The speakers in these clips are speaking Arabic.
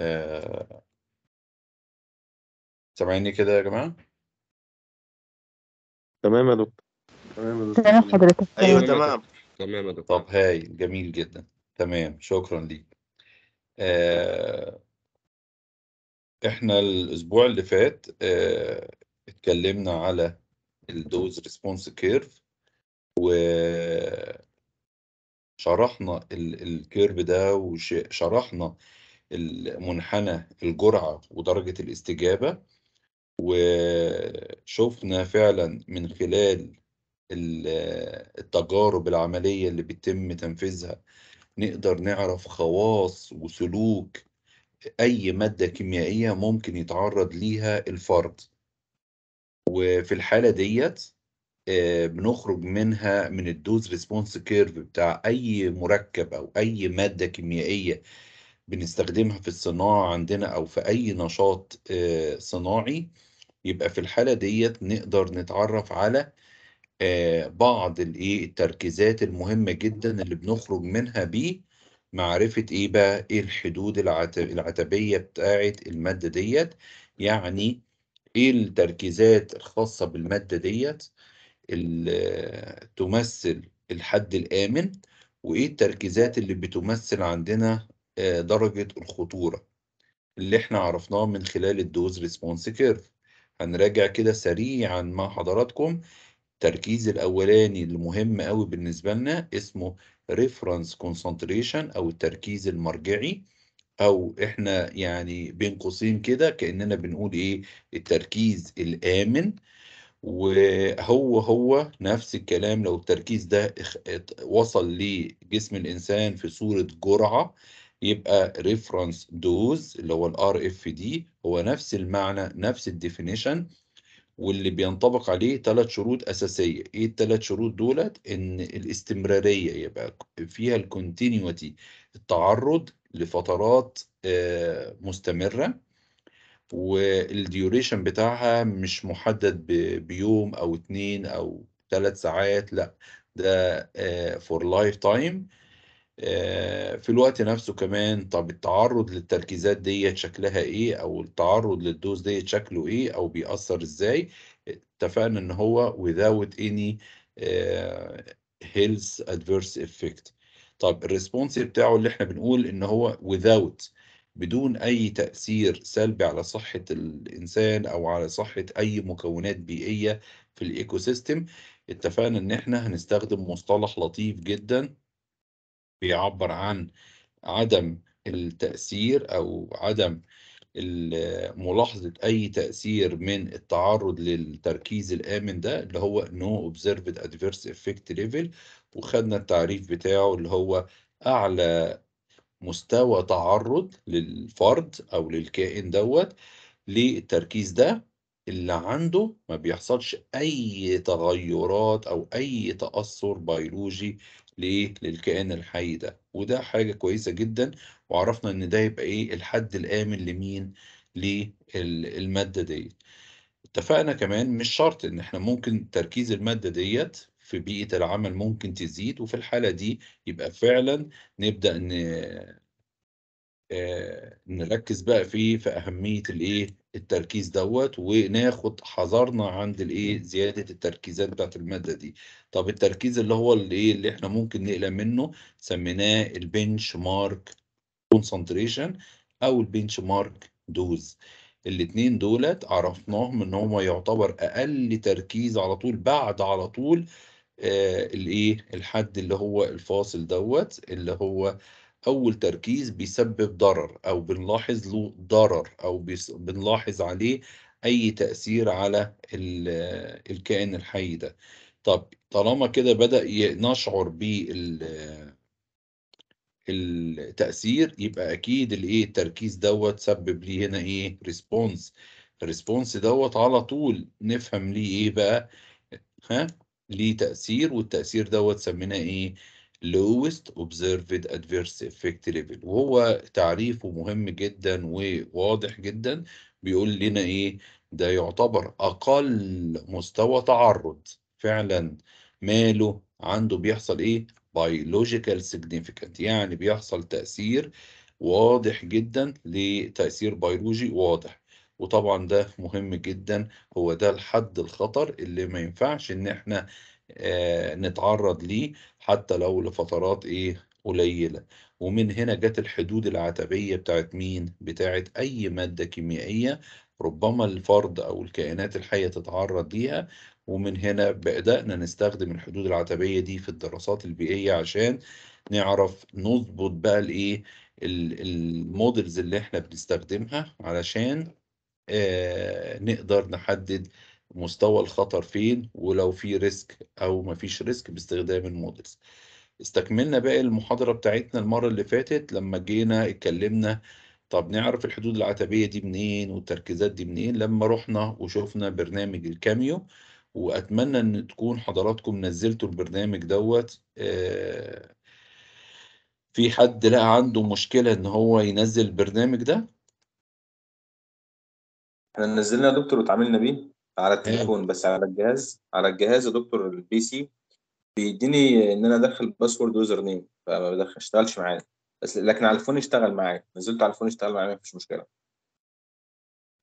آه، سامعيني كده يا جماعة؟ تمام يا دكتور تمام يا دكتور تمام حضرتك ايوه تمام تمام يا دكتور طب هاي جميل جدا تمام شكرا ليك آه، احنا الاسبوع اللي فات آه، اتكلمنا على الدوز ريسبونس كيرف و شرحنا الكيرف ده وشرحنا المنحنى الجرعة ودرجة الاستجابة وشفنا فعلا من خلال التجارب العملية اللي بيتم تنفيذها نقدر نعرف خواص وسلوك أي مادة كيميائية ممكن يتعرض ليها الفرد وفي الحالة ديت آه، بنخرج منها من الدوز ريسبونس كيرف بتاع أي مركب أو أي مادة كيميائية بنستخدمها في الصناعة عندنا أو في أي نشاط آه، صناعي يبقى في الحالة ديت نقدر نتعرف على آه، بعض التركيزات المهمة جدا اللي بنخرج منها بمعرفة ايه بقى ايه الحدود العتبية بتاعة المادة ديت يعني ايه التركيزات الخاصة بالمادة ديت اللي تمثل الحد الآمن وايه التركيزات اللي بتمثل عندنا آه، درجة الخطورة اللي احنا عرفناه من خلال الدوز ريسبونس كيرف هنراجع كده سريعا مع حضراتكم التركيز الأولاني المهم قوي بالنسبة لنا اسمه ريفرنس كونسنتريشن أو التركيز المرجعي أو إحنا يعني بين قوسين كده كأننا بنقول إيه التركيز الآمن وهو هو نفس الكلام لو التركيز ده وصل لجسم الإنسان في صورة جرعة يبقى ريفرنس دوز اللي هو الار اف دي هو نفس المعنى نفس الديفينيشن واللي بينطبق عليه ثلاث شروط اساسيه ايه الثلاث شروط دولت ان الاستمراريه يبقى فيها الكونتينيوتي التعرض لفترات آه، مستمره والديوريشن بتاعها مش محدد بيوم او اتنين او ثلاث ساعات لا ده فور لايف تايم آه، في الوقت نفسه كمان طب التعرض للتركيزات ديت شكلها ايه او التعرض للدوز ديت شكله ايه او بيأثر ازاي اتفقنا ان هو without any آه، health adverse effect طب الريسبونس بتاعه اللي احنا بنقول ان هو without بدون اي تأثير سلبي على صحة الانسان او على صحة اي مكونات بيئية في الايكو سيستم اتفقنا ان احنا هنستخدم مصطلح لطيف جدا بيعبر عن عدم التأثير أو عدم ملاحظة أي تأثير من التعرض للتركيز الآمن ده اللي هو No Observed Adverse Effect Level وخدنا التعريف بتاعه اللي هو أعلى مستوى تعرض للفرد أو للكائن دوت للتركيز ده اللي عنده ما بيحصلش أي تغيرات أو أي تأثر بيولوجي لإيه؟ للكائن الحي ده وده حاجة كويسة جدا وعرفنا إن ده يبقى إيه الحد الآمن لمين؟ للمادة ديت اتفقنا كمان مش شرط إن إحنا ممكن تركيز المادة ديت في بيئة العمل ممكن تزيد وفي الحالة دي يبقى فعلا نبدأ ن... آه، نركز بقى فيه في أهمية الإيه؟ التركيز دوت وناخد حذرنا عند الايه زياده التركيزات بتاعت الماده دي طب التركيز اللي هو الايه اللي احنا ممكن نقلق منه سميناه البنش مارك كونسنتريشن او البنش مارك دوز الاثنين دولت عرفناهم ان هم يعتبر اقل تركيز على طول بعد على طول آه الايه الحد اللي هو الفاصل دوت اللي هو أول تركيز بيسبب ضرر أو بنلاحظ له ضرر أو بنلاحظ عليه أي تأثير على الكائن الحي ده طب طالما كده بدأ نشعر بال التأثير يبقى أكيد الإيه التركيز دوت سبب ليه هنا إيه ريسبونس الريسبونس دوت على طول نفهم ليه إيه بقى ها ليه تأثير والتأثير دوت سميناه إيه lowest observed adverse effect level وهو تعريفه مهم جدا وواضح جدا بيقول لنا ايه ده يعتبر اقل مستوى تعرض فعلا ماله عنده بيحصل ايه biological significant يعني بيحصل تأثير واضح جدا لتأثير بيولوجي واضح وطبعا ده مهم جدا هو ده الحد الخطر اللي ما ينفعش ان احنا آه، نتعرض ليه حتى لو لفترات ايه قليلة ومن هنا جت الحدود العتبية بتاعت مين؟ بتاعت أي مادة كيميائية ربما الفرد أو الكائنات الحية تتعرض ليها ومن هنا بدأنا نستخدم الحدود العتبية دي في الدراسات البيئية عشان نعرف نظبط بقى الإيه المودلز اللي احنا بنستخدمها علشان آه نقدر نحدد مستوى الخطر فين ولو في ريسك او مفيش ريسك باستخدام المودلز استكملنا باقي المحاضرة بتاعتنا المرة اللي فاتت لما جينا اتكلمنا طب نعرف الحدود العتبية دي منين والتركيزات دي منين لما رحنا وشفنا برنامج الكاميو وأتمنى إن تكون حضراتكم نزلتوا البرنامج دوت آه، في حد لقى عنده مشكلة إن هو ينزل البرنامج ده؟ احنا نزلنا يا دكتور واتعاملنا بيه على إيه. التليفون بس على الجهاز على الجهاز يا دكتور البي سي بيديني ان انا ادخل باسورد ويوزر نيم فما اشتغلش معايا بس لكن على الفون اشتغل معايا نزلت على الفون اشتغل معايا مفيش مشكله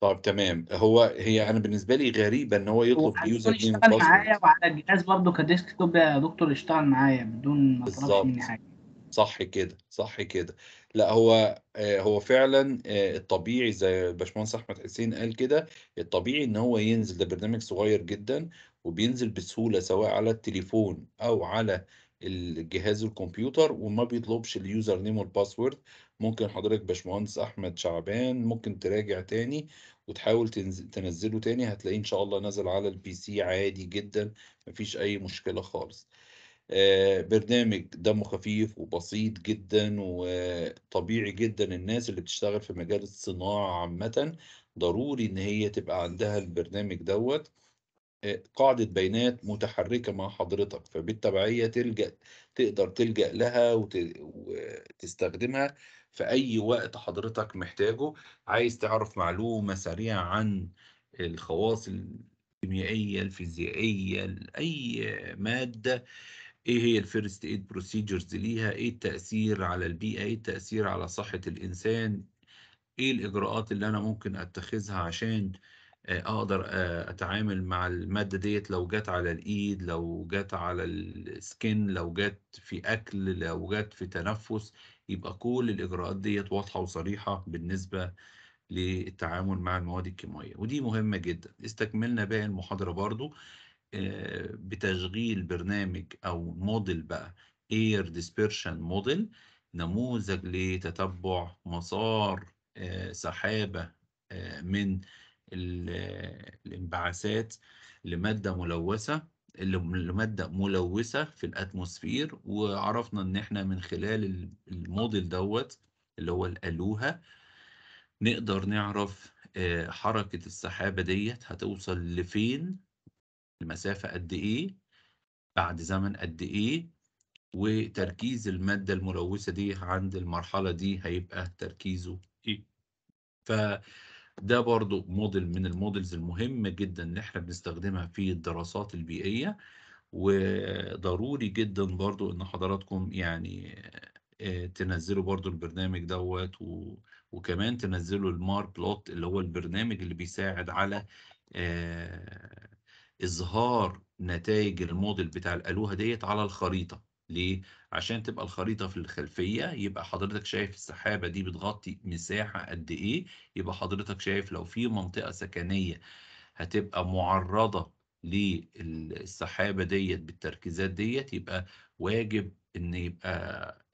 طب تمام هو هي انا بالنسبه لي غريبه ان هو يطلب يوزر نيم اشتغل معايا وعلى الجهاز برضه كديسك توب يا دكتور اشتغل معايا بدون ما طلبش مني حاجه صح كده صح كده لا هو آه، هو فعلا آه، الطبيعي زي باشمهندس احمد حسين قال كده الطبيعي ان هو ينزل ده برنامج صغير جدا وبينزل بسهوله سواء على التليفون او على الجهاز الكمبيوتر وما بيطلبش اليوزر نيم والباسورد ممكن حضرتك باشمهندس احمد شعبان ممكن تراجع تاني وتحاول تنزله تاني هتلاقيه ان شاء الله نزل على البي سي عادي جدا مفيش اي مشكله خالص آه، برنامج دمه خفيف وبسيط جدا وطبيعي جدا الناس اللي بتشتغل في مجال الصناعة عامة ضروري إن هي تبقى عندها البرنامج دوت آه، قاعدة بيانات متحركة مع حضرتك فبالتبعية تلجأ تقدر تلجأ لها وتستخدمها في أي وقت حضرتك محتاجه عايز تعرف معلومة سريعة عن الخواص الكيميائية الفيزيائية أي مادة ايه هي الفيرست ايد بروسيجرز ليها ايه التاثير على البيئه ايه التاثير على صحه الانسان ايه الاجراءات اللي انا ممكن اتخذها عشان آه، اقدر آه، اتعامل مع الماده ديت لو جت على الايد لو جت على السكن لو جت في اكل لو جت في تنفس يبقى كل الاجراءات ديت واضحه وصريحه بالنسبه للتعامل مع المواد الكيماويه ودي مهمه جدا استكملنا باقي المحاضره برضو آه، بتشغيل برنامج او موديل بقى اير ديسبيرشن موديل نموذج لتتبع مسار آه، سحابه آه، من الانبعاثات لماده ملوثه لمادة ملوثة في الأتموسفير وعرفنا إن إحنا من خلال الموديل دوت اللي هو الألوها نقدر نعرف حركة السحابة ديت هتوصل لفين المسافة قد إيه بعد زمن قد إيه وتركيز المادة الملوثة دي عند المرحلة دي هيبقى تركيزه إيه فده برضو موديل من الموديلز المهمة جدا اللي احنا بنستخدمها في الدراسات البيئية وضروري جدا برضو ان حضراتكم يعني آه، تنزلوا برضو البرنامج دوت و... وكمان تنزلوا المار بلوت اللي هو البرنامج اللي بيساعد على آه، إظهار نتائج الموديل بتاع الألوهة ديت على الخريطة ليه؟ عشان تبقى الخريطة في الخلفية يبقى حضرتك شايف السحابة دي بتغطي مساحة قد إيه يبقى حضرتك شايف لو في منطقة سكنية هتبقى معرضة للسحابة ديت بالتركيزات ديت يبقى واجب إن يبقى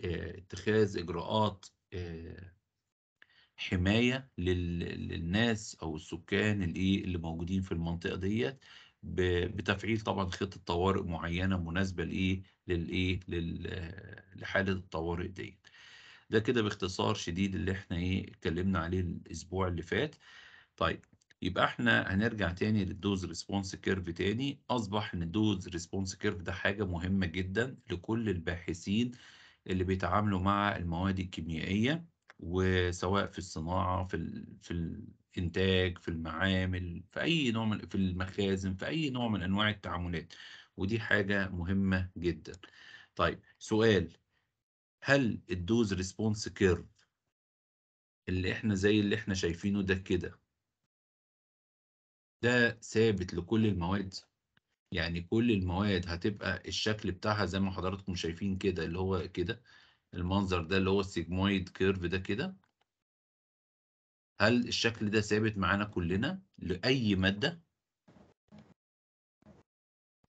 آه، اتخاذ إجراءات آه، حماية للناس أو السكان اللي موجودين في المنطقة ديت بتفعيل طبعا خطه طوارئ معينه مناسبه لايه للايه لحاله الطوارئ ديت ده كده باختصار شديد اللي احنا ايه اتكلمنا عليه الاسبوع اللي فات طيب يبقى احنا هنرجع تاني للدوز ريسبونس كيرف تاني اصبح ان الدوز ريسبونس كيرف ده حاجه مهمه جدا لكل الباحثين اللي بيتعاملوا مع المواد الكيميائيه وسواء في الصناعه في في الانتاج في المعامل في اي نوع من في المخازن في اي نوع من انواع التعاملات ودي حاجه مهمه جدا طيب سؤال هل الدوز ريسبونس كيرف اللي احنا زي اللي احنا شايفينه ده كده ده ثابت لكل المواد يعني كل المواد هتبقى الشكل بتاعها زي ما حضراتكم شايفين كده اللي هو كده المنظر ده اللي هو السيجمويد كيرف ده كده هل الشكل ده ثابت معانا كلنا لأي مادة؟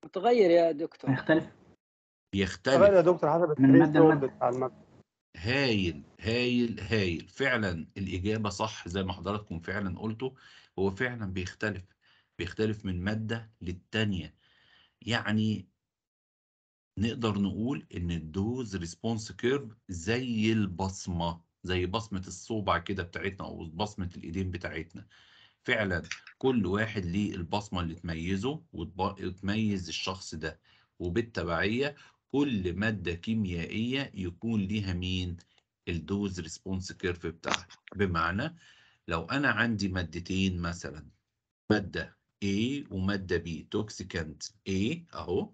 متغير يا دكتور يختلف بيختلف يا دكتور حسب من مادة هايل هايل هايل فعلا الإجابة صح زي ما حضراتكم فعلا قلتوا هو فعلا بيختلف بيختلف من مادة للتانية يعني نقدر نقول إن الدوز ريسبونس كيرف زي البصمة زي بصمة الصوبع كده بتاعتنا أو بصمة الإيدين بتاعتنا فعلا كل واحد ليه البصمة اللي تميزه وتميز الشخص ده وبالتبعية كل مادة كيميائية يكون ليها مين الدوز ريسبونس كيرف بتاعها بمعنى لو أنا عندي مادتين مثلا مادة A ومادة B توكسيكانت A أهو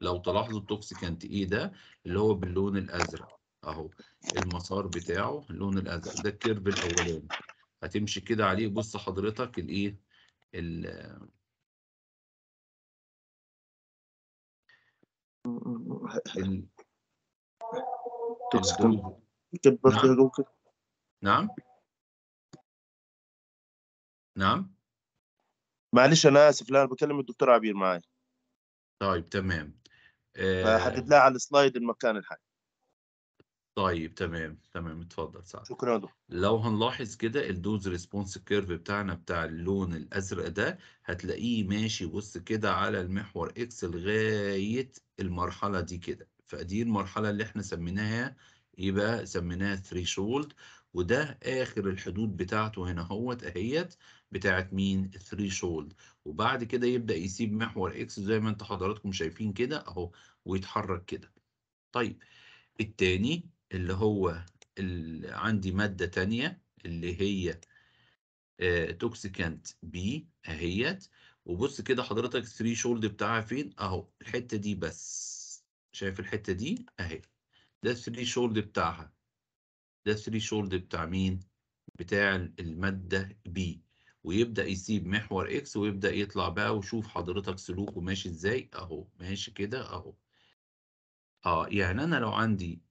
لو تلاحظوا التوكسيكانت A ده اللي هو باللون الأزرق اهو المسار بتاعه اللون الازرق ده الكيرف الاولاني هتمشي كده عليه بص حضرتك الايه ال نعم. نعم نعم معلش انا اسف لا انا بكلم الدكتور عبير معايا طيب تمام آه... حدد لها على السلايد المكان الحالي طيب تمام، تمام، اتفضل سعد. شكرًا يا دكتور. لو هنلاحظ كده الدوز ريسبونس كيرف بتاعنا بتاع اللون الأزرق ده هتلاقيه ماشي بص كده على المحور إكس لغاية المرحلة دي كده، فدي المرحلة اللي إحنا سميناها يبقى سميناها ثريشولد وده آخر الحدود بتاعته هنا اهوت أهيت بتاعت مين؟ شولد وبعد كده يبدأ يسيب محور إكس زي ما أنت حضراتكم شايفين كده أهو ويتحرك كده. طيب التاني اللي هو اللي عندي مادة تانية اللي هي توكسيكانت آه، بي اهيت وبص كده حضرتك 3 شولد بتاعها فين اهو الحتة دي بس شايف الحتة دي اهي ده 3 شولد بتاعها ده 3 شولد بتاع مين بتاع المادة بي ويبدأ يسيب محور اكس ويبدأ يطلع بقى وشوف حضرتك سلوكه ماشي ازاي اهو ماشي كده اهو اه يعني انا لو عندي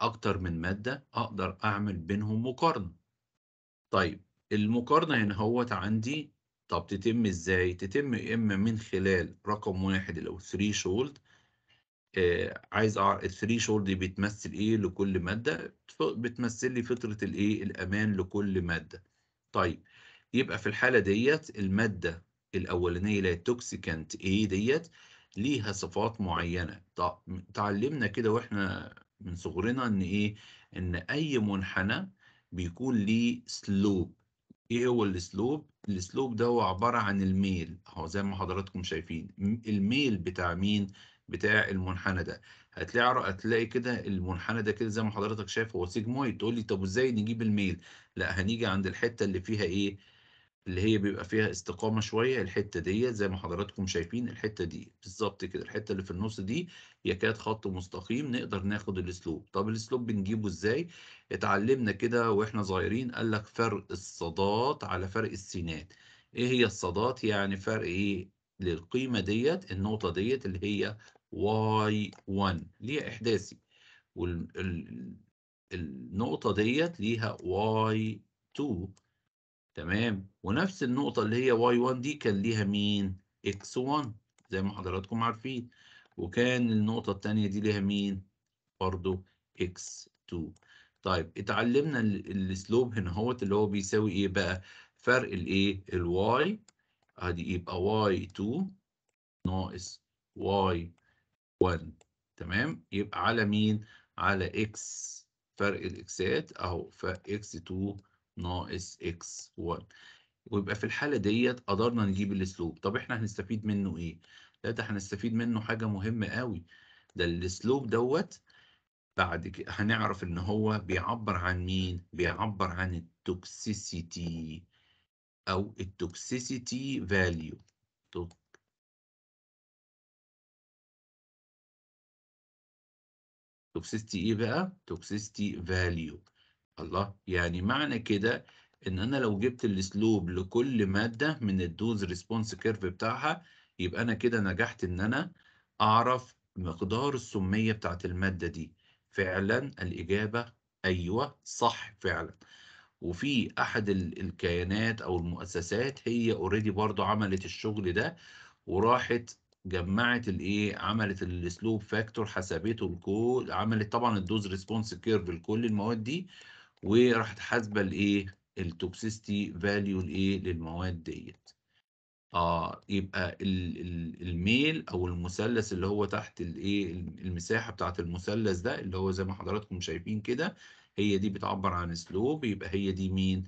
اكتر من ماده اقدر اعمل بينهم مقارنه طيب المقارنه هنا يعني هوت عندي طب تتم ازاي تتم اما من خلال رقم واحد اللي هو ثريشولد شولد آه، عايز اعرف الثريشولد دي بتمثل ايه لكل ماده بتمثل لي فتره الايه الامان لكل ماده طيب يبقى في الحاله ديت الماده الاولانيه اللي هي التوكسيكانت ايه ديت ليها صفات معينه طب اتعلمنا كده واحنا من صغرنا ان ايه ان اي منحنى بيكون ليه سلوب ايه هو السلوب السلوب ده هو عباره عن الميل اهو زي ما حضراتكم شايفين الميل بتاع مين بتاع المنحنى ده هتلاقي هتلاقي كده المنحنى ده كده زي ما حضرتك شايف هو سيجمويد تقول لي طب ازاي نجيب الميل لا هنيجي عند الحته اللي فيها ايه اللي هي بيبقى فيها استقامة شوية الحتة دي زي ما حضراتكم شايفين الحتة دي بالظبط كده الحتة اللي في النص دي يكاد خط مستقيم نقدر ناخد السلوب طب السلوب بنجيبه ازاي اتعلمنا كده واحنا صغيرين قال لك فرق الصادات على فرق السينات ايه هي الصادات يعني فرق ايه للقيمة ديت النقطة ديت اللي هي واي 1 ليها احداثي والنقطة ديت ليها واي 2 تمام ونفس النقطة اللي هي واي 1 دي كان ليها مين؟ اكس 1 زي ما حضراتكم عارفين وكان النقطة التانية دي ليها مين؟ برضو اكس 2 طيب اتعلمنا السلوب هنا هو اللي هو بيساوي ايه بقى؟ فرق الايه؟ الواي ادي يبقى واي 2 ناقص واي 1 تمام؟ يبقى على مين؟ على اكس فرق الاكسات اهو فاكس 2 ناقص x 1 ويبقى في الحالة ديت قدرنا نجيب السلوب طب احنا هنستفيد منه ايه؟ لا ده هنستفيد منه حاجة مهمة قوي ده السلوب دوت بعد كده هنعرف ان هو بيعبر عن مين؟ بيعبر عن التوكسيسيتي او التوكسيسيتي فاليو توكسيستي ايه بقى؟ توكسيستي فاليو الله يعني معنى كده ان انا لو جبت الاسلوب لكل ماده من الدوز ريسبونس كيرف بتاعها يبقى انا كده نجحت ان انا اعرف مقدار السميه بتاعه الماده دي فعلا الاجابه ايوه صح فعلا وفي احد الكيانات او المؤسسات هي اوريدي برضه عملت الشغل ده وراحت جمعت الايه عملت الاسلوب فاكتور حسبته الكل عملت طبعا الدوز ريسبونس كيرف لكل المواد دي وراحت حاسبه الايه التوكسيستي فاليو الايه للمواد ديت اه يبقى الميل او المثلث اللي هو تحت الايه المساحه بتاعه المثلث ده اللي هو زي ما حضراتكم شايفين كده هي دي بتعبر عن سلوب يبقى هي دي مين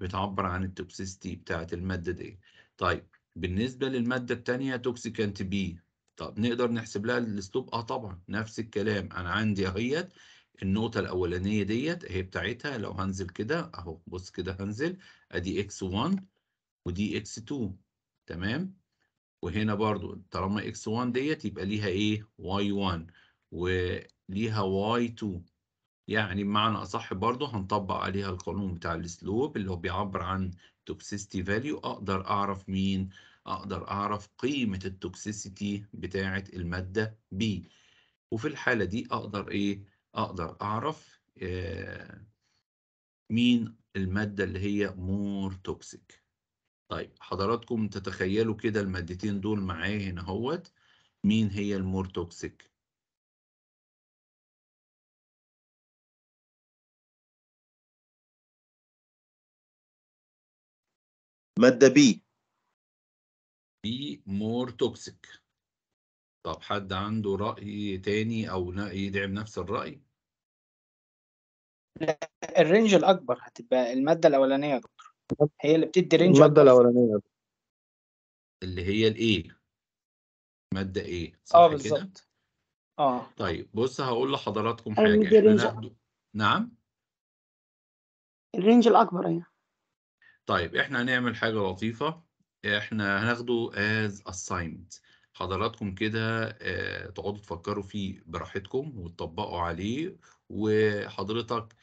بتعبر عن التوكسيستي بتاعه الماده دي طيب بالنسبه للماده الثانيه توكسيكانت بي طب نقدر نحسب لها السلوب اه طبعا نفس الكلام انا عندي اهيت النقطة الأولانية ديت هي بتاعتها لو هنزل كده أهو بص كده هنزل أدي x1 ودي x2 تمام وهنا برضو طالما x1 ديت يبقى ليها إيه y1 وليها y2 يعني بمعنى أصح برضو هنطبق عليها القانون بتاع السلوب اللي هو بيعبر عن توكسيستي فاليو أقدر أعرف مين أقدر أعرف قيمة التوكسيستي بتاعة المادة B وفي الحالة دي أقدر إيه اقدر اعرف آه، مين الماده اللي هي مور توكسيك طيب حضراتكم تتخيلوا كده المادتين دول معايا هنا اهوت مين هي المور توكسيك ماده بي بي مور توكسيك طب حد عنده رأي تاني أو يدعم نفس الرأي؟ لا الرينج الأكبر هتبقى المادة الأولانية يا دكتور هي اللي بتدي رينج المادة الأولانية اللي هي الإيه؟ مادة إيه؟ صح اه بالظبط اه طيب بص هقول لحضراتكم حاجة الرينج نعم الرينج الأكبر يعني طيب احنا هنعمل حاجة لطيفة احنا هناخده as assignment حضراتكم كده آه، تقعدوا تفكروا فيه براحتكم وتطبقوا عليه وحضرتك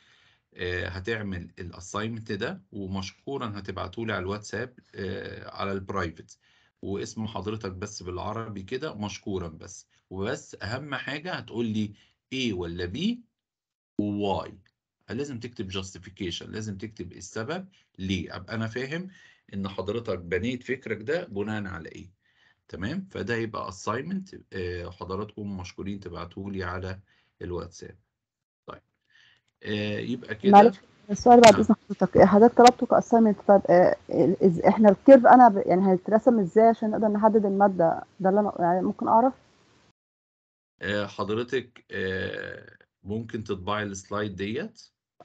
آه، هتعمل الاساينمنت ده ومشكورا هتبعته لي على الواتساب آه، على البرايفت واسم حضرتك بس بالعربي كده مشكورا بس وبس اهم حاجه هتقول لي A ولا B وواي لازم تكتب justification لازم تكتب السبب ليه ابقى انا فاهم ان حضرتك بنيت فكرك ده بناء على ايه تمام فده يبقى assignment آه، حضراتكم مشكورين تبعتوه لي على الواتساب طيب آه، يبقى كده معلش السؤال بعد نعم. اذن حضرتك إيه، حضرتك طلبته كاسايمنت طب آه، احنا الكيرف انا يعني هيترسم ازاي عشان نقدر نحدد الماده ده اللي انا يعني ممكن اعرف حضرتك ممكن تطبعي السلايد ديت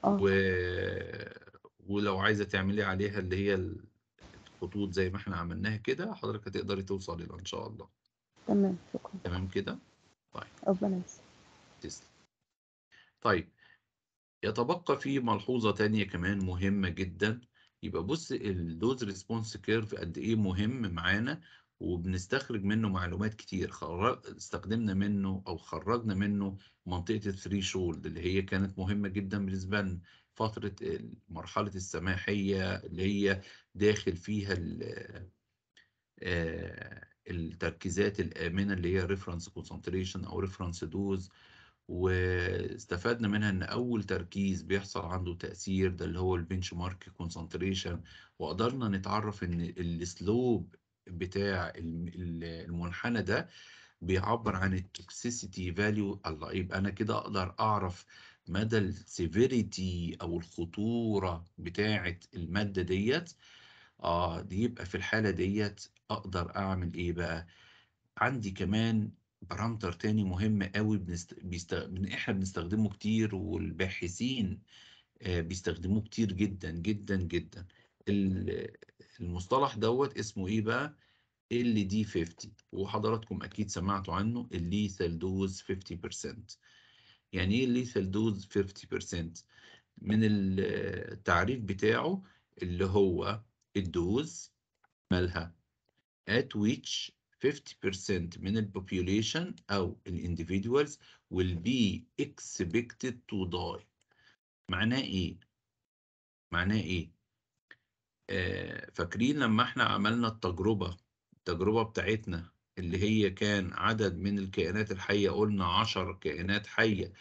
و... ولو عايزه تعملي عليها اللي هي خطوط زي ما احنا عملناها كده حضرتك هتقدري توصلي لها ان شاء الله تمام شكرا تمام كده طيب ربنا يسلمك تسلم طيب يتبقى في ملحوظه ثانيه كمان مهمه جدا يبقى بص الدوز ريسبونس كيرف قد ايه مهم معانا وبنستخرج منه معلومات كتير استخدمنا منه او خرجنا منه منطقه الثري شولد اللي هي كانت مهمه جدا بالنسبه لنا فتره مرحله السماحيه اللي هي داخل فيها آه، التركيزات الامنه اللي هي ريفرنس كونسنتريشن او ريفرنس دوز واستفدنا منها ان اول تركيز بيحصل عنده تاثير ده اللي هو البنش مارك كونسنتريشن وقدرنا نتعرف ان السلوب بتاع المنحنى ده بيعبر عن التوكسيسيتي فاليو الله يبقى انا كده اقدر اعرف مدى السيفيريتي او الخطوره بتاعه الماده ديت اه دي يبقى في الحاله ديت اقدر اعمل ايه بقى عندي كمان بارامتر تاني مهم قوي بنست... بيست... احنا بنستخدمه كتير والباحثين آه بيستخدموه كتير جدا جدا جدا المصطلح دوت اسمه ايه بقى ال دي 50 وحضراتكم اكيد سمعتوا عنه الليثال دوز 50% يعني ايه الليثال دوز 50% من التعريف بتاعه اللي هو الدوز مالها at which 50% من البوبيوليشن او الانديفيدوالز will be expected to die معناه ايه معناه ايه آه فاكرين لما احنا عملنا التجربه التجربه بتاعتنا اللي هي كان عدد من الكائنات الحية قلنا عشر كائنات حية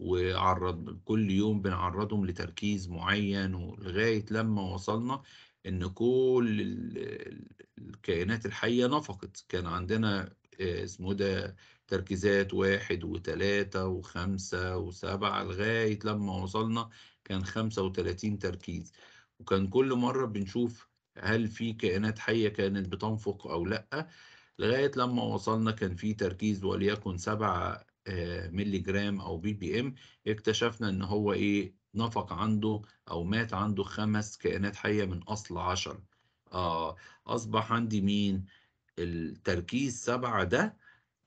وعرض كل يوم بنعرضهم لتركيز معين ولغاية لما وصلنا إن كل الكائنات الحية نفقت كان عندنا آه، اسمه ده تركيزات واحد وتلاتة وخمسة وسبعة لغاية لما وصلنا كان خمسة وتلاتين تركيز وكان كل مرة بنشوف هل في كائنات حية كانت بتنفق أو لأ لغاية لما وصلنا كان في تركيز وليكن 7 آه، ملي جرام أو بي بي إم اكتشفنا إن هو إيه نفق عنده أو مات عنده خمس كائنات حية من أصل 10 آه أصبح عندي مين؟ التركيز 7 ده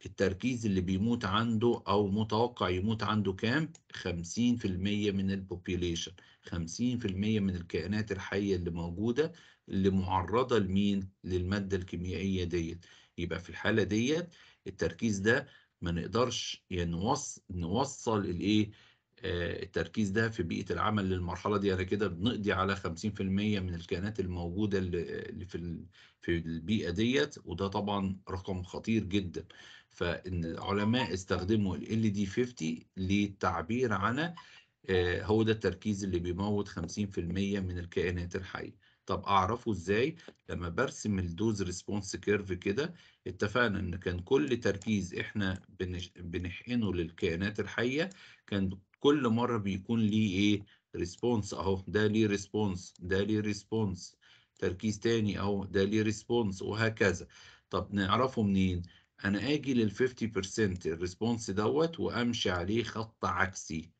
التركيز اللي بيموت عنده أو متوقع يموت عنده كام؟ 50% من البوبيليشن 50% من الكائنات الحية اللي موجودة اللي معرضة لمين؟ للمادة الكيميائية ديت يبقى في الحالة ديت التركيز ده ما نقدرش يعني نوصل نوصل الايه آه، التركيز ده في بيئة العمل للمرحلة دي أنا كده بنقضي على 50% من الكائنات الموجودة اللي في في البيئة ديت وده طبعا رقم خطير جدا فإن العلماء استخدموا ال LD50 للتعبير عن آه، هو ده التركيز اللي بيموت 50% من الكائنات الحية طب اعرفه ازاي لما برسم الدوز ريسبونس كيرف كده اتفقنا ان كان كل تركيز احنا بنحقنه للكائنات الحيه كان كل مره بيكون ليه ايه ريسبونس اهو ده ليه ريسبونس ده ليه ريسبونس تركيز تاني اهو ده ليه ريسبونس وهكذا طب نعرفه منين انا اجي لل 50% الريسبونس دوت وامشي عليه خط عكسي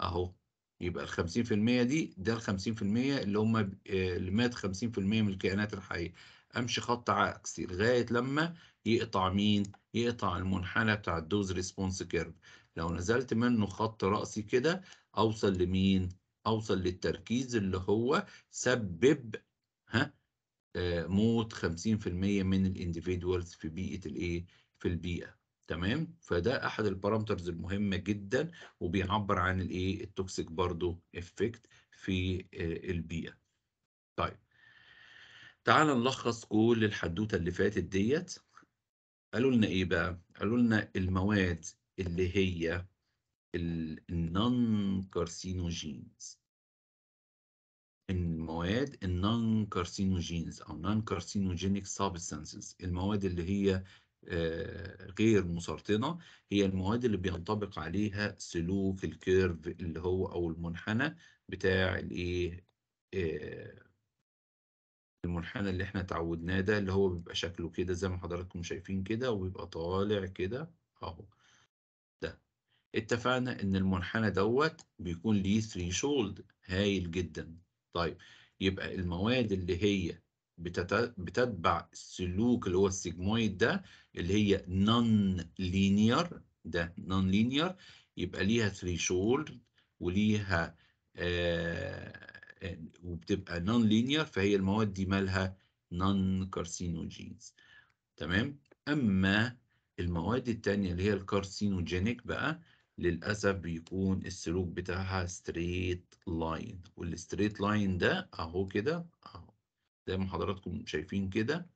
اهو يبقى ال 50% دي ده ال 50% اللي هم آه، اللي مات 50% من الكائنات الحيه امشي خط عكسي لغايه لما يقطع مين؟ يقطع المنحنى بتاع الدوز ريسبونس كيرف لو نزلت منه خط راسي كده اوصل لمين؟ اوصل للتركيز اللي هو سبب ها آه، موت 50% من الانديفيدوالز في بيئه الايه؟ في البيئه تمام فده احد البارامترز المهمه جدا وبيعبر عن الايه التوكسيك برضو افكت في آه، البيئه طيب تعال نلخص كل الحدوته اللي فاتت ديت قالوا لنا ايه بقى قالوا لنا المواد اللي هي النون كارسينوجينز المواد النون كارسينوجينز او نون كارسينوجينيك سابستانسز المواد اللي هي غير مسرطنه هي المواد اللي بينطبق عليها سلوك الكيرف اللي هو او المنحنى بتاع الايه آه، المنحنى اللي احنا اتعودناه ده اللي هو بيبقى شكله كده زي ما حضراتكم شايفين كده وبيبقى طالع كده اهو ده اتفقنا ان المنحنى دوت بيكون ليه ثري شولد هايل جدا طيب يبقى المواد اللي هي بتتبع السلوك اللي هو السيجمويد ده اللي هي نون لينير ده نون لينير يبقى ليها ثريشولد وليها آه, آه، وبتبقى نون لينير فهي المواد دي مالها نون كارسينوجينز تمام اما المواد التانية اللي هي الكارسينوجينيك بقى للأسف بيكون السلوك بتاعها ستريت لاين والستريت لاين ده أهو كده أهو زي ما حضراتكم شايفين كده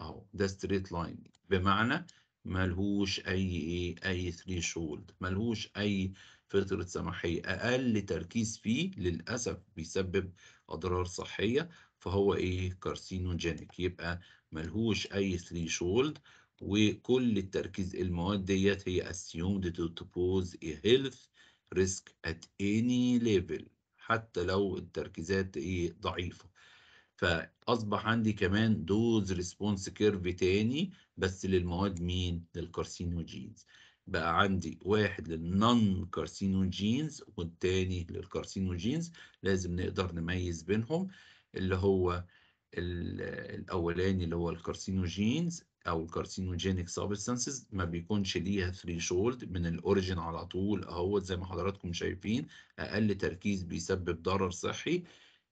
اهو ده ستريت لاين بمعنى ملهوش اي ايه اي ثريشولد ملهوش اي فتره سماحيه اقل تركيز فيه للاسف بيسبب اضرار صحيه فهو ايه كارسينوجينيك يبقى ملهوش اي ثريشولد وكل التركيز المواد ديت هي assumed to pose a health risk at any level حتى لو التركيزات ايه ضعيفه فاصبح عندي كمان دوز ريسبونس كيرف تاني بس للمواد مين للكارسينوجينز بقى عندي واحد للنون كارسينوجينز والتاني للكارسينوجينز لازم نقدر نميز بينهم اللي هو الاولاني اللي هو الكارسينوجينز او الكارسينوجينيك سابستنسز ما بيكونش ليها ثريشولد من الاوريجين على طول اهوت زي ما حضراتكم شايفين اقل تركيز بيسبب ضرر صحي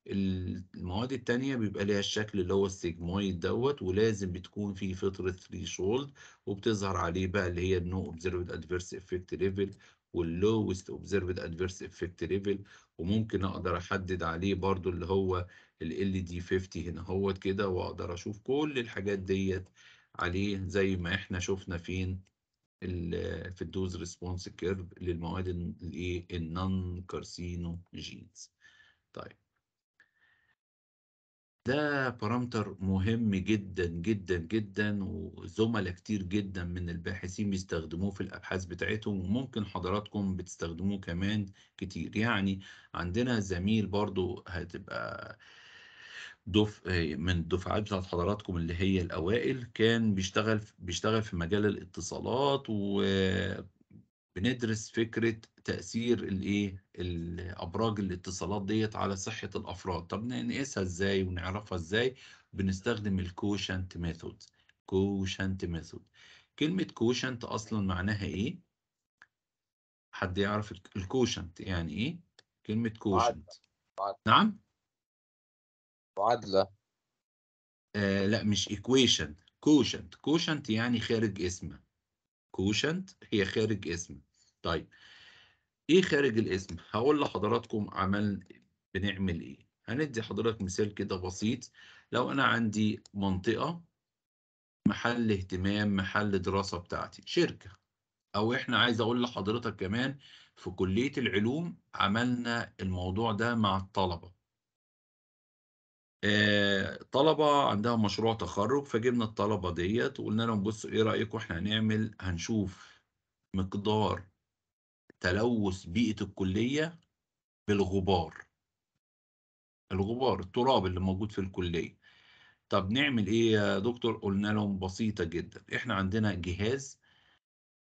المواد التانية بيبقى ليها الشكل اللي هو السيجمويد دوت ولازم بتكون في فترة شولد وبتظهر عليه بقى اللي هي النو اوبزرفد ادفيرس افكت ليفل واللوست اوبزرفد ادفيرس افكت ليفل وممكن اقدر احدد عليه برضو اللي هو ال دي 50 هنا هوت كده واقدر اشوف كل الحاجات ديت عليه زي ما احنا شفنا فين في الدوز ريسبونس كيرف للمواد الايه النون كارسينو جينز طيب ده بارامتر مهم جدا جدا جدا وزملاء كتير جدا من الباحثين بيستخدموه في الابحاث بتاعتهم وممكن حضراتكم بتستخدموه كمان كتير يعني عندنا زميل برضو هتبقى دف من الدفعات بتاعت حضراتكم اللي هي الاوائل كان بيشتغل بيشتغل في مجال الاتصالات وبندرس فكرة تاثير الايه الابراج الاتصالات ديت على صحه الافراد طب نقيسها ازاي ونعرفها ازاي بنستخدم الكوشنت ميثود كوشنت ميثود كلمه كوشنت اصلا معناها ايه حد يعرف الكوشنت يعني ايه كلمه كوشنت معادلة. نعم معادله آه لا مش equation كوشنت كوشنت يعني خارج اسم كوشنت هي خارج اسم طيب ايه خارج الاسم هقول لحضراتكم عمل بنعمل ايه هندي حضرتك مثال كده بسيط لو انا عندي منطقه محل اهتمام محل دراسه بتاعتي شركه او احنا عايز اقول لحضرتك كمان في كليه العلوم عملنا الموضوع ده مع الطلبه آه، طلبة عندها مشروع تخرج فجبنا الطلبة ديت وقلنا لهم بصوا ايه رأيكم احنا هنعمل هنشوف مقدار تلوث بيئة الكلية بالغبار الغبار التراب اللي موجود في الكلية طب نعمل ايه يا دكتور قلنا لهم بسيطة جدا احنا عندنا جهاز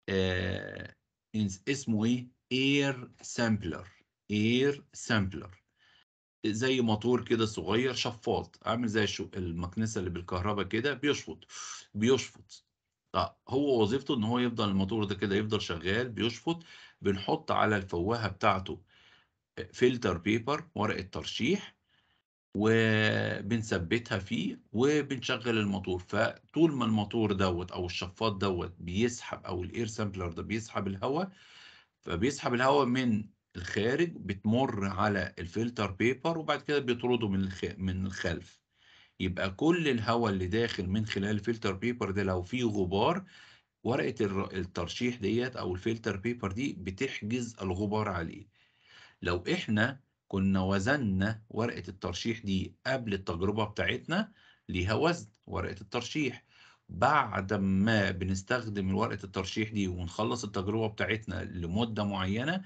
آه اسمه ايه اير سامبلر اير سامبلر زي موتور كده صغير شفاط عامل زي المكنسه اللي بالكهرباء كده بيشفط بيشفط طب هو وظيفته ان هو يفضل الموتور ده كده يفضل شغال بيشفط بنحط على الفوهه بتاعته فلتر بيبر ورقه ترشيح وبنثبتها فيه وبنشغل الموتور فطول ما الموتور دوت او الشفاط دوت بيسحب او الاير سامبلر ده بيسحب الهواء فبيسحب الهواء من الخارج بتمر على الفلتر بيبر وبعد كده بيطرده من الخ... من الخلف يبقى كل الهواء اللي داخل من خلال الفلتر بيبر ده لو فيه غبار ورقه الترشيح ديت او الفلتر بيبر دي بتحجز الغبار عليه لو احنا كنا وزننا ورقه الترشيح دي قبل التجربه بتاعتنا ليها وزن ورقه الترشيح بعد ما بنستخدم ورقه الترشيح دي ونخلص التجربه بتاعتنا لمده معينه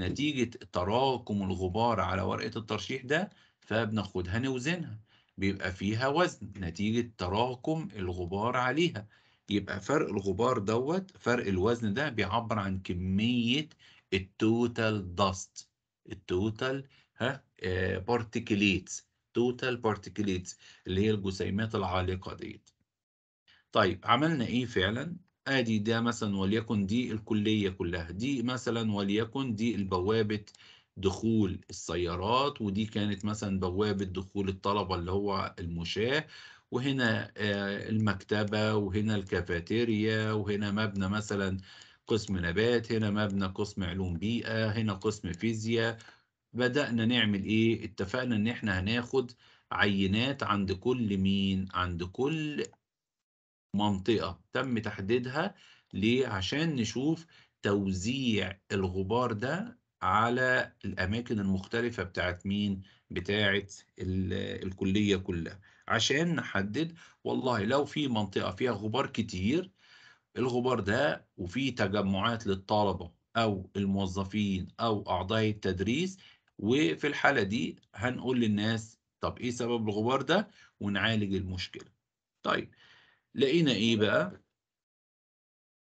نتيجه تراكم الغبار على ورقه الترشيح ده فبناخدها نوزنها بيبقى فيها وزن نتيجه تراكم الغبار عليها يبقى فرق الغبار دوت فرق الوزن ده بيعبر عن كمية التوتال داست التوتال ها بارتيكليتس توتال بارتيكليتس اللي هي الجسيمات العالقة ديت طيب عملنا ايه فعلا ادي ده مثلا وليكن دي الكلية كلها دي مثلا وليكن دي البوابة دخول السيارات ودي كانت مثلا بوابة دخول الطلبة اللي هو المشاة وهنا آه، المكتبة وهنا الكافيتيريا وهنا مبنى مثلا قسم نبات هنا مبنى قسم علوم بيئة هنا قسم فيزياء بدأنا نعمل إيه اتفقنا إن إحنا هناخد عينات عند كل مين عند كل منطقة تم تحديدها ليه عشان نشوف توزيع الغبار ده على الأماكن المختلفة بتاعت مين بتاعت الكلية كلها عشان نحدد والله لو في منطقة فيها غبار كتير الغبار ده وفي تجمعات للطلبة أو الموظفين أو أعضاء التدريس وفي الحالة دي هنقول للناس طب إيه سبب الغبار ده ونعالج المشكلة طيب لقينا إيه بقى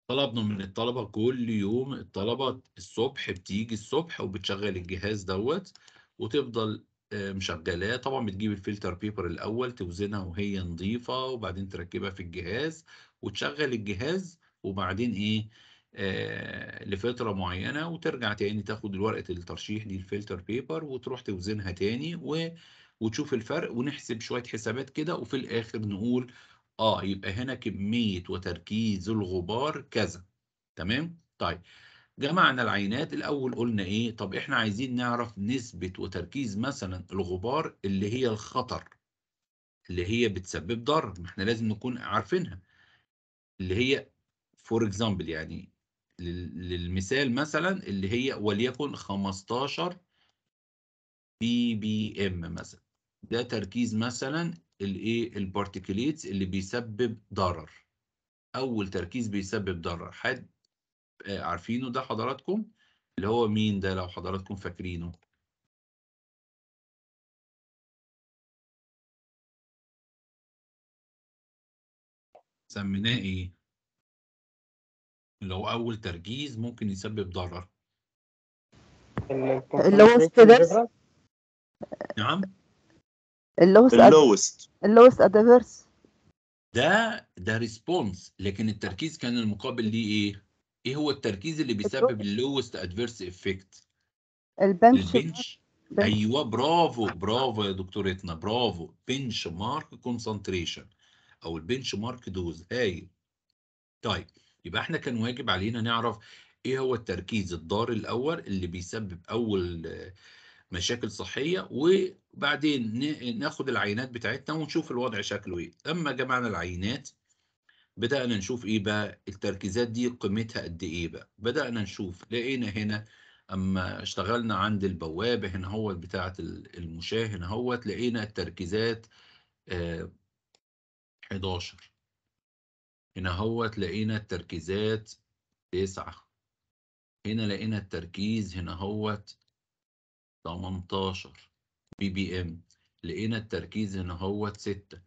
طلبنا من الطلبة كل يوم الطلبة الصبح بتيجي الصبح وبتشغل الجهاز دوت وتفضل مشغلاه طبعا بتجيب الفلتر بيبر الاول توزنها وهي نظيفه وبعدين تركبها في الجهاز وتشغل الجهاز وبعدين ايه آه لفتره معينه وترجع تاني تاخد ورقه الترشيح دي الفلتر بيبر وتروح توزنها تاني و... وتشوف الفرق ونحسب شويه حسابات كده وفي الاخر نقول اه يبقى هنا كميه وتركيز الغبار كذا تمام طيب جمعنا العينات الأول قلنا إيه طب إحنا عايزين نعرف نسبة وتركيز مثلا الغبار اللي هي الخطر اللي هي بتسبب ضرر ما إحنا لازم نكون عارفينها اللي هي فور اكزامبل يعني للمثال مثلا اللي هي وليكن 15 بي بي ام مثلا ده تركيز مثلا الايه البارتيكليتس اللي بيسبب ضرر اول تركيز بيسبب ضرر حد آه، عارفينه ده حضراتكم اللي هو مين ده لو حضراتكم فاكرينه سميناه ايه اللي هو اول ترجيز ممكن يسبب ضرر إيه؟ نعم. اللوست ده نعم اللوست اللوست اللوست ادفيرس ده ده ريسبونس لكن التركيز كان المقابل ليه ايه ايه هو التركيز اللي بيسبب اللوست ادفيرس افكت البنش البنش ايوه برافو برافو يا دكتورتنا برافو بنش مارك كونسنتريشن او البنش مارك دوز هايل طيب يبقى احنا كان واجب علينا نعرف ايه هو التركيز الضار الاول اللي بيسبب اول مشاكل صحيه وبعدين ناخد العينات بتاعتنا ونشوف الوضع شكله ايه اما جمعنا العينات بدأنا نشوف إيه بقى التركيزات دي قيمتها قد إيه بقى بدأنا نشوف لقينا هنا أما اشتغلنا عند البوابة هنا هو بتاعة المشاه هنا هو لقينا التركيزات آه 11 هنا هو لقينا التركيزات 9 هنا لقينا التركيز هنا هو 18 بي بي ام لقينا التركيز هنا هو 6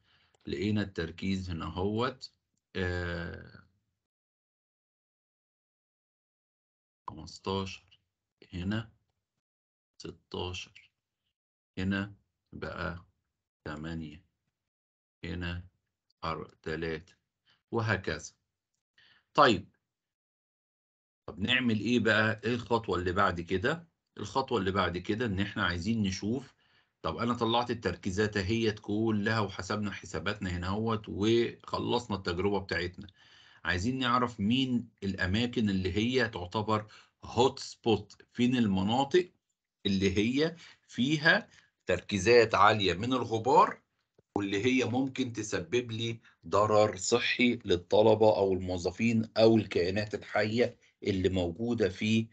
لقينا التركيز هنا هوت آه 15 هنا 16 هنا بقى 8 هنا 3 وهكذا طيب طب نعمل ايه بقى ايه الخطوة اللي بعد كده الخطوة اللي بعد كده ان احنا عايزين نشوف طب انا طلعت التركيزات اهيت كلها وحسبنا حساباتنا هنا اهوت وخلصنا التجربه بتاعتنا عايزين نعرف مين الاماكن اللي هي تعتبر هوت سبوت فين المناطق اللي هي فيها تركيزات عاليه من الغبار واللي هي ممكن تسبب لي ضرر صحي للطلبه او الموظفين او الكائنات الحيه اللي موجوده في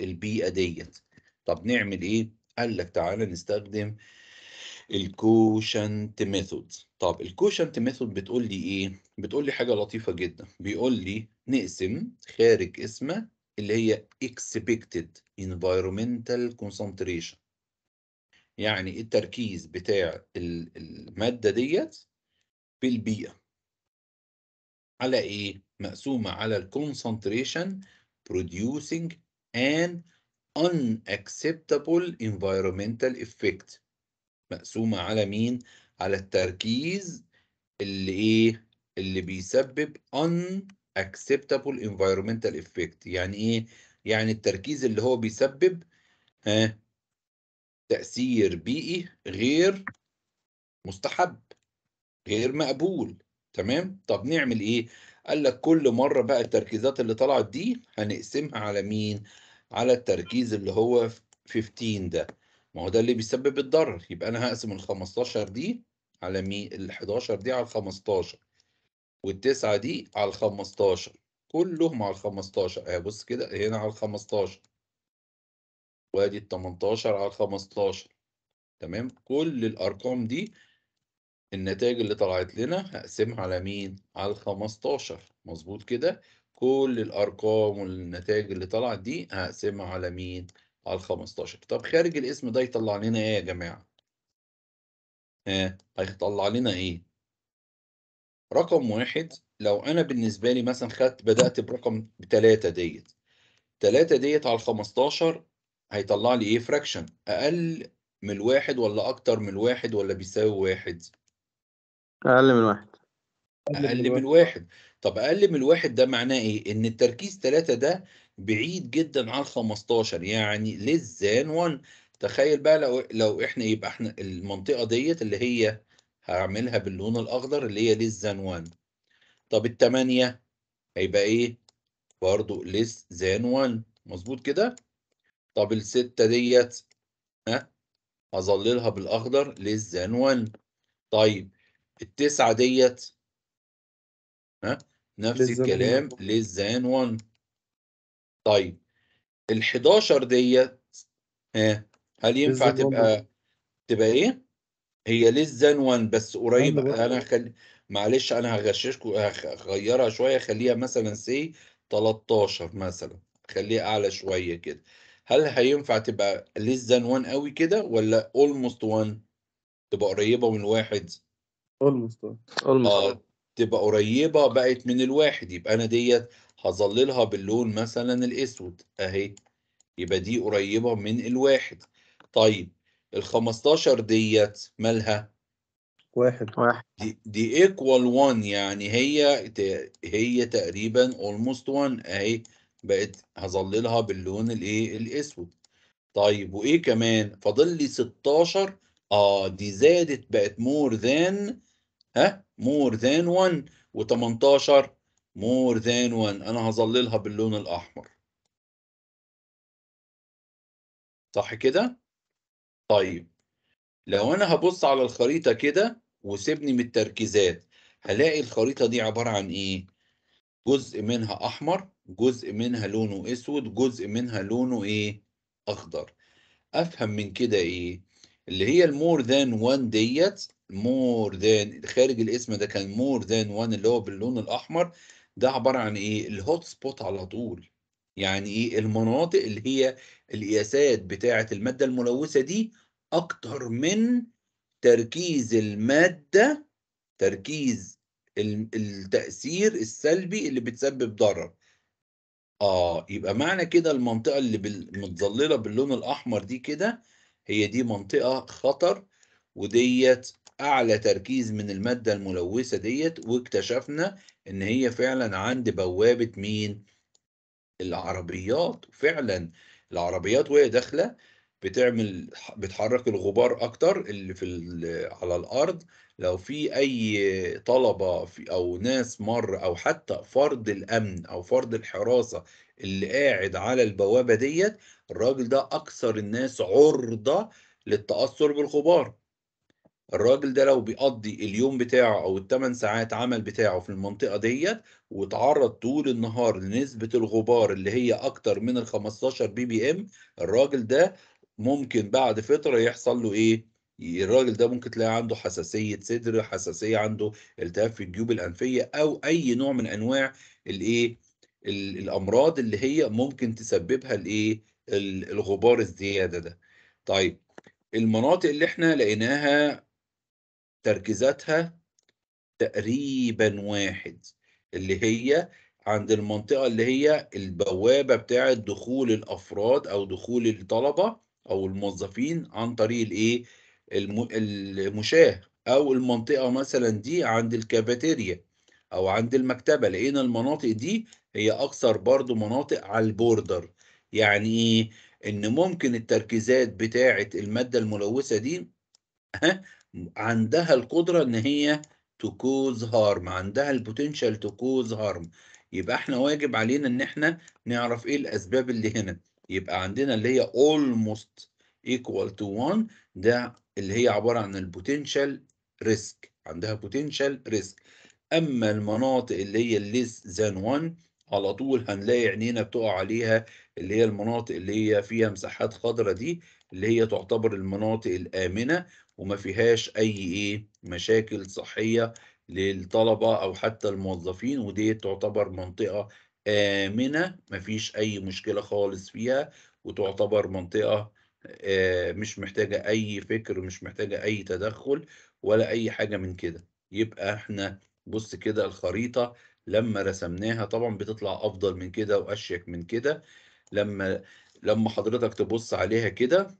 البيئه ديت طب نعمل ايه قال لك تعالى نستخدم الكوشنت ميثود طب الكوشنت ميثود بتقول لي ايه بتقول لي حاجه لطيفه جدا بيقول لي نقسم خارج اسمه اللي هي expected environmental concentration يعني التركيز بتاع الماده ديت في البيئه على ايه مقسومه على الكونسنتريشن producing an unacceptable environmental effect مقسومة على مين؟ على التركيز اللي إيه؟ اللي بيسبب unacceptable environmental effect يعني إيه؟ يعني التركيز اللي هو بيسبب ها تأثير بيئي غير مستحب غير مقبول تمام؟ طب نعمل إيه؟ قال لك كل مرة بقى التركيزات اللي طلعت دي هنقسمها على مين؟ على التركيز اللي هو 15 ده ما هو ده اللي بيسبب الضرر يبقى انا هقسم ال 15 دي على مي ال 11 دي على ال 15 والتسعة دي على ال 15 كلهم على ال 15 اهي بص كده هنا على ال 15 وادي ال 18 على ال 15 تمام كل الارقام دي النتائج اللي طلعت لنا هقسمها على مين على ال 15 مظبوط كده كل الارقام والنتائج اللي طلعت دي هقسمها على مين على ال 15 طب خارج الاسم ده يطلع لنا ايه يا جماعه ها آه، هيطلع لنا ايه رقم واحد لو انا بالنسبه لي مثلا خدت بدات برقم 3 ديت 3 ديت على ال 15 هيطلع لي ايه فراكشن اقل من الواحد ولا اكتر من الواحد ولا بيساوي واحد اقل من واحد اقل من واحد طب اقل من الواحد ده معناه ايه؟ ان التركيز 3 ده بعيد جدا عن 15 يعني less ذان 1 تخيل بقى لو لو احنا يبقى احنا المنطقه ديت اللي هي هعملها باللون الاخضر اللي هي less ذان 1 طب الثمانيه هيبقى ايه؟ برضه less ذان 1 مظبوط كده؟ طب السته ديت ها هظللها بالاخضر less ذان 1 طيب التسعه ديت ها نفس الكلام للزان 1 طيب ال 11 ديت ها آه، هل ينفع تبقى تبقى ايه؟ هي less 1 بس قريبه انا خلي معلش انا هغششكم هغيرها شويه خليها مثلا سي 13 مثلا خليها اعلى شويه كده هل هينفع تبقى less 1 قوي كده ولا اولموست 1 تبقى قريبه من واحد اولموست 1 اولموست 1 تبقى قريبة بقت من الواحد يبقى أنا ديت هظللها باللون مثلا الأسود أهي يبقى دي قريبة من الواحد طيب ال 15 ديت مالها؟ واحد واحد دي, دي 1 يعني هي هي تقريبا almost 1 أهي بقت هظللها باللون الإيه؟ الأسود طيب وإيه كمان؟ فاضل لي 16 آه دي زادت بقت more than ها مور ذان 1 و18 مور ذان 1 انا هظللها باللون الاحمر صح كده طيب لو انا هبص على الخريطه كده وسيبني من التركيزات هلاقي الخريطه دي عباره عن ايه جزء منها احمر جزء منها لونه اسود جزء منها لونه ايه اخضر افهم من كده ايه اللي هي المور ذان وان ديت مور ذان خارج الاسم ده كان مور ذان وان اللي هو باللون الاحمر ده عباره عن ايه الهوت سبوت على طول يعني ايه المناطق اللي هي القياسات بتاعه الماده الملوثه دي اكتر من تركيز الماده تركيز التاثير السلبي اللي بتسبب ضرر اه يبقى معنى كده المنطقه اللي متظلله باللون الاحمر دي كده هي دي منطقة خطر وديت أعلى تركيز من المادة الملوثة ديت واكتشفنا إن هي فعلا عند بوابة مين؟ العربيات فعلا العربيات وهي داخلة بتعمل بتحرك الغبار اكتر اللي في على الارض لو في اي طلبه في او ناس مر او حتى فرد الامن او فرد الحراسه اللي قاعد على البوابه ديت الراجل ده اكثر الناس عرضه للتاثر بالغبار الراجل ده لو بيقضي اليوم بتاعه او الثمان ساعات عمل بتاعه في المنطقه ديت واتعرض طول النهار لنسبه الغبار اللي هي اكتر من ال 15 بي بي ام الراجل ده ممكن بعد فتره يحصل له ايه الراجل ده ممكن تلاقي عنده حساسيه صدر حساسيه عنده التهاب في الجيوب الانفيه او اي نوع من انواع الايه الامراض اللي هي ممكن تسببها الايه الغبار الزياده ده طيب المناطق اللي احنا لقيناها تركيزاتها تقريبا واحد اللي هي عند المنطقة اللي هي البوابة بتاعة دخول الأفراد أو دخول الطلبة أو الموظفين عن طريق الإيه؟ المشاة أو المنطقة مثلا دي عند الكافيتيريا أو عند المكتبة لقينا المناطق دي هي اكثر برضو مناطق على البوردر يعني ايه ان ممكن التركيزات بتاعه الماده الملوثه دي عندها القدره ان هي تكوز هارم عندها البوتنشال تكوز هارم يبقى احنا واجب علينا ان احنا نعرف ايه الاسباب اللي هنا يبقى عندنا اللي هي almost equal to 1 ده اللي هي عباره عن البوتنشال ريسك عندها بوتنشال ريسك اما المناطق اللي هي less than 1 على طول هنلاقي عينينا بتقع عليها اللي هي المناطق اللي هي فيها مساحات خضراء دي اللي هي تعتبر المناطق الآمنة وما فيهاش أي إيه مشاكل صحية للطلبة أو حتى الموظفين ودي تعتبر منطقة آمنة ما فيش أي مشكلة خالص فيها وتعتبر منطقة آه، مش محتاجة أي فكر مش محتاجة أي تدخل ولا أي حاجة من كده يبقى احنا بص كده الخريطة لما رسمناها طبعا بتطلع افضل من كده واشيك من كده لما لما حضرتك تبص عليها كده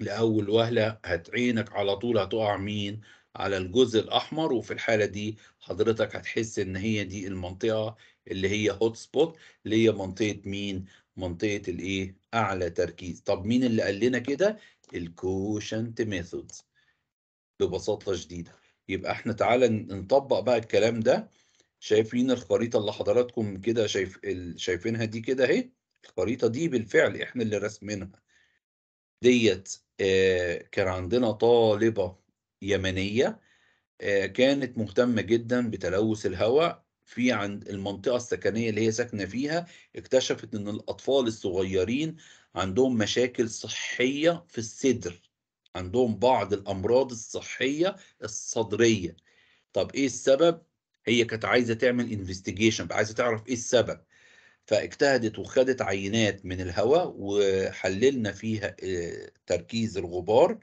لاول وهله هتعينك على طول هتقع مين على الجزء الاحمر وفي الحاله دي حضرتك هتحس ان هي دي المنطقه اللي هي هوت سبوت اللي هي منطقه مين منطقه الايه اعلى تركيز طب مين اللي قال لنا كده الكوشنت ميثود ببساطه شديده يبقى احنا تعالى نطبق بقى الكلام ده شايفين الخريطة اللي حضراتكم كده شايف ال... شايفينها دي كده اهي الخريطة دي بالفعل احنا اللي راسمينها ديت آه كان عندنا طالبة يمنية آه كانت مهتمة جدا بتلوث الهواء في عند المنطقة السكنية اللي هي ساكنة فيها اكتشفت ان الاطفال الصغيرين عندهم مشاكل صحية في الصدر عندهم بعض الامراض الصحية الصدرية طب ايه السبب هي كانت عايزه تعمل انفستيجيشن عايزه تعرف ايه السبب فاجتهدت وخدت عينات من الهواء وحللنا فيها آه، تركيز الغبار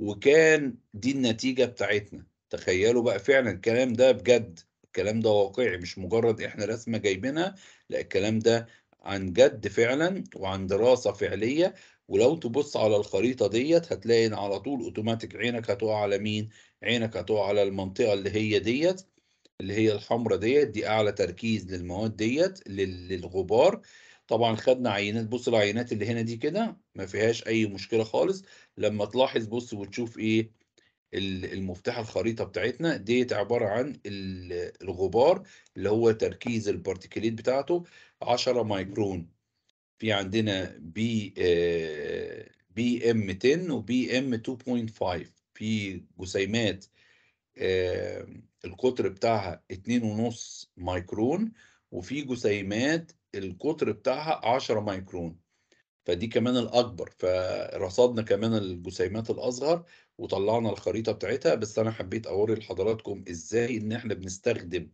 وكان دي النتيجه بتاعتنا تخيلوا بقى فعلا الكلام ده بجد الكلام ده واقعي مش مجرد احنا رسمه جايبينها لا الكلام ده عن جد فعلا وعن دراسه فعليه ولو تبص على الخريطه ديت هتلاقي ان على طول اوتوماتيك عينك هتقع على مين عينك هتقع على المنطقه اللي هي ديت اللي هي الحمراء ديت دي اعلى تركيز للمواد ديت للغبار طبعا خدنا عينات بص العينات اللي هنا دي كده ما فيهاش اي مشكله خالص لما تلاحظ بص وتشوف ايه المفتاح الخريطه بتاعتنا ديت عباره عن الغبار اللي هو تركيز البارتيكليت بتاعته 10 مايكرون في عندنا بي بي ام 10 وبي ام 2.5 في جسيمات آه، القطر بتاعها 2.5 مايكرون وفي جسيمات القطر بتاعها 10 مايكرون فدي كمان الاكبر فرصدنا كمان الجسيمات الاصغر وطلعنا الخريطه بتاعتها بس انا حبيت اوري لحضراتكم ازاي ان احنا بنستخدم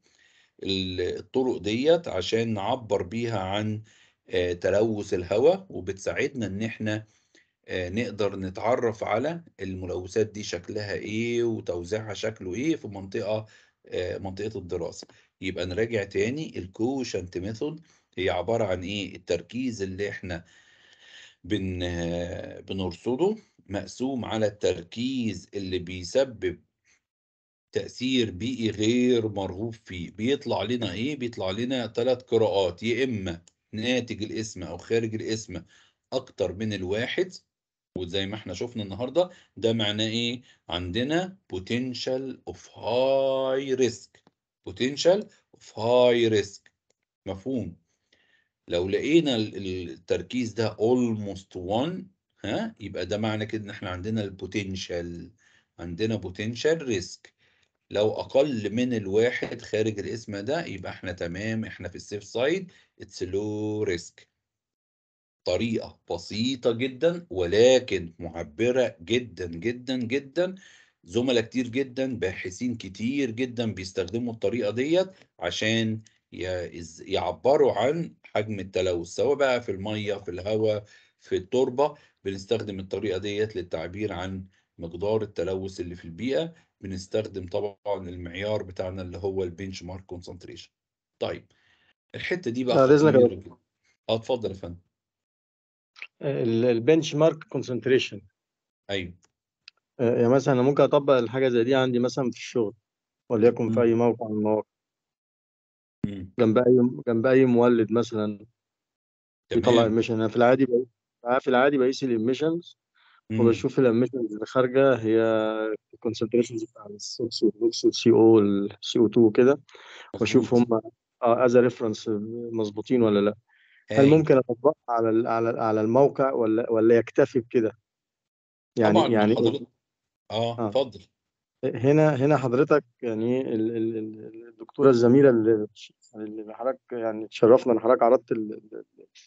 الطرق ديت عشان نعبر بيها عن آه، تلوث الهواء وبتساعدنا ان احنا آه، نقدر نتعرف على الملوثات دي شكلها ايه وتوزيعها شكله ايه في منطقة آه، منطقة الدراسة يبقى نراجع تاني الكوشنت ميثود هي عبارة عن ايه التركيز اللي احنا بن بنرصده مقسوم على التركيز اللي بيسبب تأثير بيئي غير مرغوب فيه بيطلع لنا ايه بيطلع لنا ثلاث قراءات يا اما ناتج الاسم او خارج الاسم اكتر من الواحد وزي ما احنا شفنا النهارده ده معناه ايه؟ عندنا potential of high risk potential of high risk مفهوم لو لقينا التركيز ده almost one ها يبقى ده معنى كده ان احنا عندنا البوتنشال عندنا بوتنشال ريسك لو اقل من الواحد خارج القسمه ده يبقى احنا تمام احنا في السيف سايد اتس لو ريسك بطريقه بسيطه جدا ولكن معبره جدا جدا جدا زملاء كتير جدا باحثين كتير جدا بيستخدموا الطريقه ديت عشان يعبروا عن حجم التلوث سواء بقى في الميه في الهواء في التربه بنستخدم الطريقه ديت للتعبير عن مقدار التلوث اللي في البيئه بنستخدم طبعا المعيار بتاعنا اللي هو البنش مارك كونسنتريشن طيب الحته دي بقى اه اتفضل يا فندم البنش مارك كونسنتريشن ايوه آه، يعني مثلا انا ممكن اطبق الحاجه زي دي عندي مثلا في الشغل وليكن في اي موقع من المواقع جنب اي جنب اي مولد مثلا يطلع ايميشن انا في العادي بقى... في العادي بقيس الاميشنز وبشوف الاميشنز اللي خارجه هي الكونسنتريشنز بتاع السوكس والبوكس والسي او والسي او 2 وكده واشوف هم از آه، ريفرنس مظبوطين ولا لا هل إيه. ممكن اطبقها على على على الموقع ولا ولا يكتفي بكده؟ يعني طبعا يعني إيه؟ آه،, اه اتفضل هنا هنا حضرتك يعني الدكتوره الزميله اللي اللي حضرتك يعني تشرفنا ان حضرتك عرضت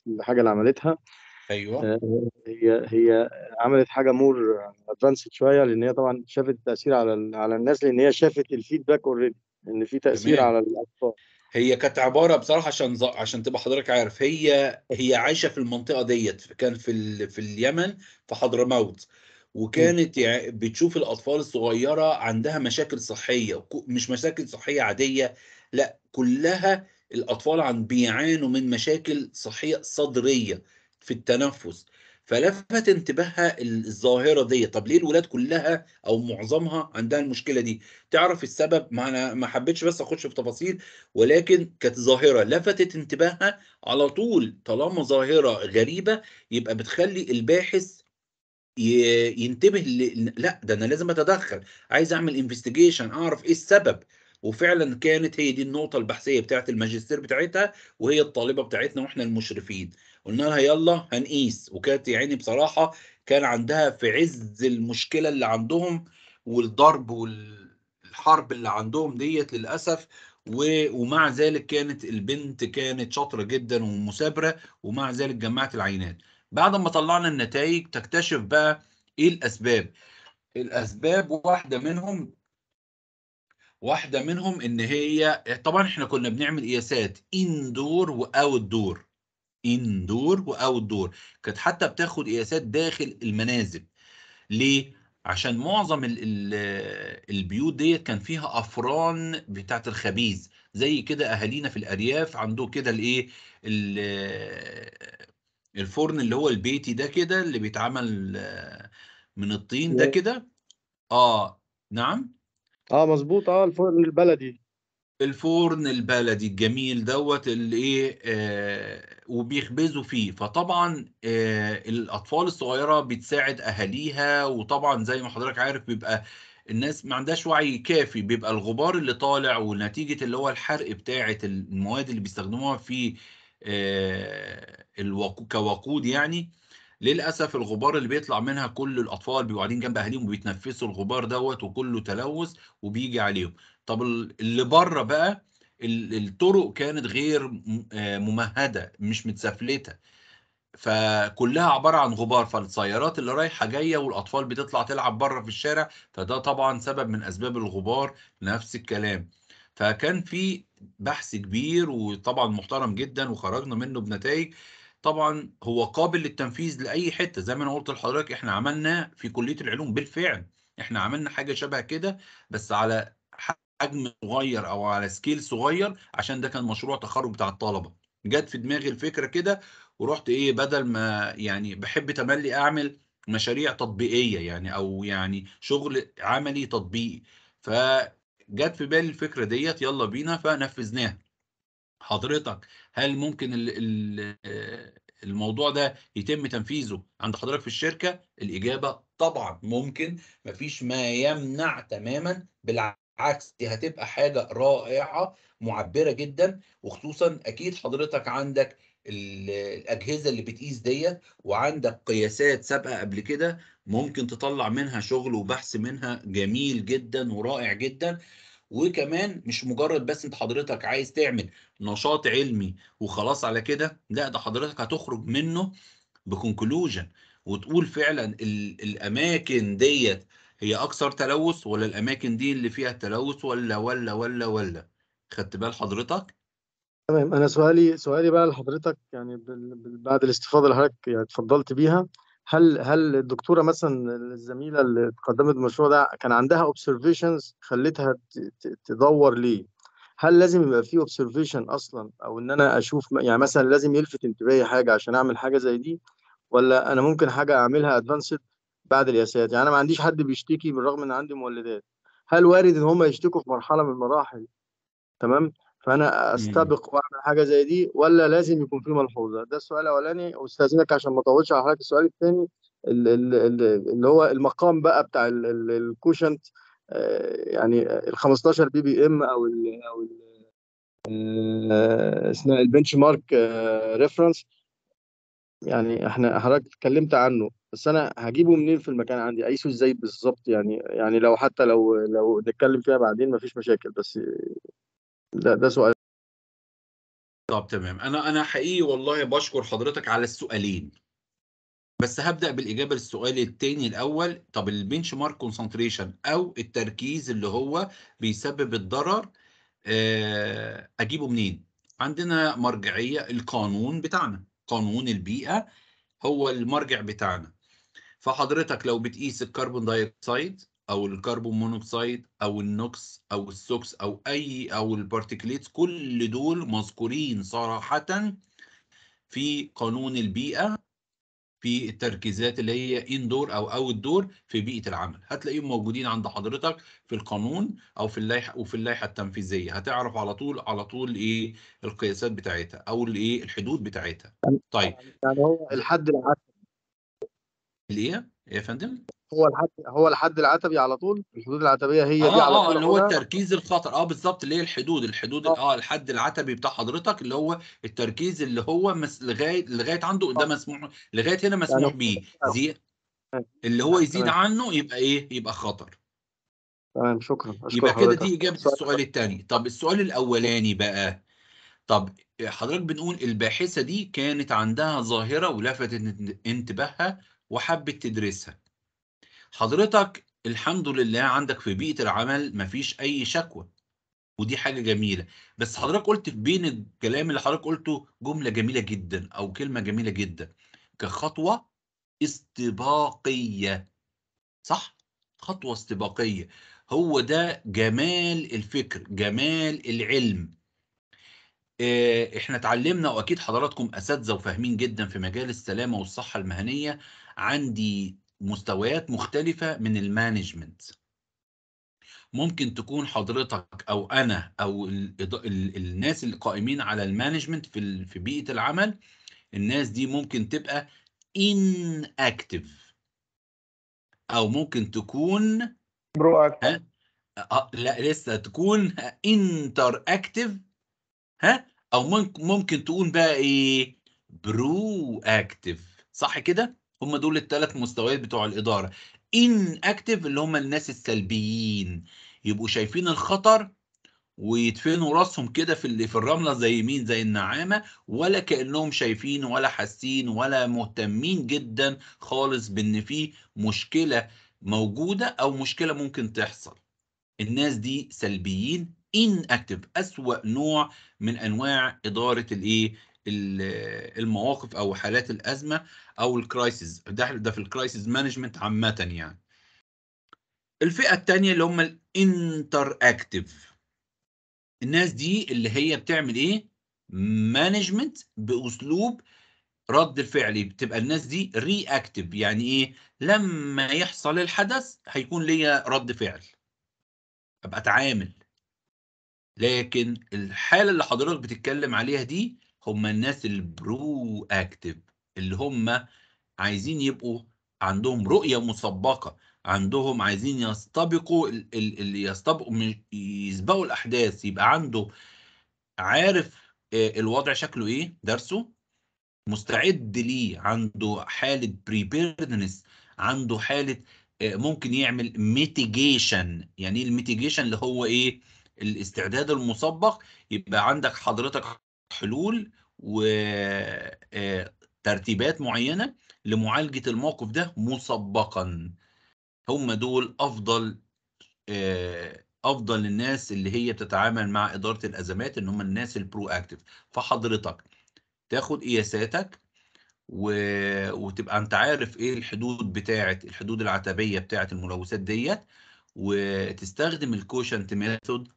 الحاجه اللي عملتها ايوه آه، هي هي عملت حاجه مور ادفانسد شويه لان هي طبعا شافت تاثير على على الناس لان هي شافت الفيدباك اوريدي ان في تاثير جميل. على الاطفال هي كانت عباره بصراحه عشان ز... عشان تبقى حضرتك عارف هي هي عايشه في المنطقه ديت كان في ال... في اليمن في حضرموت وكانت يعني بتشوف الاطفال الصغيره عندها مشاكل صحيه مش مشاكل صحيه عاديه لا كلها الاطفال عن بيعانوا من مشاكل صحيه صدريه في التنفس فلفت انتباهها الظاهره دي طب ليه الولاد كلها او معظمها عندها المشكله دي تعرف السبب ما انا ما حبيتش بس اخش في تفاصيل ولكن كانت ظاهره لفتت انتباهها على طول طالما ظاهره غريبه يبقى بتخلي الباحث ينتبه ل... لا ده انا لازم اتدخل عايز اعمل انفستيجيشن اعرف ايه السبب وفعلا كانت هي دي النقطه البحثيه بتاعت الماجستير بتاعتها وهي الطالبه بتاعتنا واحنا المشرفين قلنا لها يلا هنقيس وكانت يعني بصراحه كان عندها في عز المشكله اللي عندهم والضرب والحرب اللي عندهم ديت للاسف و... ومع ذلك كانت البنت كانت شاطره جدا ومثابره ومع ذلك جمعت العينات بعد ما طلعنا النتائج تكتشف بقى ايه الاسباب الاسباب واحده منهم واحده منهم ان هي طبعا احنا كنا بنعمل قياسات اندور واوت دور اندور واوت دور كانت حتى بتاخد قياسات داخل المنازل ليه عشان معظم الـ الـ البيوت ديت كان فيها افران بتاعه الخبيز زي كده اهالينا في الارياف عندهم كده الايه الفرن اللي هو البيتي ده كده اللي بيتعمل من الطين ده كده اه نعم اه مظبوط اه الفرن البلدي الفرن البلدي الجميل دوت اللي ايه آه وبيخبزوا فيه فطبعا آه الاطفال الصغيره بتساعد اهاليها وطبعا زي ما حضرتك عارف بيبقى الناس ما عندهاش وعي كافي بيبقى الغبار اللي طالع ونتيجه اللي هو الحرق بتاعه المواد اللي بيستخدموها في آه الوقود كوقود يعني للاسف الغبار اللي بيطلع منها كل الاطفال بيبقوا قاعدين جنب اهاليهم وبيتنفسوا الغبار دوت وكله تلوث وبيجي عليهم طب اللي بره بقى الطرق كانت غير آه، ممهده مش متسفلته فكلها عباره عن غبار فالسيارات اللي رايحه جايه والاطفال بتطلع تلعب بره في الشارع فده طبعا سبب من اسباب الغبار نفس الكلام فكان في بحث كبير وطبعا محترم جدا وخرجنا منه بنتائج طبعا هو قابل للتنفيذ لاي حته زي ما انا قلت لحضرتك احنا عملنا في كليه العلوم بالفعل احنا عملنا حاجه شبه كده بس على حجم صغير او على سكيل صغير عشان ده كان مشروع تخرج بتاع الطلبه جت في دماغي الفكره كده ورحت ايه بدل ما يعني بحب تملي اعمل مشاريع تطبيقيه يعني او يعني شغل عملي تطبيقي فجت في بالي الفكره ديت يلا بينا فنفذناها حضرتك هل ممكن الـ الـ الموضوع ده يتم تنفيذه عند حضرتك في الشركه الاجابه طبعا ممكن مفيش ما يمنع تماما بالعكس بالعكس دي هتبقى حاجة رائعة معبرة جدا وخصوصا أكيد حضرتك عندك الأجهزة اللي بتقيس ديت وعندك قياسات سابقة قبل كده ممكن تطلع منها شغل وبحث منها جميل جدا ورائع جدا وكمان مش مجرد بس انت حضرتك عايز تعمل نشاط علمي وخلاص على كده لا ده حضرتك هتخرج منه بكونكلوجن وتقول فعلا الاماكن ديت هي اكثر تلوث ولا الاماكن دي اللي فيها تلوث ولا ولا ولا ولا خدت بال حضرتك تمام انا سؤالي سؤالي بقى لحضرتك يعني بعد الاستفاضه اللي حضرتك يعني اتفضلت بيها هل هل الدكتوره مثلا الزميله اللي قدمت المشروع ده كان عندها اوبزرفيشنز خلتها تدور ليه؟ هل لازم يبقى في اوبزرفيشن اصلا او ان انا اشوف يعني مثلا لازم يلفت انتباهي حاجه عشان اعمل حاجه زي دي ولا انا ممكن حاجه اعملها ادفانسد بعد الياسات يعني انا ما عنديش حد بيشتكي بالرغم ان عندي مولدات هل وارد ان هم يشتكوا في مرحله من المراحل تمام فانا استبق واعمل حاجه زي دي ولا لازم يكون في ملحوظه ده السؤال الاولاني واستاذنك عشان ما اطولش على حضرتك السؤال الثاني اللي هو المقام بقى بتاع الكوشنت آه، يعني ال 15 بي بي ام او الـ او الـ آه، اسمها البنش مارك ريفرنس يعني احنا حضرتك اتكلمت عنه بس انا هجيبه منين في المكان عندي اقيسه ازاي بالظبط يعني يعني لو حتى لو لو نتكلم فيها بعدين مفيش مشاكل بس ده ده سؤال طب تمام انا انا حقيقي والله بشكر حضرتك على السؤالين بس هبدا بالاجابه للسؤال الثاني الاول طب البنش مارك كونسنتريشن او التركيز اللي هو بيسبب الضرر آه، اجيبه منين عندنا مرجعيه القانون بتاعنا قانون البيئه هو المرجع بتاعنا فحضرتك لو بتقيس الكربون دايوكسيد او الكربون مونوكسيد او النوكس او السوكس او اي او البارتيكليتس كل دول مذكورين صراحه في قانون البيئه في التركيزات اللي هي اندور او اوت دور في بيئه العمل هتلاقيهم موجودين عند حضرتك في القانون او في اللائحه وفي اللائحه التنفيذيه هتعرف على طول على طول ايه القياسات بتاعتها او الايه الحدود بتاعتها طيب يعني هو الحد العسل الايه يا فندم؟ هو الحد هو الحد العتبي على طول الحدود العتبيه هي آه دي على طول اه اللي هو التركيز الخطر اه بالظبط اللي هي الحدود الحدود اه, آه الحد العتبي بتاع حضرتك اللي هو التركيز اللي هو مس... لغايه لغايه عنده ده آه. مسموح لغايه هنا مسموح يعني بيه آه. زي... اللي هو يزيد عنه يبقى ايه يبقى خطر تمام شكرا يبقى كده دي اجابه السؤال الثاني طب السؤال الاولاني بقى طب حضرتك بنقول الباحثه دي كانت عندها ظاهره ولفتت انتباهها وحبت تدرسها حضرتك الحمد لله عندك في بيئة العمل مفيش أي شكوى ودي حاجة جميلة بس حضرتك قلت في بين الكلام اللي حضرتك قلته جملة جميلة جدا أو كلمة جميلة جدا كخطوة استباقية صح؟ خطوة استباقية هو ده جمال الفكر جمال العلم آه، احنا اتعلمنا واكيد حضراتكم اساتذه وفاهمين جدا في مجال السلامه والصحه المهنيه عندي مستويات مختلفة من المانجمنت ممكن تكون حضرتك او انا او الـ الـ الناس اللي قائمين على المانجمنت في في بيئه العمل الناس دي ممكن تبقى inactive او ممكن تكون برو أه لا لسه تكون انتر اكتف ها او ممكن ممكن تكون بقى ايه برو اكتف صح كده هم دول الثلاث مستويات بتوع الاداره ان اكتف اللي هم الناس السلبيين يبقوا شايفين الخطر ويدفنوا راسهم كده في اللي في الرمله زي مين زي النعامه ولا كانهم شايفين ولا حاسين ولا مهتمين جدا خالص بان في مشكله موجوده او مشكله ممكن تحصل الناس دي سلبيين ان اكتف اسوا نوع من انواع اداره الايه المواقف او حالات الازمه او الكرايسيز ده ده في الكرايسيز مانجمنت عامه يعني الفئه الثانيه اللي هم الانتر اكتف الناس دي اللي هي بتعمل ايه مانجمنت باسلوب رد الفعل بتبقى الناس دي رياكتيف يعني ايه لما يحصل الحدث هيكون ليا رد فعل ابقى اتعامل لكن الحاله اللي حضرتك بتتكلم عليها دي هم الناس البرو اكتف اللي هم عايزين يبقوا عندهم رؤيه مسبقه عندهم عايزين يستبقوا اللي يستبقوا يسبقوا الاحداث يبقى عنده عارف آه، الوضع شكله ايه درسه مستعد ليه عنده حاله بريبيرنس عنده حاله آه، ممكن يعمل ميتيجيشن يعني ايه الميتيجيشن اللي هو ايه الاستعداد المسبق يبقى عندك حضرتك حلول وترتيبات آه، معينة لمعالجة الموقف ده مسبقا هم دول أفضل آه، أفضل الناس اللي هي بتتعامل مع إدارة الأزمات إن هم الناس البرو أكتف فحضرتك تاخد قياساتك و... وتبقى انت عارف ايه الحدود بتاعه الحدود العتبيه بتاعه الملوثات ديت وتستخدم الكوشنت ميثود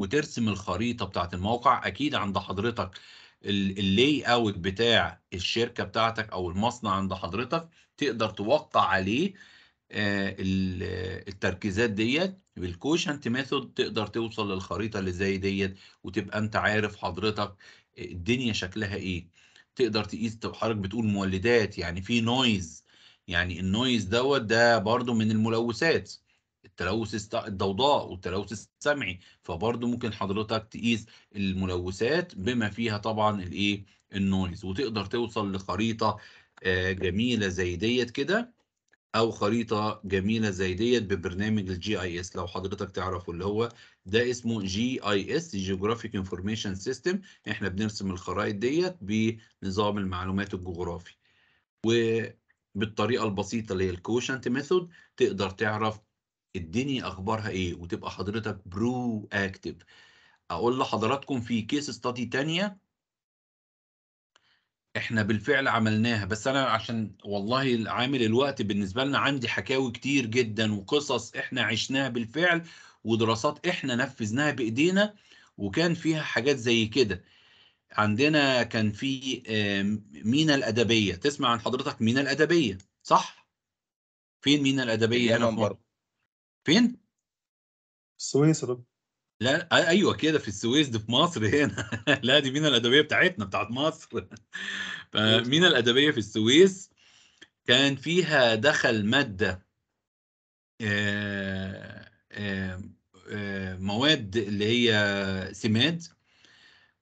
وترسم الخريطه بتاعه الموقع اكيد عند حضرتك اللي اوت بتاع الشركه بتاعتك او المصنع عند حضرتك تقدر توقع عليه آه، التركيزات ديت بالكوشنت ميثود تقدر توصل للخريطه اللي زي ديت وتبقى انت عارف حضرتك الدنيا شكلها ايه تقدر تقيس حضرتك بتقول مولدات يعني في نويز يعني النويز دوت ده برضو من الملوثات التلوث الضوضاء والتلوث السمعي فبرضه ممكن حضرتك تقيس الملوثات بما فيها طبعا الايه النويز وتقدر توصل لخريطه آه، جميله زي ديت كده او خريطه جميله زي ديت ببرنامج الجي اي اس لو حضرتك تعرفه اللي هو ده اسمه جي اي اس جيوغرافيك انفورميشن سيستم احنا بنرسم الخرائط ديت بنظام المعلومات الجغرافي وبالطريقه البسيطه اللي هي الكوشنت ميثود تقدر تعرف الدنيا اخبارها ايه وتبقى حضرتك برو اكتف اقول لحضراتكم في كيس ستادي تانية احنا بالفعل عملناها بس انا عشان والله عامل الوقت بالنسبه لنا عندي حكاوي كتير جدا وقصص احنا عشناها بالفعل ودراسات احنا نفذناها بايدينا وكان فيها حاجات زي كده عندنا كان في مينا الادبيه تسمع عن حضرتك مينا الادبيه صح فين مينا الادبيه انا في فين؟ السويس ده لا ايوه كده في السويس دي في مصر هنا لا دي مينا الادبيه بتاعتنا بتاعت مصر فمينا الادبيه في السويس كان فيها دخل ماده آه، آه، آه، مواد اللي هي سماد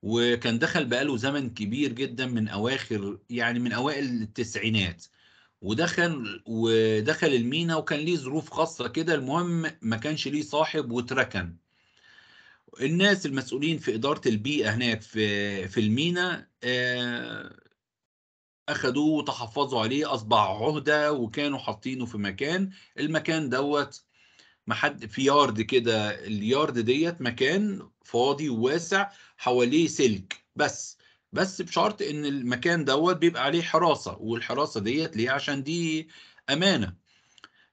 وكان دخل بقاله زمن كبير جدا من اواخر يعني من اوائل التسعينات ودخل ودخل المينا وكان ليه ظروف خاصة كده المهم ما كانش ليه صاحب واتركن الناس المسؤولين في إدارة البيئة هناك في في المينا آه، أخدوه وتحفظوا عليه أصبح عهدة وكانوا حاطينه في مكان المكان دوت محد في يارد كده اليارد ديت مكان فاضي وواسع حواليه سلك بس بس بشرط ان المكان دوت بيبقى عليه حراسه والحراسه ديت ليه عشان دي امانه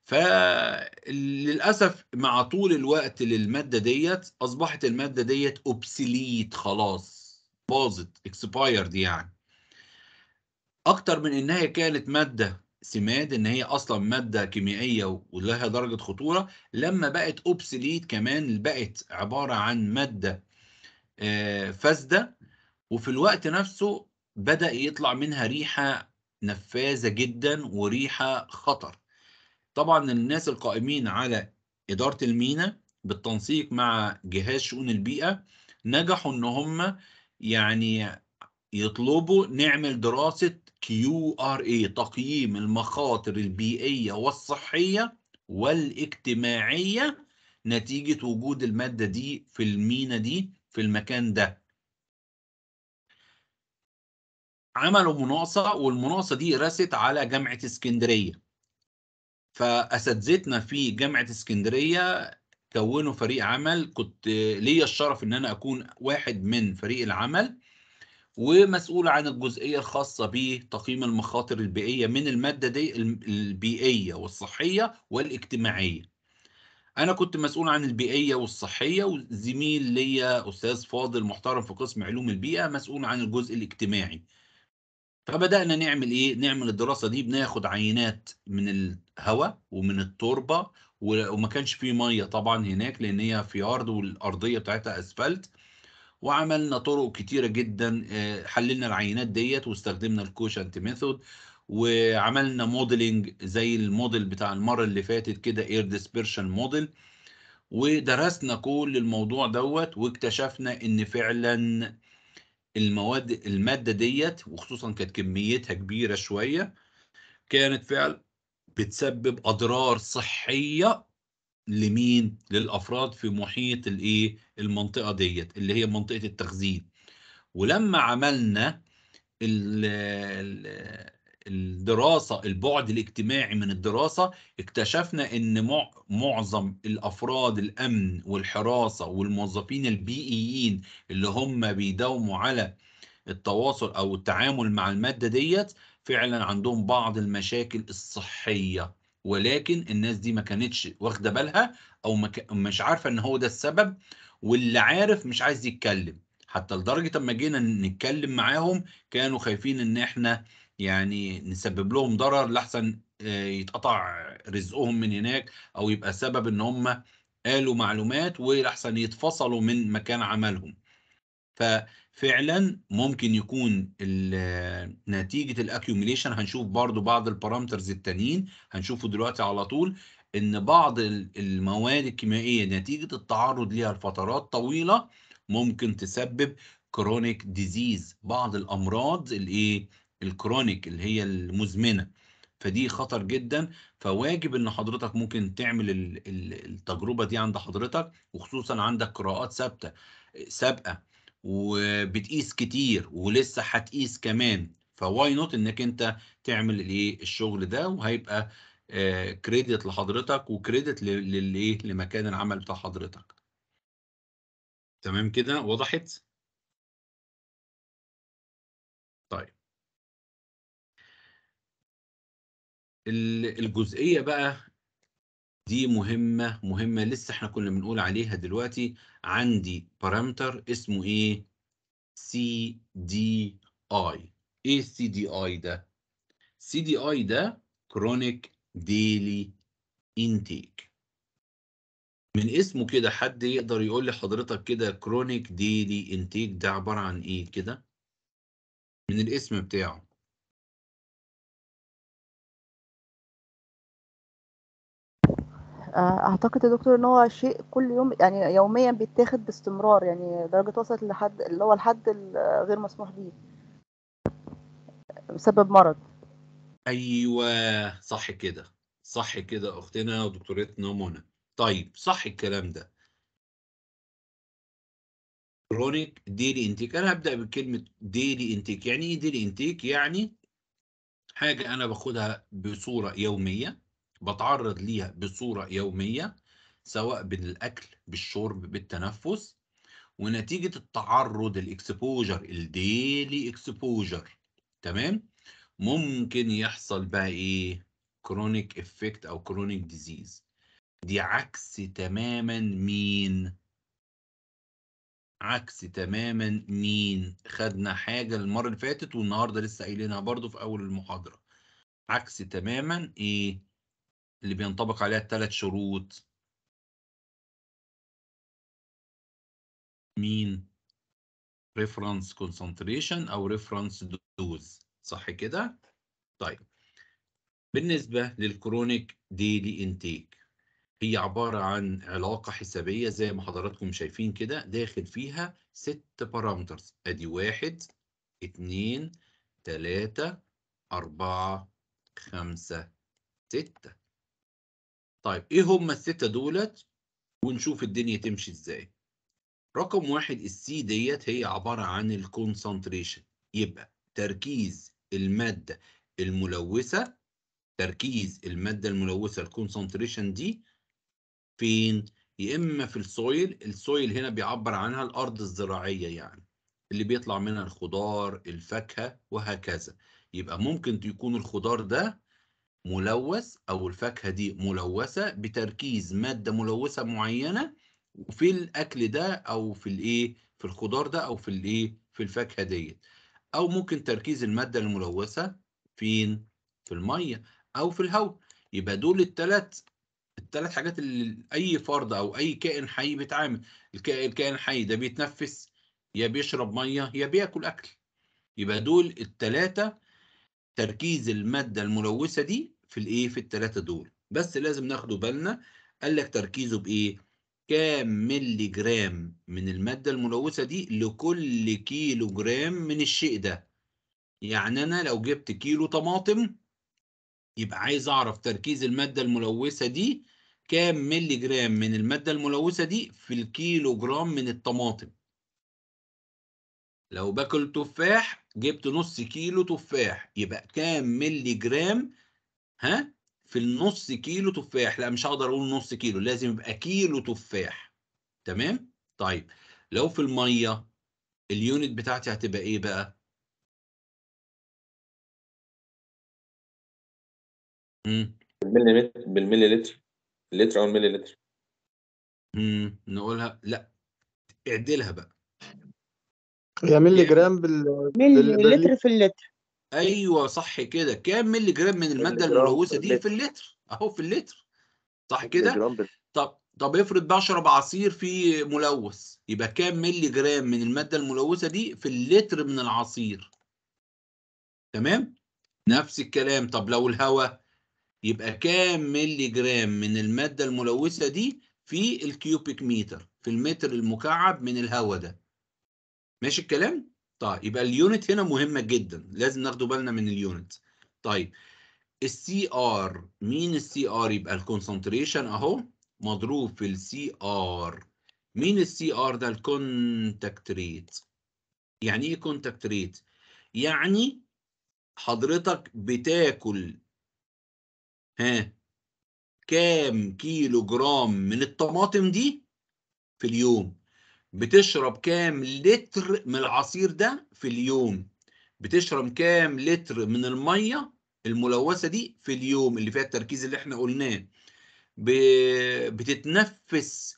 فللاسف مع طول الوقت للماده ديت اصبحت الماده ديت اوبسليت خلاص باظت اكسبايرد يعني اكتر من انها كانت ماده سماد ان هي اصلا ماده كيميائيه ولها درجه خطوره لما بقت اوبسليت كمان بقت عباره عن ماده آه، فاسده وفي الوقت نفسه بدأ يطلع منها ريحة نفاذة جدا وريحة خطر طبعا الناس القائمين على إدارة المينا بالتنسيق مع جهاز شؤون البيئة نجحوا إن هم يعني يطلبوا نعمل دراسة كيو ار اي تقييم المخاطر البيئية والصحية والاجتماعية نتيجة وجود المادة دي في المينا دي في المكان ده عملوا مناقصه والمناقصه دي رست على جامعه اسكندريه فاساتذتنا في جامعه اسكندريه كونوا فريق عمل كنت ليا الشرف ان انا اكون واحد من فريق العمل ومسؤول عن الجزئيه الخاصه بتقييم المخاطر البيئيه من الماده دي البيئيه والصحيه والاجتماعيه انا كنت مسؤول عن البيئيه والصحيه وزميل ليا استاذ فاضل محترم في قسم علوم البيئه مسؤول عن الجزء الاجتماعي فبدانا نعمل ايه نعمل الدراسه دي بناخد عينات من الهواء ومن التربه وما كانش فيه ميه طبعا هناك لان هي في ارض والارضيه بتاعتها اسفلت وعملنا طرق كتيره جدا آه، حللنا العينات ديت واستخدمنا الكوشنت ميثود وعملنا موديلنج زي الموديل بتاع المره اللي فاتت كده اير ديسبيرشن موديل ودرسنا كل الموضوع دوت واكتشفنا ان فعلا المواد المادة ديت وخصوصا كانت كميتها كبيرة شوية كانت فعلا بتسبب أضرار صحية لمين؟ للأفراد في محيط الإيه؟ المنطقة ديت اللي هي منطقة التخزين ولما عملنا الدراسة البعد الاجتماعي من الدراسة اكتشفنا ان معظم الافراد الامن والحراسة والموظفين البيئيين اللي هم بيداوموا على التواصل او التعامل مع المادة ديت فعلا عندهم بعض المشاكل الصحية ولكن الناس دي ما كانتش واخدة بالها او مش عارفة ان هو ده السبب واللي عارف مش عايز يتكلم حتى لدرجة اما جينا نتكلم معاهم كانوا خايفين ان احنا يعني نسبب لهم ضرر لحسن آه، يتقطع رزقهم من هناك او يبقى سبب ان هم قالوا معلومات ولحسن يتفصلوا من مكان عملهم ففعلا ممكن يكون آه، نتيجه الاكيوميليشن هنشوف برضو بعض البارامترز التانيين هنشوفه دلوقتي على طول ان بعض المواد الكيميائيه نتيجه التعرض ليها لفترات طويله ممكن تسبب كرونيك ديزيز بعض الامراض الايه الكرونيك اللي هي المزمنه فدي خطر جدا فواجب ان حضرتك ممكن تعمل التجربه دي عند حضرتك وخصوصا عندك قراءات ثابته سابقه وبتقيس كتير ولسه هتقيس كمان فواي نوت انك انت تعمل الايه الشغل ده وهيبقى كريدت آه، لحضرتك وكريدت للايه لمكان العمل بتاع حضرتك تمام كده وضحت الجزئيه بقى دي مهمه مهمه لسه احنا كنا بنقول عليها دلوقتي عندي بارامتر اسمه ايه سي دي اي ايه سي دي اي ده سي دي اي ده كرونيك ديلي انتيك من اسمه كده حد يقدر يقول لي حضرتك كده كرونيك ديلي انتيك ده عباره عن ايه كده من الاسم بتاعه آه، اعتقد يا دكتور ان هو شيء كل يوم يعني يوميا بيتاخد باستمرار يعني درجه وصلت لحد اللي هو الحد الغير مسموح بيه بسبب مرض ايوه صح كده صح كده اختنا ودكتورتنا منى طيب صح الكلام ده كرونيك ديلي انتيك انا هبدا بكلمه ديلي انتيك يعني ايه ديلي انتيك يعني حاجه انا باخدها بصوره يوميه بتعرض ليها بصورة يومية سواء بالأكل بالشرب بالتنفس ونتيجة التعرض الاكسبوجر الديلي اكسبوجر تمام ممكن يحصل بقى ايه كرونيك افكت او كرونيك ديزيز دي عكس تماما مين عكس تماما مين خدنا حاجة المرة اللي فاتت والنهاردة لسه قايلينها برضو في اول المحاضرة عكس تماما ايه اللي بينطبق عليها الثلاث شروط مين reference concentration أو reference dose صح كده؟ طيب بالنسبة للكرونيك ديلي انتيك هي عبارة عن علاقة حسابية زي ما حضراتكم شايفين كده داخل فيها ست بارامترز ادي واحد اتنين تلاتة أربعة خمسة ستة طيب ايه هم الستة دولت ونشوف الدنيا تمشي ازاي رقم واحد السي ديت هي عبارة عن الكونسنتريشن يبقى تركيز المادة الملوثة تركيز المادة الملوثة الكونسنتريشن دي فين؟ يا إما في السويل السويل هنا بيعبر عنها الأرض الزراعية يعني اللي بيطلع منها الخضار الفاكهة وهكذا يبقى ممكن يكون الخضار ده ملوث او الفاكهه دي ملوثه بتركيز ماده ملوثه معينه وفي الاكل ده او في الايه في الخضار ده او في الايه في الفاكهه ديت او ممكن تركيز الماده الملوثه فين في الميه او في الهواء يبقى دول الثلاث الثلاث حاجات اللي اي فرد او اي كائن حي بيتعامل الكائن الحي ده بيتنفس يا بيشرب ميه يا بياكل اكل يبقى دول الثلاثه تركيز المادة الملوثة دي في الايه في الثلاثة دول بس لازم ناخدوا بالنا قال لك تركيزه بايه كام ملي جرام من المادة الملوثة دي لكل كيلو جرام من الشيء ده يعني انا لو جبت كيلو طماطم يبقى عايز اعرف تركيز المادة الملوثة دي كام ملي جرام من المادة الملوثة دي في الكيلو جرام من الطماطم لو باكل تفاح جبت نص كيلو تفاح يبقى كام ملي جرام ها في النص كيلو تفاح لا مش هقدر اقول نص كيلو لازم يبقى كيلو تفاح تمام طيب لو في الميه اليونت بتاعتي هتبقى ايه بقى بالملي لتر بالملي لتر لتر او الملي لتر امم نقولها لا اعدلها بقى هي ملي جرام بال ملي لتر في اللتر ايوه صح كده كام ملي جرام من الماده الملوثه دي في اللتر اهو في اللتر صح كده طب طب افرض بشرب عصير فيه ملوث يبقى كام ملي جرام من الماده الملوثه دي في اللتر من العصير تمام نفس الكلام طب لو الهواء يبقى كام ملي جرام من الماده الملوثه دي في الكيوبيك متر في المتر المكعب من الهواء ده ماشي الكلام طيب يبقى اليونت هنا مهمه جدا لازم ناخدوا بالنا من اليونت طيب السي ار مين السي ار يبقى الكونسنتريشن اهو مضروب في السي ار مين السي ار ده الكونتاكت ريت يعني ايه كونتاكت ريت يعني حضرتك بتاكل ها كام كيلو جرام من الطماطم دي في اليوم بتشرب كام لتر من العصير ده في اليوم بتشرب كام لتر من الميه الملوثه دي في اليوم اللي فيها التركيز اللي احنا قلناه بتتنفس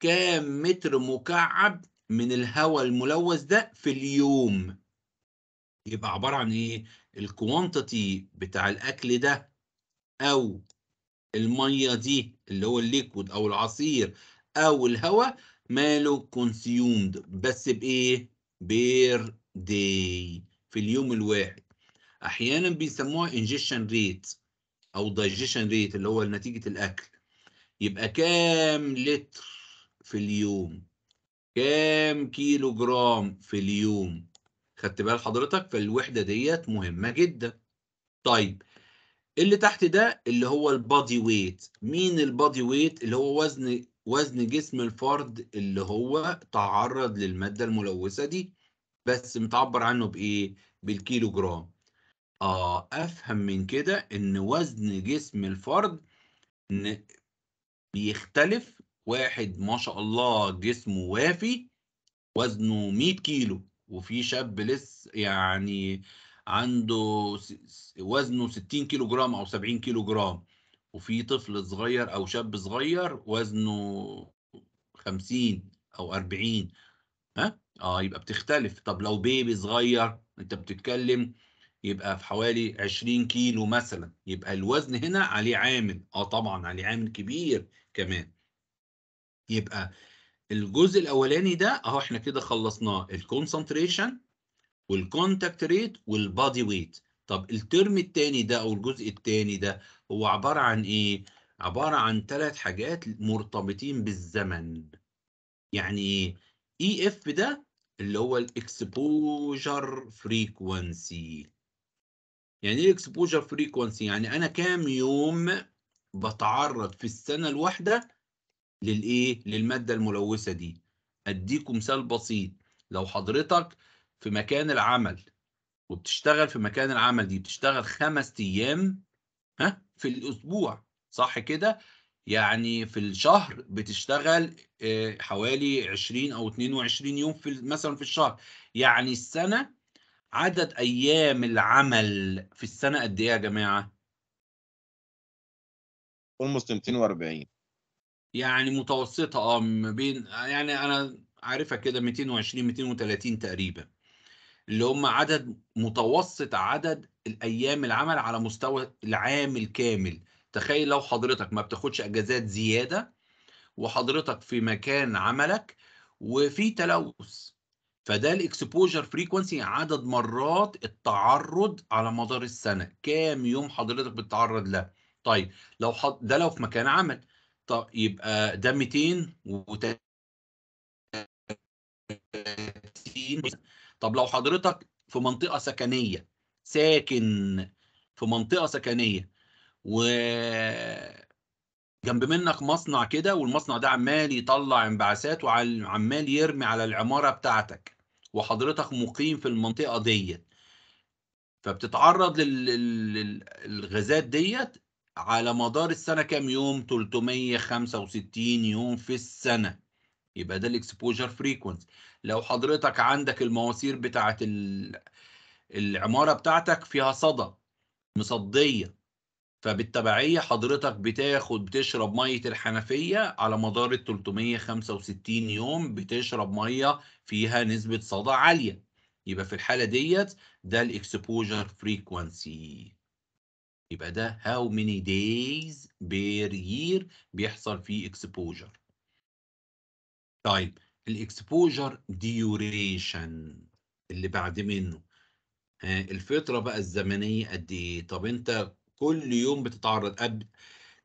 كام متر مكعب من الهواء الملوث ده في اليوم يبقى عباره عن ايه الكوانتيتي بتاع الاكل ده او الميه دي اللي هو الليكود او العصير او الهواء ماله كونسيومد بس بايه بير داي في اليوم الواحد احيانا بيسموها انجيشن ريت او دايجيشن ريت اللي هو نتيجه الاكل يبقى كام لتر في اليوم كام كيلو جرام في اليوم خدت بال حضرتك فالوحده ديت مهمه جدا طيب اللي تحت ده اللي هو البادي ويت مين البادي ويت اللي هو وزن وزن جسم الفرد اللي هو تعرض للمادة الملوثة دي بس متعبر عنه بإيه؟ بالكيلو جرام آه أفهم من كده إن وزن جسم الفرد بيختلف واحد ما شاء الله جسمه وافي وزنه 100 كيلو وفي شاب لسه يعني عنده وزنه 60 كيلو جرام أو 70 كيلو جرام وفي طفل صغير او شاب صغير وزنه 50 او 40 ها اه يبقى بتختلف طب لو بيبي صغير انت بتتكلم يبقى في حوالي 20 كيلو مثلا يبقى الوزن هنا عليه عامل اه طبعا عليه عامل كبير كمان يبقى الجزء الاولاني ده اهو احنا كده خلصناه الكونسنتريشن والكونتاكت ريت والبادي ويت طب الترم الثاني ده او الجزء الثاني ده هو عباره عن ايه عباره عن ثلاث حاجات مرتبطين بالزمن يعني ايه اي اف ده اللي هو الاكسبوجر فريكونسي. يعني ايه الاكسبوجر فريكونسي؟ يعني انا كام يوم بتعرض في السنه الواحده للايه للماده الملوثه دي اديكم مثال بسيط لو حضرتك في مكان العمل وبتشتغل في مكان العمل دي بتشتغل خمس ايام ها في الاسبوع صح كده يعني في الشهر بتشتغل آه، حوالي 20 او 22 يوم في مثلا في الشهر يعني السنه عدد ايام العمل في السنه قد ايه يا جماعه almost 240 يعني متوسطه اه ما بين يعني انا عارفها كده 220 230 تقريبا اللي هم عدد متوسط عدد الايام العمل على مستوى العام الكامل تخيل لو حضرتك ما بتاخدش اجازات زياده وحضرتك في مكان عملك وفي تلوث فده الاكسبوجر فريكونسي عدد مرات التعرض على مدار السنه كام يوم حضرتك بتتعرض له طيب لو حض... ده لو في مكان عمل طب يبقى ده 200 و 30 طب لو حضرتك في منطقه سكنيه ساكن في منطقه سكنيه و جنب منك مصنع كده والمصنع ده عمال يطلع انبعاثات وعمال يرمي على العماره بتاعتك وحضرتك مقيم في المنطقه ديت فبتتعرض للغازات ديت على مدار السنه كام يوم 365 يوم في السنه يبقى ده الاكسبوجر فريكونسي لو حضرتك عندك المواسير بتاعه العماره بتاعتك فيها صدى مصديه فبالتبعيه حضرتك بتاخد بتشرب ميه الحنفيه على مدار ال 365 يوم بتشرب ميه فيها نسبه صدى عاليه يبقى في الحاله ديت ده الاكسبوجر فريكوانسي يبقى ده how many days per year بيحصل فيه اكسبوجر طيب الاكسبوجر ديوريشن اللي بعد منه آه الفتره بقى الزمنيه قد ايه طب انت كل يوم بتتعرض قبل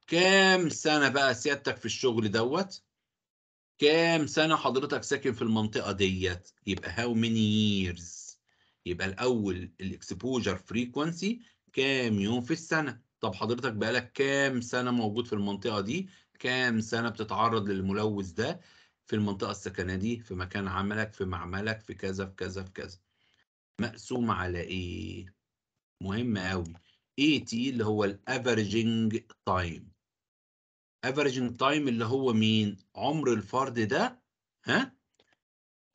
كام سنه بقى سيادتك في الشغل دوت كام سنه حضرتك ساكن في المنطقه ديت يبقى هاو ماني ييرز يبقى الاول الاكسبوجر فريكوانسي كام يوم في السنه طب حضرتك بقالك كام سنه موجود في المنطقه دي كام سنه بتتعرض للملوث ده في المنطقة السكنية دي في مكان عملك في معملك في كذا في كذا في كذا مقسوم على ايه مهم قوي اي تي اللي هو الأفرجينج تايم أفرجينج تايم اللي هو مين عمر الفرد ده ها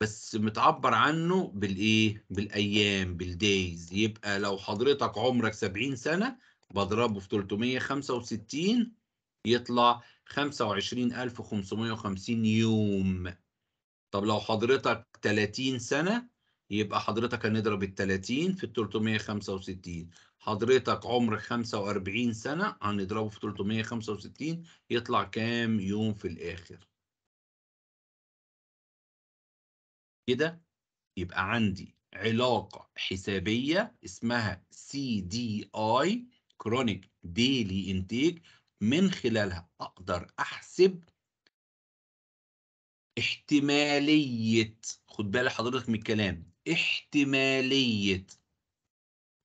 بس متعبر عنه بالايه بالايام بالدايز يبقى لو حضرتك عمرك 70 سنه بضربه في 365 يطلع 25550 يوم طب لو حضرتك 30 سنة يبقى حضرتك هنضرب ال 30 في ال 365 حضرتك عمر 45 سنة هنضربه في 365 يطلع كام يوم في الآخر كده يبقى عندي علاقة حسابية اسمها CDI Chronic Daily Intake من خلالها اقدر احسب احتماليه خد بالي حضرتك من الكلام احتماليه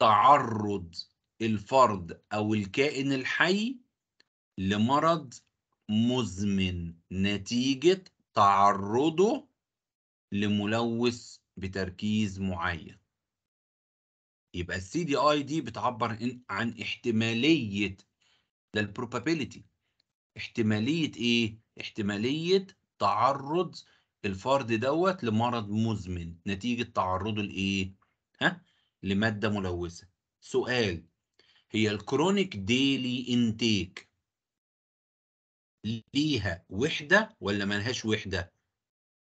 تعرض الفرد او الكائن الحي لمرض مزمن نتيجه تعرضه لملوث بتركيز معين يبقى السي دي اي دي بتعبر عن احتماليه للبروبابيلتي احتماليه ايه احتماليه تعرض الفرد دوت لمرض مزمن نتيجه تعرضه لايه ها لماده ملوثه سؤال هي الكرونيك ديلي انتيك ليها وحده ولا ملهاش وحده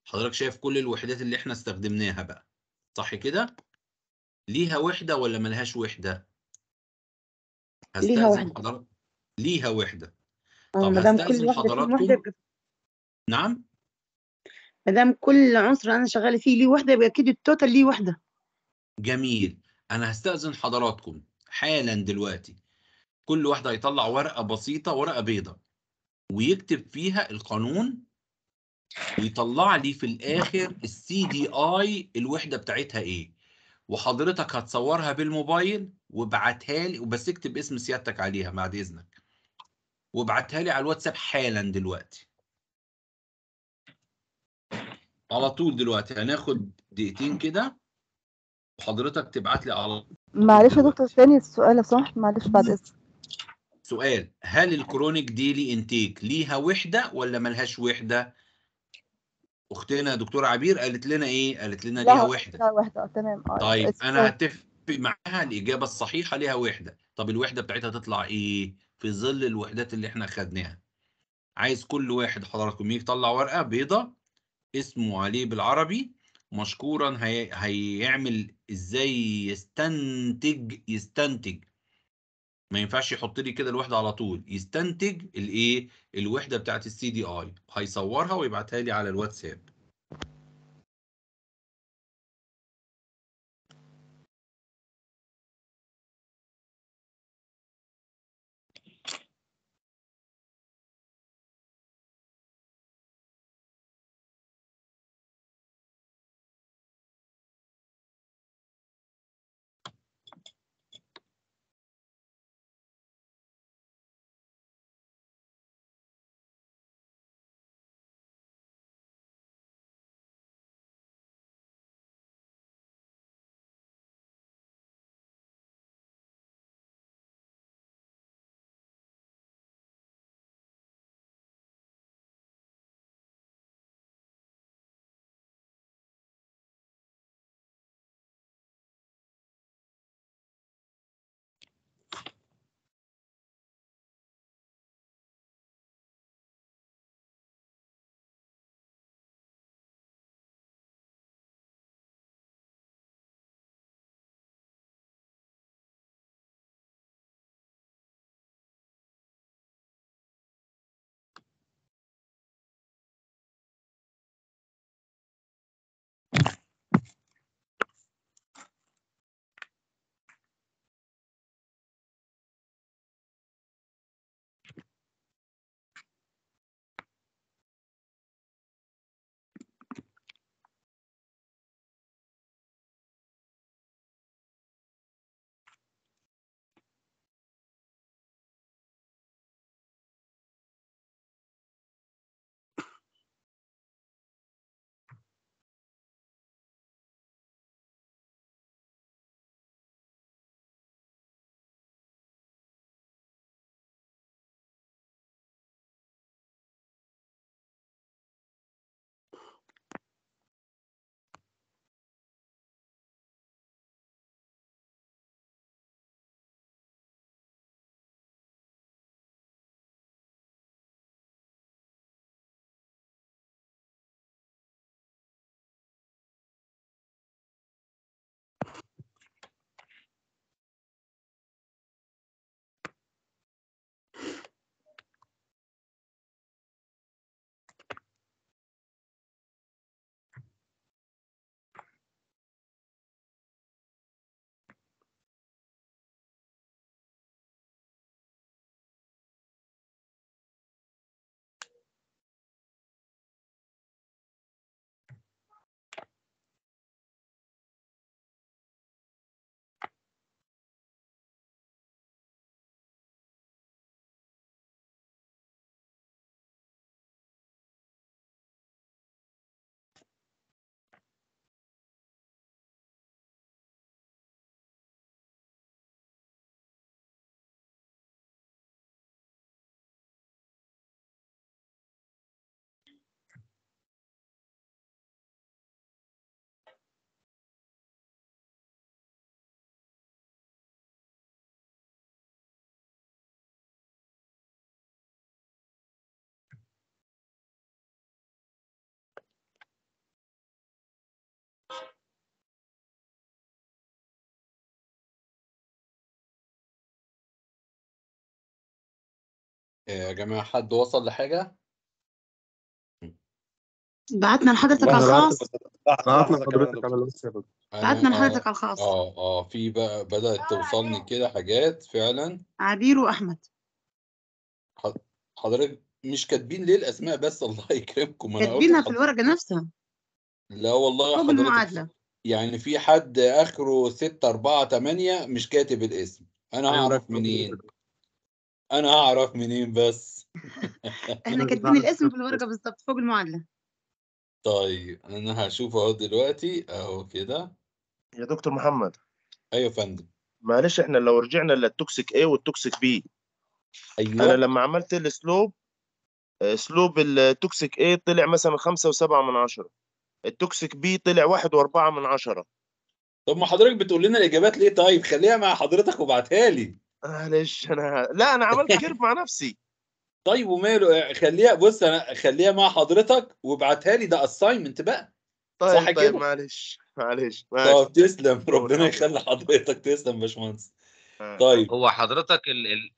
حضرتك شايف كل الوحدات اللي احنا استخدمناها بقى صح كده ليها وحده ولا ملهاش وحده هستأذن حضرتك ليها وحده آه، طب هستأذن حضراتكم نعم ما دام كل عنصر انا شغاله فيه ليه وحده يبقى اكيد التوتال ليه وحده جميل انا هستأذن حضراتكم حالا دلوقتي كل واحد هيطلع ورقه بسيطه ورقه بيضه ويكتب فيها القانون ويطلع لي في الاخر السي دي اي الوحده بتاعتها ايه وحضرتك هتصورها بالموبايل وابعتها لي وبس اكتب اسم سيادتك عليها بعد اذنك وابعتها لي على الواتساب حالا دلوقتي على طول دلوقتي هناخد دقيقتين كده وحضرتك تبعت لي على معلش يا دكتور تاني السؤال لو سمحت معلش بعد اذنك سؤال هل الكرونيك ديلي انتيك ليها وحده ولا ملهاش وحده اختنا دكتوره عبير قالت لنا ايه قالت لنا ليها وحده ليها وحده آه، تمام آه، طيب انا هتفق معاها الاجابه الصحيحه ليها وحده طب الوحده بتاعتها تطلع ايه في ظل الوحدات اللي احنا خدناها عايز كل واحد حضراتكم يطلع ورقه بيضه اسمه عليه بالعربي مشكورا هي... هيعمل ازاي يستنتج يستنتج ما ينفعش يحط لي كده الوحده على طول يستنتج الايه الوحده بتاعت السي دي اي هيصورها ويبعتها لي على الواتساب يا جماعة حد وصل لحاجة؟ بعتنا لحضرتك على الخاص بعتنا لحضرتك على الواتساب بعتنا لحضرتك على الخاص اه اه في بقى بدأت توصلني كده حاجات فعلا عبير وأحمد حضرتك مش كاتبين ليه الأسماء بس الله يكرمكم أنا كاتبينها في الورقة نفسها لا والله حضرتك يعني في حد آخره 6 4 8 مش كاتب الاسم أنا هعرف أيوة، منين؟ انا اعرف منين بس احنا كاتبين الاسم في الورقه بالظبط فوق المعادله طيب انا هشوفه اهو دلوقتي اهو كده يا دكتور محمد ايوه يا فندم معلش احنا لو رجعنا للتوكسيك ايه والتوكسيك بي ايوه انا لما عملت السلوب اسلوب آه، التوكسيك ايه طلع مثلا خمسة وسبعة من عشرة التوكسيك بي طلع واحد واربعة من عشرة طب ما حضرتك بتقول لنا الاجابات ليه طيب خليها مع حضرتك وبعتها لي معلش انا لا انا عملت كيرف مع نفسي طيب وماله آه، خليها بص انا خليها مع حضرتك وابعتها لي ده اساينمنت بقى طيب صح طيب كده؟ معلش معلش طب تسلم ربنا يخلي حضرتك تسلم يا باشمهندس آه. طيب هو حضرتك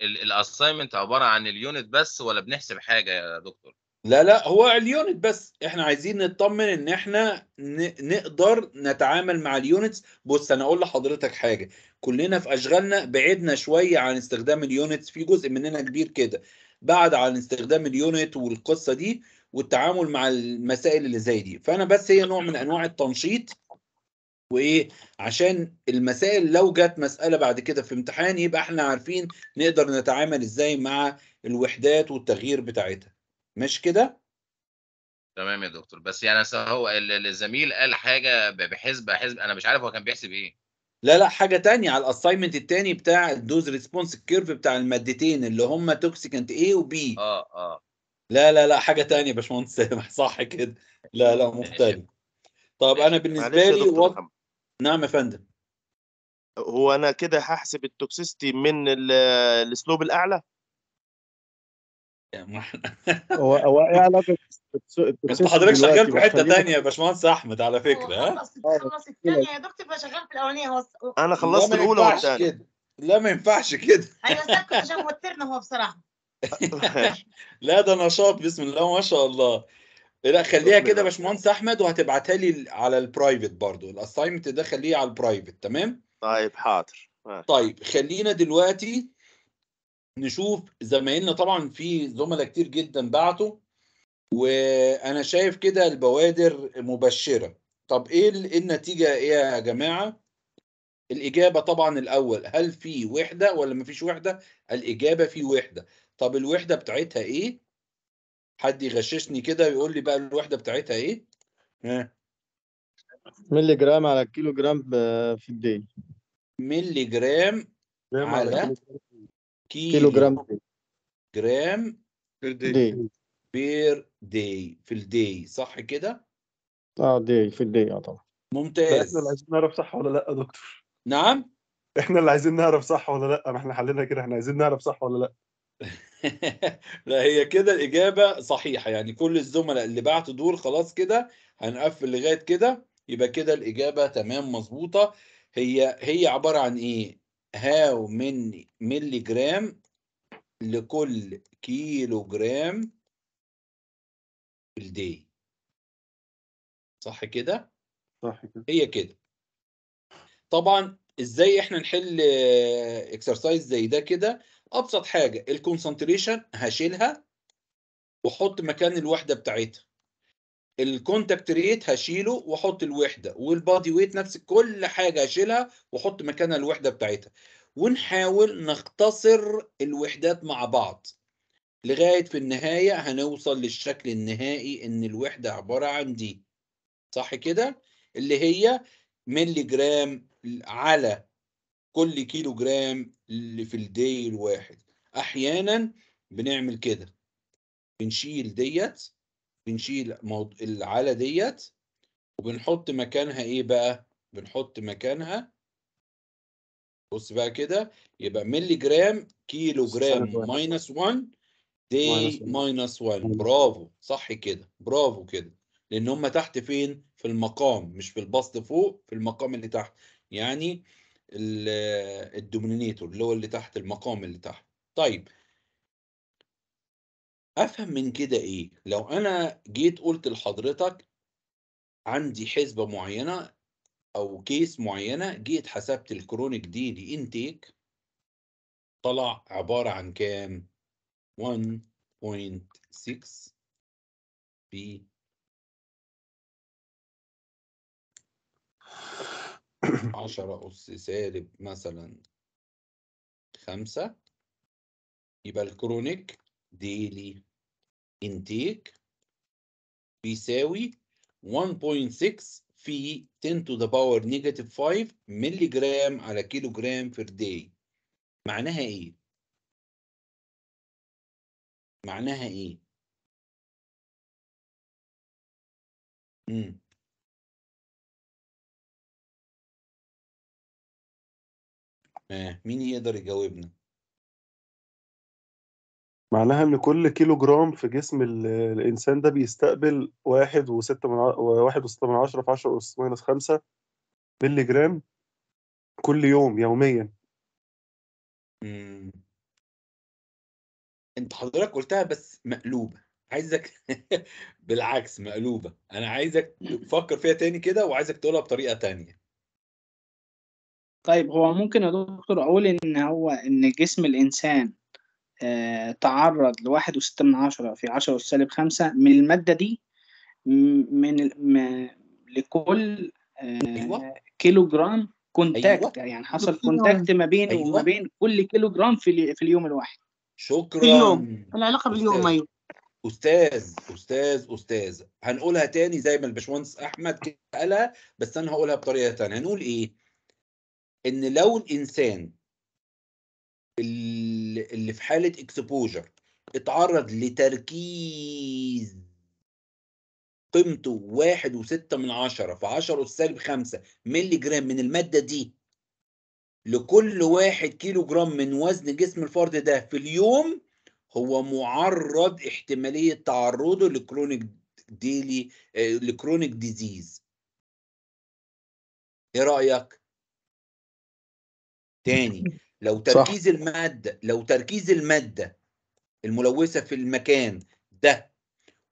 الاساينمنت عباره عن اليونت بس ولا بنحسب حاجه يا دكتور؟ لا لا هو اليونت بس احنا عايزين نطمن ان احنا نقدر نتعامل مع اليونتس بص انا اقول لحضرتك حاجه كلنا في اشغالنا بعدنا شويه عن استخدام اليونتس في جزء مننا كبير كده بعد عن استخدام اليونت والقصه دي والتعامل مع المسائل اللي زي دي فانا بس هي نوع من انواع التنشيط وايه عشان المسائل لو جت مساله بعد كده في امتحان يبقى احنا عارفين نقدر نتعامل ازاي مع الوحدات والتغيير بتاعتها مش كده؟ تمام يا دكتور بس يعني هو الزميل قال حاجه بحسب حسب انا مش عارف هو كان بيحسب ايه لا لا حاجه تانية على الاساينمنت الثاني بتاع الدوز ريسبونس كيرف بتاع المادتين اللي هم توكسيكانت ايه وبي اه اه لا لا لا حاجه تانية يا باشمهندس سامح صح كده لا لا مختلف طب انا بالنسبه لي و... نعم يا فندم هو انا كده هحسب التوكسيستي من السلوب الاعلى هو هو ايه علاقه بس حضرتك شغال في حته ثانيه يا باشمهندس احمد على فكره خلصت الثانيه يا دكتور شغال في الاولانيه هو انا خلصت الاولى والثانيه لا ما ينفعش كده ايوه سكت عشان موترنا هو بصراحه لا ده نشاط بسم الله ما شاء الله لا خليها كده يا باشمهندس احمد وهتبعتها لي على البرايفت برضو الاساينمنت ده خليه على البرايفت تمام طيب حاضر طيب خلينا دلوقتي نشوف زمايلنا طبعا في زملاء كتير جدا بعتوا وانا شايف كده البوادر مبشره طب ايه, إيه النتيجه ايه يا جماعه الاجابه طبعا الاول هل في وحده ولا مفيش وحده الاجابه في وحده طب الوحده بتاعتها ايه حد يغششني كده يقول لي بقى الوحده بتاعتها ايه ملي جرام على كيلو جرام في الدقيقه ملي جرام على كيلو جرام جرام بير دي بير دي في الدي صح كده؟ اه دي في الدي اه طبعا ممتاز احنا اللي عايزين نعرف صح ولا لا يا دكتور نعم احنا اللي عايزين نعرف صح ولا لا ما احنا حلينا كده احنا عايزين نعرف صح ولا لا لا هي كده الإجابة صحيحة يعني كل الزملاء اللي بعتوا دول خلاص كده هنقفل لغاية كده يبقى كده الإجابة تمام مظبوطة هي هي عبارة عن إيه؟ هاو من ميلي جرام لكل كيلو جرام في الدي صح كده؟ صح كده هي كده طبعا ازاي احنا نحل اكسرسايز زي ده كده ابسط حاجه الكونسنتريشن هشيلها واحط مكان الوحده بتاعتها الكونتاكت ريت هشيله واحط الوحده والبادي ويت نفس كل حاجه هشيلها واحط مكانها الوحده بتاعتها ونحاول نختصر الوحدات مع بعض لغايه في النهايه هنوصل للشكل النهائي ان الوحده عباره عن دي صح كده اللي هي ملي جرام على كل كيلو جرام اللي في الدي الواحد احيانا بنعمل كده بنشيل ديت بنشيل العاله ديت وبنحط مكانها ايه بقى بنحط مكانها بص بقى كده يبقى ملي جرام كيلو جرام ماينس 1 دي ماينس 1 برافو صح كده برافو كده لان هم تحت فين في المقام مش في البسط فوق في المقام اللي تحت يعني الدومينيتور اللي هو اللي تحت المقام اللي تحت طيب أفهم من كده إيه؟ لو أنا جيت قلت لحضرتك عندي حسبة معينة أو كيس معينة جيت حسبت الكرونيك دي انتيك طلع عبارة عن كام؟ 1.6 بي عشرة أس سالب مثلا خمسة يبقى الكرونيك ديلي intake بيساوي 1.6 في 10 to the power negative 5 ملي جرام على كيلو جرام per day معناها ايه؟ معناها ايه؟ مم. آه، مين يقدر يجاوبنا؟ معناها ان كل كيلو جرام في جسم الانسان ده بيستقبل واحد وستة من واحد وستة من عشرة في عشرة أس ماينس خمسة ملي جرام كل يوم يوميا مم. انت حضرتك قلتها بس مقلوبة عايزك بالعكس مقلوبة انا عايزك تفكر فيها تاني كده وعايزك تقولها بطريقة تانية طيب هو ممكن يا دكتور أقول إن هو إن جسم الإنسان آه، تعرض لواحد وستة من عشرة في عشرة سالب خمسة من المادة دي من لكل كيلو جرام كونتاكت أيوة. يعني حصل كونتاكت ما بين أيوة. وما بين كل كيلو جرام في, في اليوم الواحد شكرا اليوم العلاقة باليوم أيوة استاذ استاذ استاذ هنقولها تاني زي ما الباشمهندس احمد قالها بس انا هقولها بطريقه تانية هنقول ايه ان لو الانسان اللي في حاله اكسبوجر اتعرض لتركيز قيمته واحد وستة من عشرة في عشرة السالب خمسة ملي جرام من المادة دي لكل واحد كيلو جرام من وزن جسم الفرد ده في اليوم هو معرض احتمالية تعرضه لكرونيك ديلي لكرونيك ديزيز ايه رأيك؟ تاني لو تركيز صح. الماده لو تركيز الماده الملوثه في المكان ده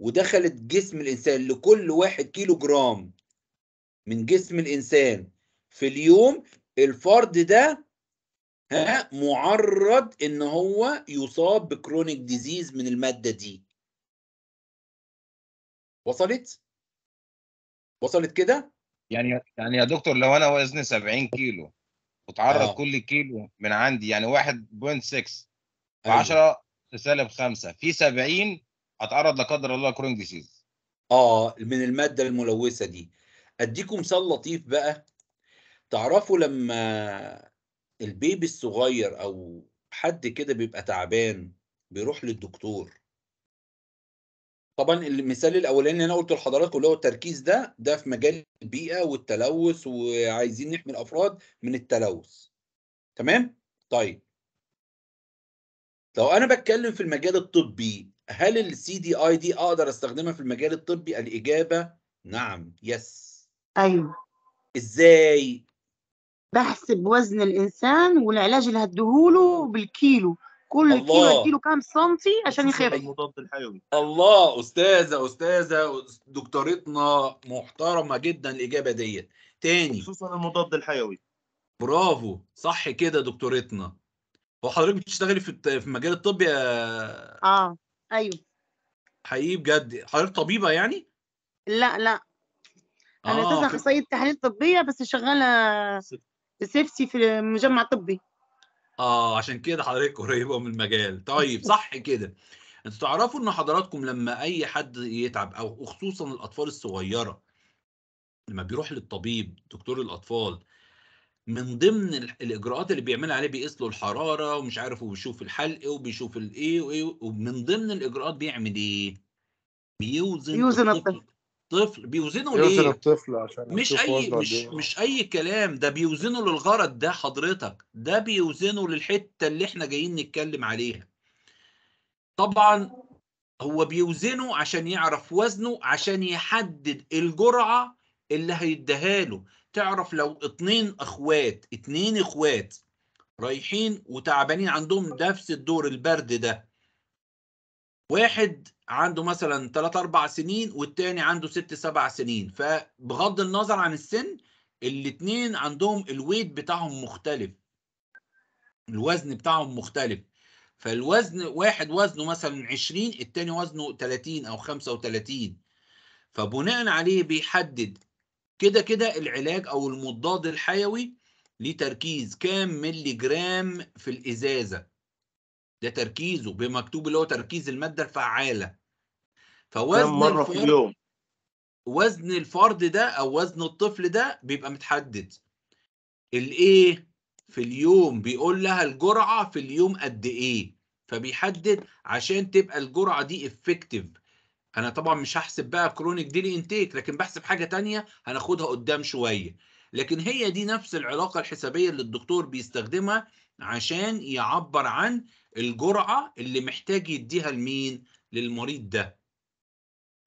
ودخلت جسم الانسان لكل واحد كيلو جرام من جسم الانسان في اليوم الفرد ده ها معرض ان هو يصاب بكرونيك ديزيز من الماده دي وصلت وصلت كده يعني يعني يا دكتور لو انا وزني 70 كيلو وتعرض آه. كل كيلو من عندي يعني 1.6 أيوة. في 10 سالب 5 في 70 اتعرض لا قدر الله كرون ديسيز اه من الماده الملوثه دي اديكم مثال لطيف بقى تعرفوا لما البيبي الصغير او حد كده بيبقى تعبان بيروح للدكتور طبعا المثال الاولاني اللي انا قلته لحضراتكم اللي هو التركيز ده ده في مجال البيئه والتلوث وعايزين نحمي الافراد من التلوث تمام طيب لو انا بتكلم في المجال الطبي هل السي دي اي دي اقدر استخدمها في المجال الطبي الاجابه نعم يس ايوه ازاي بحسب وزن الانسان والعلاج اللي هديهوله بالكيلو كل كيلو اديله كام سنتي عشان يخف المضاد الحيوي الله استاذه استاذه دكتورتنا محترمه جدا الاجابه ديت تاني خصوصا المضاد الحيوي برافو صح كده دكتورتنا هو حضرتك بتشتغلي في في مجال الطب يا اه ايوه حقيقي بجد حضرتك طبيبه يعني لا لا انا اساسا آه. اخصائيه تحاليل طبيه بس شغاله سيفتي في مجمع طبي اه عشان كده حضرتك قريبه من المجال طيب صح كده انتوا تعرفوا ان حضراتكم لما اي حد يتعب او وخصوصا الاطفال الصغيره لما بيروح للطبيب دكتور الاطفال من ضمن الاجراءات اللي بيعملها عليه بيقيس له الحراره ومش عارف وبيشوف الحلق وبيشوف الايه وايه ومن ضمن الاجراءات بيعمل ايه؟ بيوزن بيوزن الطفل الطفل بيوزنوا ليه؟ بيوزن الطفل عشان مش اي مش دي. مش اي كلام ده بيوزنوا للغرض ده حضرتك ده بيوزنوا للحته اللي احنا جايين نتكلم عليها طبعا هو بيوزنه عشان يعرف وزنه عشان يحدد الجرعه اللي هيديها له تعرف لو اتنين اخوات اتنين اخوات رايحين وتعبانين عندهم نفس الدور البرد ده واحد عنده مثلا 3 4 سنين والتاني عنده 6 7 سنين فبغض النظر عن السن الاثنين عندهم الويت بتاعهم مختلف الوزن بتاعهم مختلف فالوزن واحد وزنه مثلا 20 الثاني وزنه 30 او 35 فبناء عليه بيحدد كده كده العلاج او المضاد الحيوي لتركيز كام ملي جرام في الازازه ده تركيزه بمكتوب اللي هو تركيز الماده الفعاله فوزن مره في اليوم وزن الفرد ده او وزن الطفل ده بيبقى متحدد الايه في اليوم بيقول لها الجرعه في اليوم قد ايه فبيحدد عشان تبقى الجرعه دي افكتيف انا طبعا مش هحسب بقى كرونيك ديلي انتيك لكن بحسب حاجه تانية هناخدها قدام شويه لكن هي دي نفس العلاقه الحسابيه اللي الدكتور بيستخدمها عشان يعبر عن الجرعه اللي محتاج يديها لمين للمريض ده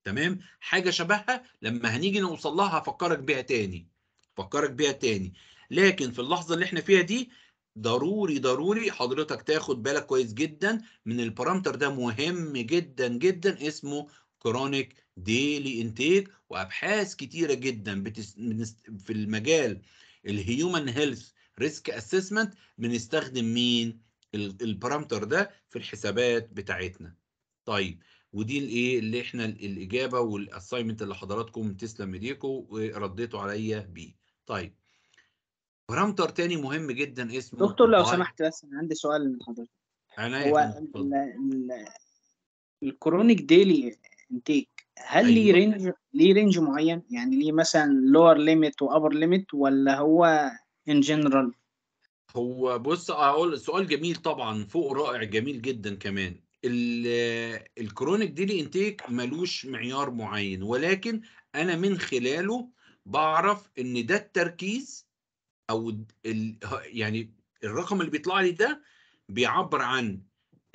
تمام حاجه شبهها لما هنيجي نوصل لها هفكرك بيها تاني فكرك بيها تاني لكن في اللحظه اللي احنا فيها دي ضروري ضروري حضرتك تاخد بالك كويس جدا من البارامتر ده مهم جدا جدا اسمه كرونيك ديلي انتيك وابحاث كتيره جدا بتس... في المجال الهيومن هيلث ريسك اسسمنت بنستخدم مين البارامتر ده في الحسابات بتاعتنا طيب ودي الايه اللي احنا الاجابه والاساينمنت اللي حضراتكم تسلم ايديكم ورديتوا عليا بيه طيب بارامتر تاني مهم جدا اسمه دكتور لو سمحت بس انا عندي سؤال لحضرتك. انا هو الكرونيك ديلي انتيك هل ليه رينج أيوه. ليه رينج معين يعني ليه مثلا لور ليميت وابر ليميت ولا هو ان جنرال هو بص اقول السؤال جميل طبعا فوق رائع جميل جدا كمان الكرونيك ديلي انتيك ملوش معيار معين ولكن انا من خلاله بعرف ان ده التركيز او ال يعني الرقم اللي بيطلع لي ده بيعبر عن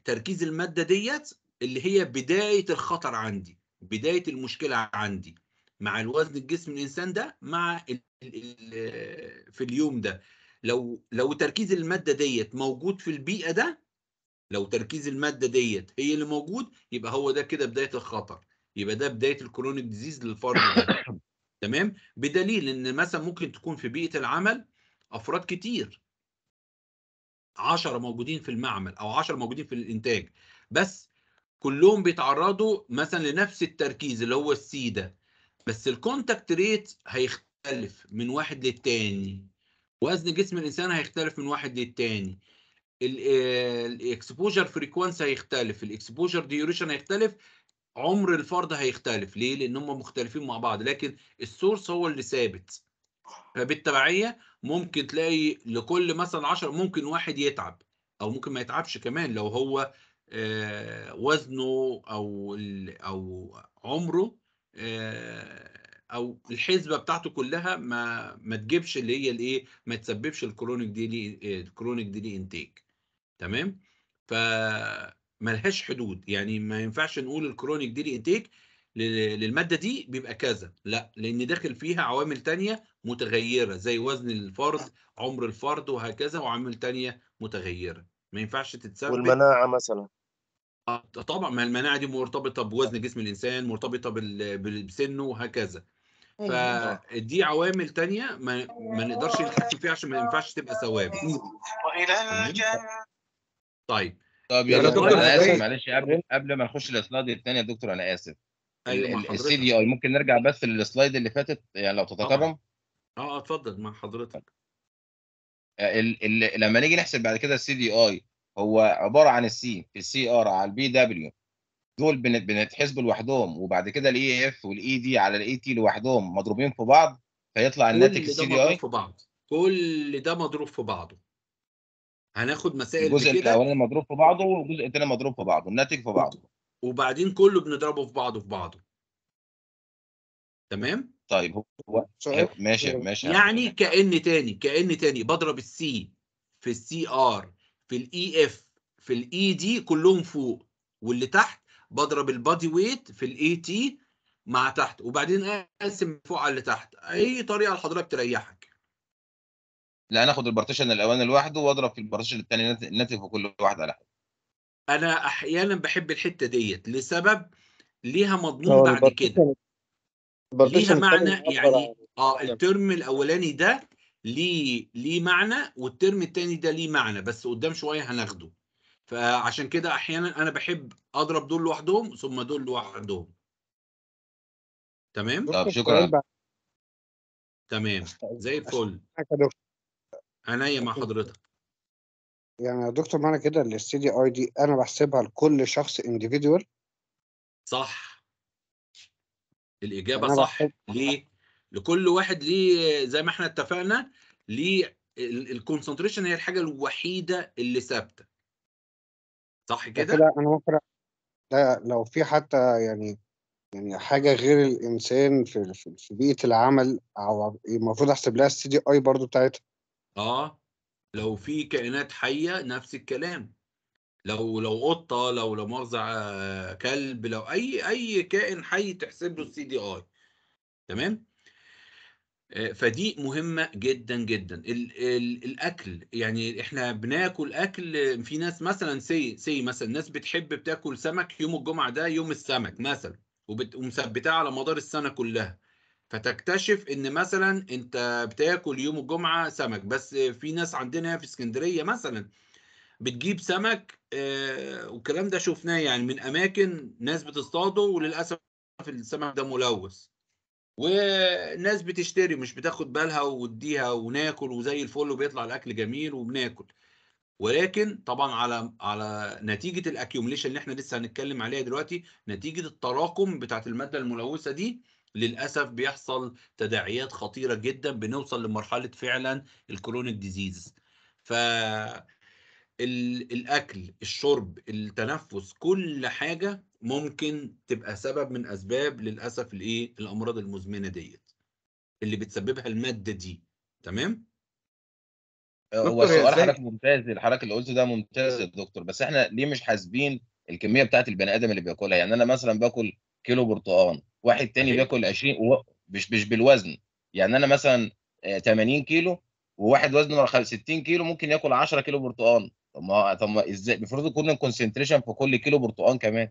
تركيز الماده ديت اللي هي بدايه الخطر عندي بدايه المشكله عندي مع الوزن الجسم الانسان ده مع في اليوم ده لو لو تركيز الماده ديت موجود في البيئه ده لو تركيز الماده ديت هي اللي موجود يبقى هو ده كده بدايه الخطر يبقى ده بدايه الكرونيك ديزيز للفرد تمام بدليل ان مثلا ممكن تكون في بيئه العمل افراد كتير 10 موجودين في المعمل او 10 موجودين في الانتاج بس كلهم بيتعرضوا مثلا لنفس التركيز اللي هو السي ده بس الكونتاكت ريت هيختلف من واحد للتاني وزن جسم الانسان هيختلف من واحد للتاني الاكسبوجر آه، فريكوانس هيختلف الاكسبوجر ديوريشن هيختلف عمر الفرد هيختلف ليه لان هم مختلفين مع بعض لكن السورس هو اللي ثابت فبالتبعيه ممكن تلاقي لكل مثلا 10 ممكن واحد يتعب او ممكن ما يتعبش كمان لو هو آه، وزنه او او عمره آه، او الحسبه بتاعته كلها ما ما تجيبش اللي هي الايه ما تسببش الكرونيك ديلي الكرونيك ديلي انتاج تمام ف ملهاش حدود يعني ما ينفعش نقول الكرونيك ديلي انتيك للماده دي بيبقى كذا لا لان داخل فيها عوامل تانية متغيره زي وزن الفرد عمر الفرد وهكذا وعوامل تانية متغيره ما ينفعش تتسبب والمناعه مثلا آه، طبعا ما المناعه دي مرتبطه بوزن جسم الانسان مرتبطه بسنه وهكذا فدي عوامل تانية ما, ما نقدرش نتحكم فيها عشان ما ينفعش تبقى ثوابت والى الجنه طيب طب يا دكتور انا اسف معلش قبل قبل ما نخش للسلايد الثانيه يا دكتور انا اسف ايوه السي دي اي ممكن نرجع بس للسلايد اللي فاتت يعني لو تتكرم اه, آه، اتفضل مع حضرتك آه، لما نيجي نحسب بعد كده السي دي اي هو عباره عن السي السي ار على البي دبليو دول بنتحسبوا لوحدهم وبعد كده الاي اف e والاي دي e على الاي تي e لوحدهم مضروبين في بعض فيطلع الناتج السي دي اي في كل ده مضروب في بعضه هناخد مسائل الجزء الاولاني مضروب في بعضه والجزء الثاني مضروب في بعضه الناتج في بعضه وبعدين كله بنضربه في بعضه في بعضه تمام طيب هو ماشي ماشي يعني كان تاني كان تاني بضرب السي في السي ار في الاي اف في الاي دي كلهم فوق واللي تحت بضرب البادي ويت في الاي تي مع تحت وبعدين اقسم فوق على اللي تحت اي طريقه لحضرتك تريحك لا انا اخد البارتيشن الاولاني لوحده واضرب في البارتيشن الثاني ناتي في كل واحد على حد انا احيانا بحب الحته ديت لسبب ليها مضمون بعد كده ليها معنى يعني اه الترم الاولاني ده ليه ليه معنى والترم الثاني ده ليه معنى بس قدام شويه هناخده فعشان كده احيانا انا بحب اضرب دول لوحدهم ثم دول لوحدهم تمام طب شكرا تمام زي الفل عينيا مع حضرتك يعني يا دكتور معنى كده السي دي اي دي انا بحسبها لكل شخص انديفيديوال صح الاجابه صح ليه لكل واحد ليه زي ما احنا اتفقنا ليه الكونسنتريشن هي الحاجه الوحيده اللي ثابته صح كده؟ لا انا ممكن لا لو في حتى يعني يعني حاجه غير الانسان في في بيئه العمل او المفروض احسب لها السي دي اي برضه بتاعتها اه لو في كائنات حيه نفس الكلام لو لو قطه لو لو آه، كلب لو اي اي كائن حي تحسب له السي دي اي تمام آه، فدي مهمة جدا جدا الـ الـ الأكل يعني إحنا بناكل أكل في ناس مثلا سي سي مثلا ناس بتحب بتاكل سمك يوم الجمعة ده يوم السمك مثلا ومثبتاه على مدار السنة كلها فتكتشف إن مثلا أنت بتاكل يوم الجمعة سمك بس في ناس عندنا في اسكندرية مثلا بتجيب سمك آه والكلام ده شفناه يعني من أماكن ناس بتصطاده وللأسف السمك ده ملوث وناس بتشتري مش بتاخد بالها وتديها وناكل وزي الفل وبيطلع الاكل جميل وبناكل ولكن طبعا على على نتيجه الاكيوميليشن اللي احنا لسه هنتكلم عليها دلوقتي نتيجه التراكم بتاعت الماده الملوثه دي للاسف بيحصل تداعيات خطيره جدا بنوصل لمرحله فعلا الكرونيك ديزيز ف الاكل الشرب التنفس كل حاجه ممكن تبقى سبب من اسباب للاسف الايه الامراض المزمنه ديت اللي بتسببها الماده دي تمام هو سؤال حضرتك ممتاز الحركه اللي قلته ده ممتاز يا دكتور بس احنا ليه مش حاسبين الكميه بتاعت البني ادم اللي بياكلها يعني انا مثلا باكل كيلو برتقان واحد تاني أيه. بياكل 20 مش مش بالوزن يعني انا مثلا 80 آه، كيلو وواحد وزنه 60 كيلو ممكن ياكل 10 كيلو برتقان طب ما طب ما ازاي المفروض يكون الكونسنتريشن في كل كيلو برتقان كمان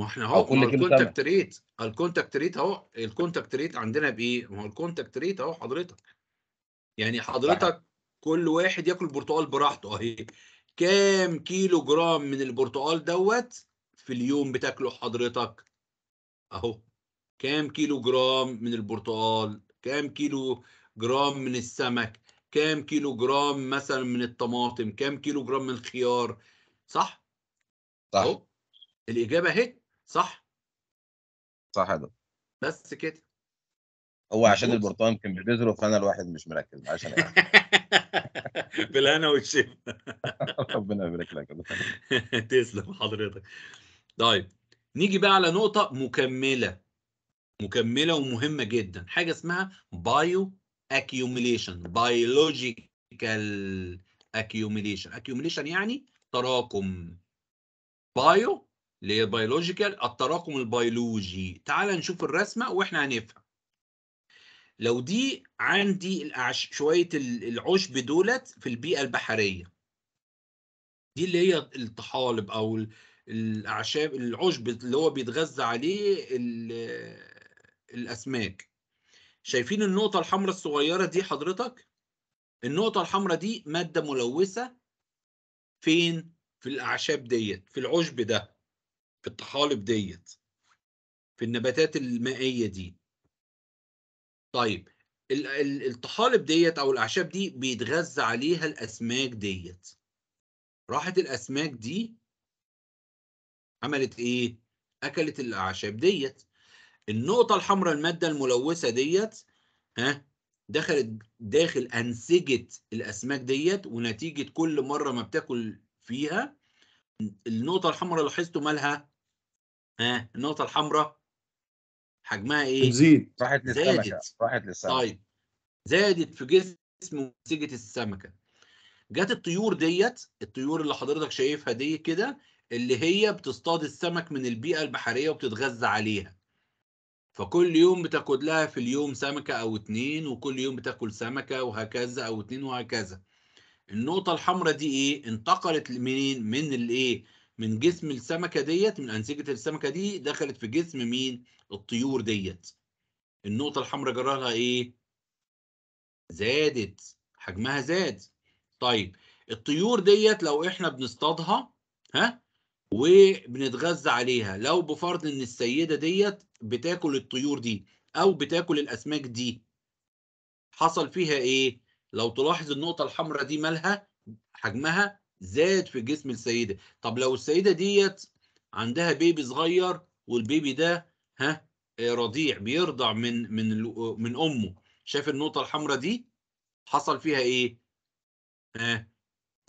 ما احنا اهو الكونتاكت ريت الكونتاكت ريت اهو الكونتاكت ريت عندنا بايه؟ ما هو الكونتاكت ريت اهو حضرتك يعني حضرتك كل واحد ياكل برتقال براحته اهي كام كيلو جرام من البرتقال دوت في اليوم بتاكله حضرتك اهو كام كيلو جرام من البرتقال كام كيلو جرام من السمك كام كيلو جرام مثلا من الطماطم كام كيلو جرام من الخيار صح صح اهو الاجابه اهي صح صح ده بس كده هو عشان البرتقال كان بيزروا فانا الواحد مش مركز عشان يعني بالهنا والشفا ربنا يبارك لك تسلم حضرتك طيب نيجي بقى على نقطه مكمله مكمله ومهمه جدا حاجه اسمها بايو اكيوميليشن بايولوجيكال اكيوميليشن اكيوميليشن يعني تراكم بايو اللي هي بيولوجيكال التراكم البيولوجي تعال نشوف الرسمه واحنا هنفهم لو دي عندي الأعش... شويه العشب دولت في البيئه البحريه دي اللي هي الطحالب او الاعشاب العشب اللي هو بيتغذى عليه الاسماك شايفين النقطه الحمراء الصغيره دي حضرتك النقطه الحمراء دي ماده ملوثه فين في الاعشاب ديت في العشب ده في الطحالب ديت في النباتات المائيه دي طيب الطحالب ديت او الاعشاب دي بيتغذى عليها الاسماك ديت راحت الاسماك دي عملت ايه اكلت الاعشاب ديت النقطه الحمراء الماده الملوثه ديت ها دخلت داخل انسجه الاسماك ديت ونتيجه كل مره ما بتاكل فيها النقطه الحمراء لاحظتوا مالها ها النقطه الحمراء حجمها ايه؟ بتزيد راحت للسمكه زادت. راحت للسمكه طيب زادت في جسم نتيجه السمكه جت الطيور ديت الطيور اللي حضرتك شايفها دي كده اللي هي بتصطاد السمك من البيئه البحريه وبتتغذى عليها فكل يوم بتاكل لها في اليوم سمكه او اتنين وكل يوم بتاكل سمكه وهكذا او اتنين وهكذا النقطه الحمراء دي ايه انتقلت منين من الايه من جسم السمكه ديت من انسجه السمكه دي دخلت في جسم مين الطيور ديت النقطه الحمراء جرى لها ايه زادت حجمها زاد طيب الطيور ديت لو احنا بنصطادها ها وبنتغذى عليها لو بفرض ان السيده ديت بتاكل الطيور دي او بتاكل الاسماك دي حصل فيها ايه لو تلاحظ النقطه الحمراء دي مالها حجمها زاد في جسم السيدة طب لو السيدة ديت عندها بيبي صغير والبيبي ده ها آه، رضيع بيرضع من من من امه شاف النقطه الحمراء دي حصل فيها ايه ها آه،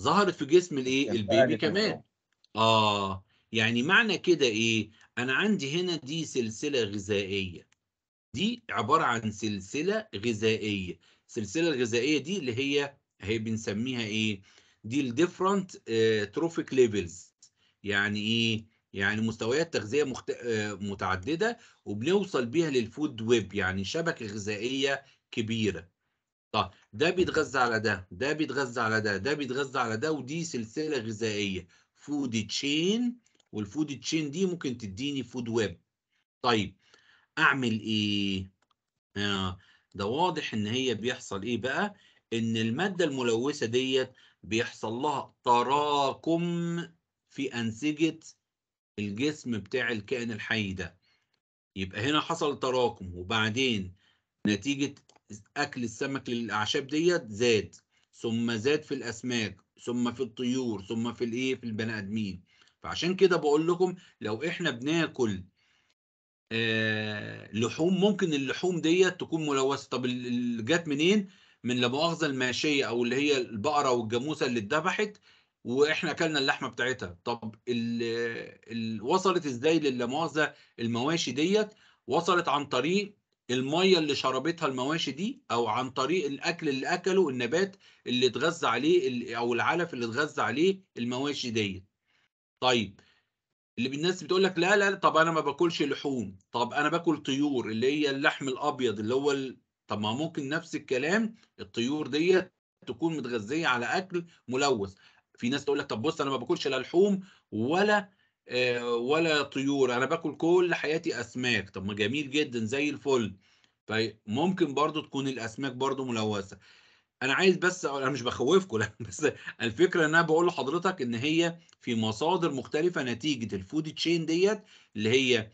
ظهرت في جسم الايه البيبي كمان اه يعني معنى كده ايه انا عندي هنا دي سلسله غذائيه دي عباره عن سلسله غذائيه السلسله الغذائيه دي اللي هي هي بنسميها ايه دي الديفرنت تروفيك ليفلز يعني ايه يعني مستويات تغذيه مخت... آه، متعدده وبنوصل بيها للفود ويب يعني شبكه غذائيه كبيره طب ده بيتغذى على ده ده بيتغذى على ده ده بيتغذى على ده ودي سلسله غذائيه فود تشين والفود تشين دي ممكن تديني فود ويب طيب اعمل ايه آه ده واضح ان هي بيحصل ايه بقى ان الماده الملوثه ديت بيحصل لها تراكم في أنسجة الجسم بتاع الكائن الحي ده يبقى هنا حصل تراكم وبعدين نتيجة أكل السمك للأعشاب ديت زاد ثم زاد في الأسماك ثم في الطيور ثم في الإيه في البني آدمين فعشان كده بقول لكم لو إحنا بناكل آه لحوم ممكن اللحوم ديت تكون ملوثة طب جت منين؟ من لا مؤاخذه الماشيه او اللي هي البقره والجاموسه اللي اتذبحت واحنا اكلنا اللحمه بتاعتها طب ال الـ وصلت ازاي للمؤاخذه المواشي ديت وصلت عن طريق الميه اللي شربتها المواشي دي او عن طريق الاكل اللي اكله النبات اللي اتغذى عليه او العلف اللي اتغذى عليه المواشي ديت طيب اللي الناس بتقول لك لا لا طب انا ما باكلش لحوم طب انا باكل طيور اللي هي اللحم الابيض اللي هو طب ما ممكن نفس الكلام الطيور ديت تكون متغذيه على اكل ملوث في ناس تقول لك طب بص انا ما باكلش لا لحوم ولا آه، ولا طيور انا باكل كل حياتي اسماك طب ما جميل جدا زي الفل فممكن طيب برضو تكون الاسماك برضو ملوثه انا عايز بس انا مش بخوفكم لا بس الفكره ان انا بقول لحضرتك ان هي في مصادر مختلفه نتيجه الفود تشين ديت اللي هي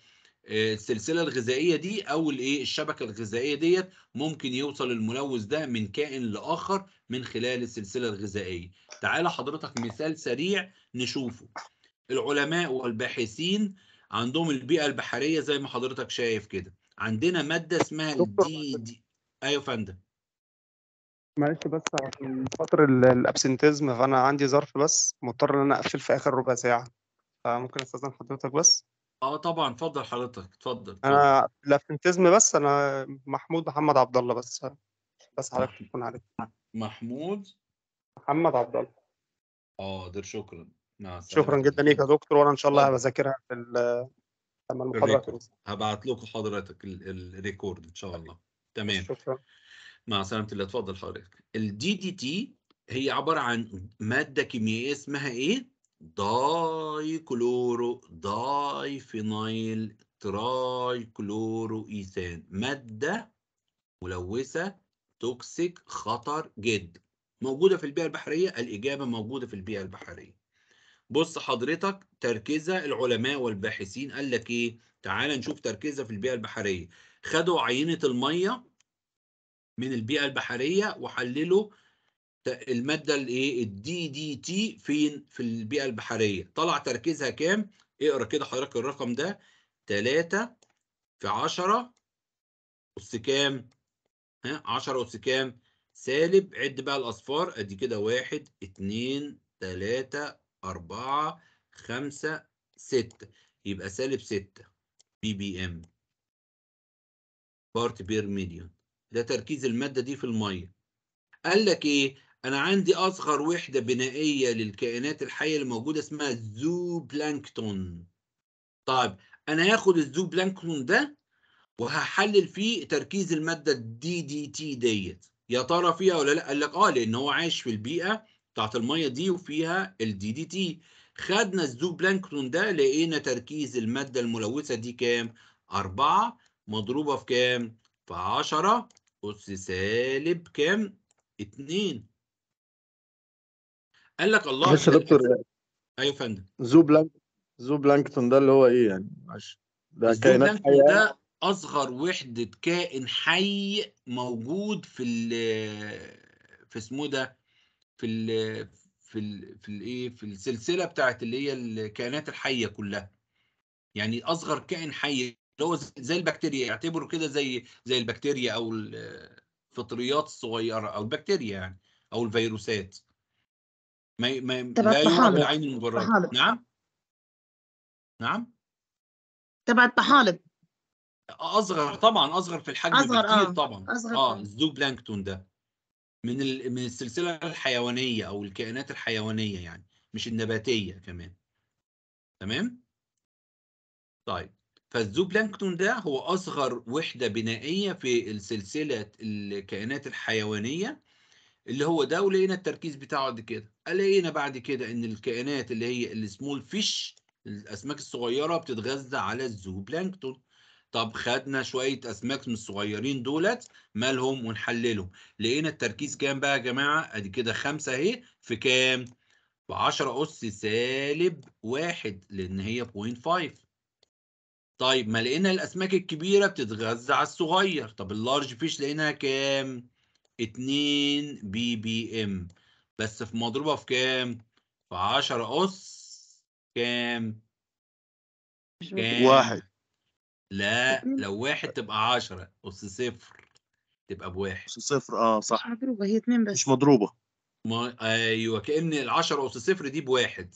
السلسله الغذائيه دي او الايه الشبكه الغذائيه ديت ممكن يوصل الملوث ده من كائن لاخر من خلال السلسله الغذائيه تعالى حضرتك مثال سريع نشوفه العلماء والباحثين عندهم البيئه البحريه زي ما حضرتك شايف كده عندنا ماده اسمها الدي دي ايوه يا فندم معلش بس عشان خاطر الابسنتيزم فانا عندي ظرف بس مضطر ان انا اقفل في اخر ربع ساعه فممكن استاذن حضرتك بس اه طبعا اتفضل حضرتك اتفضل انا لافنتزم بس انا محمود محمد عبد الله بس بس حضرتك تكون عارف محمود محمد عبد الله حاضر آه، شكرا مع شكرا جدا ليك يا دكتور وانا ان شاء الله بذاكرها في لما المحاضره هبعت لكم حضرتك الريكورد ان شاء الله تمام شكرا مع سلامه الله اتفضل حضرتك الدي دي تي هي عباره عن ماده كيميائيه اسمها ايه؟ داي كلورو داي فينايل تراي كلورو إيثان مادة ملوثة توكسيك خطر جد موجودة في البيئة البحرية الإجابة موجودة في البيئة البحرية بص حضرتك تركيزها العلماء والباحثين قال لك إيه تعال نشوف تركيزها في البيئة البحرية خدوا عينة المية من البيئة البحرية وحللوا الماده الايه الدي دي تي فين في البيئه البحريه طلع تركيزها كام اقرا كده حضرتك الرقم ده 3 في 10 اس كام ها 10 اس كام سالب عد بقى الاصفار ادي كده 1 2 3 4 5 6 يبقى سالب 6 بي بي ام بارت بير مليون ده تركيز الماده دي في الميه قال لك ايه انا عندي اصغر وحده بنائيه للكائنات الحيه الموجوده اسمها الزوبلانكتون طيب انا هاخد الزوبلانكتون ده وهحلل فيه تركيز الماده الدي دي تي ديت يا ترى فيها ولا لا قال لك اه لان هو عايش في البيئه بتاعت الميه دي وفيها الدي دي تي خدنا الزوبلانكتون ده لقينا تركيز الماده الملوثه دي كام 4 مضروبه في كام في 10 اس سالب كام 2 قال لك الله معلش يا دكتور ايوه فندم زو بلانك زو بلانكتون ده اللي هو ايه يعني معلش ده كائنات حيه ده اصغر وحده كائن حي موجود في ال في اسمه ده في ال في ال في الايه في السلسله بتاعت اللي هي الكائنات الحيه كلها يعني اصغر كائن حي اللي هو زي البكتيريا يعتبره كده زي زي البكتيريا او الفطريات الصغيره او البكتيريا يعني او الفيروسات ما, ما لا يرى بالعين المجرده نعم نعم تبع الطحالب اصغر طبعا اصغر في الحجم أصغر آه. بكتير آه. طبعا أصغر اه الزو بلانكتون ده من ال... من السلسله الحيوانيه او الكائنات الحيوانيه يعني مش النباتيه كمان تمام طيب فالزو بلانكتون ده هو اصغر وحده بنائيه في سلسله الكائنات الحيوانيه اللي هو ده ولقينا التركيز بتاعه قد كده لقينا بعد كده ان الكائنات اللي هي السمول فيش الاسماك الصغيره بتتغذى على الزوبلانكتون طب خدنا شويه اسماك من الصغيرين دولت مالهم ونحللهم لقينا التركيز كام بقى يا جماعه ادي كده خمسه اهي في كام في 10 اس سالب واحد لان هي 0.5 طيب ما لقينا الاسماك الكبيره بتتغذى على الصغير طب اللارج فيش لقيناها كام 2 بي بي ام بس في مضروبه في كام؟ في 10 اس كام؟ كام؟ واحد لا لو واحد تبقى 10 اس صفر تبقى بواحد اس صفر اه صح مش مضروبه هي 2 بس مش مضروبه ما ايوه كان ال 10 اس صفر دي بواحد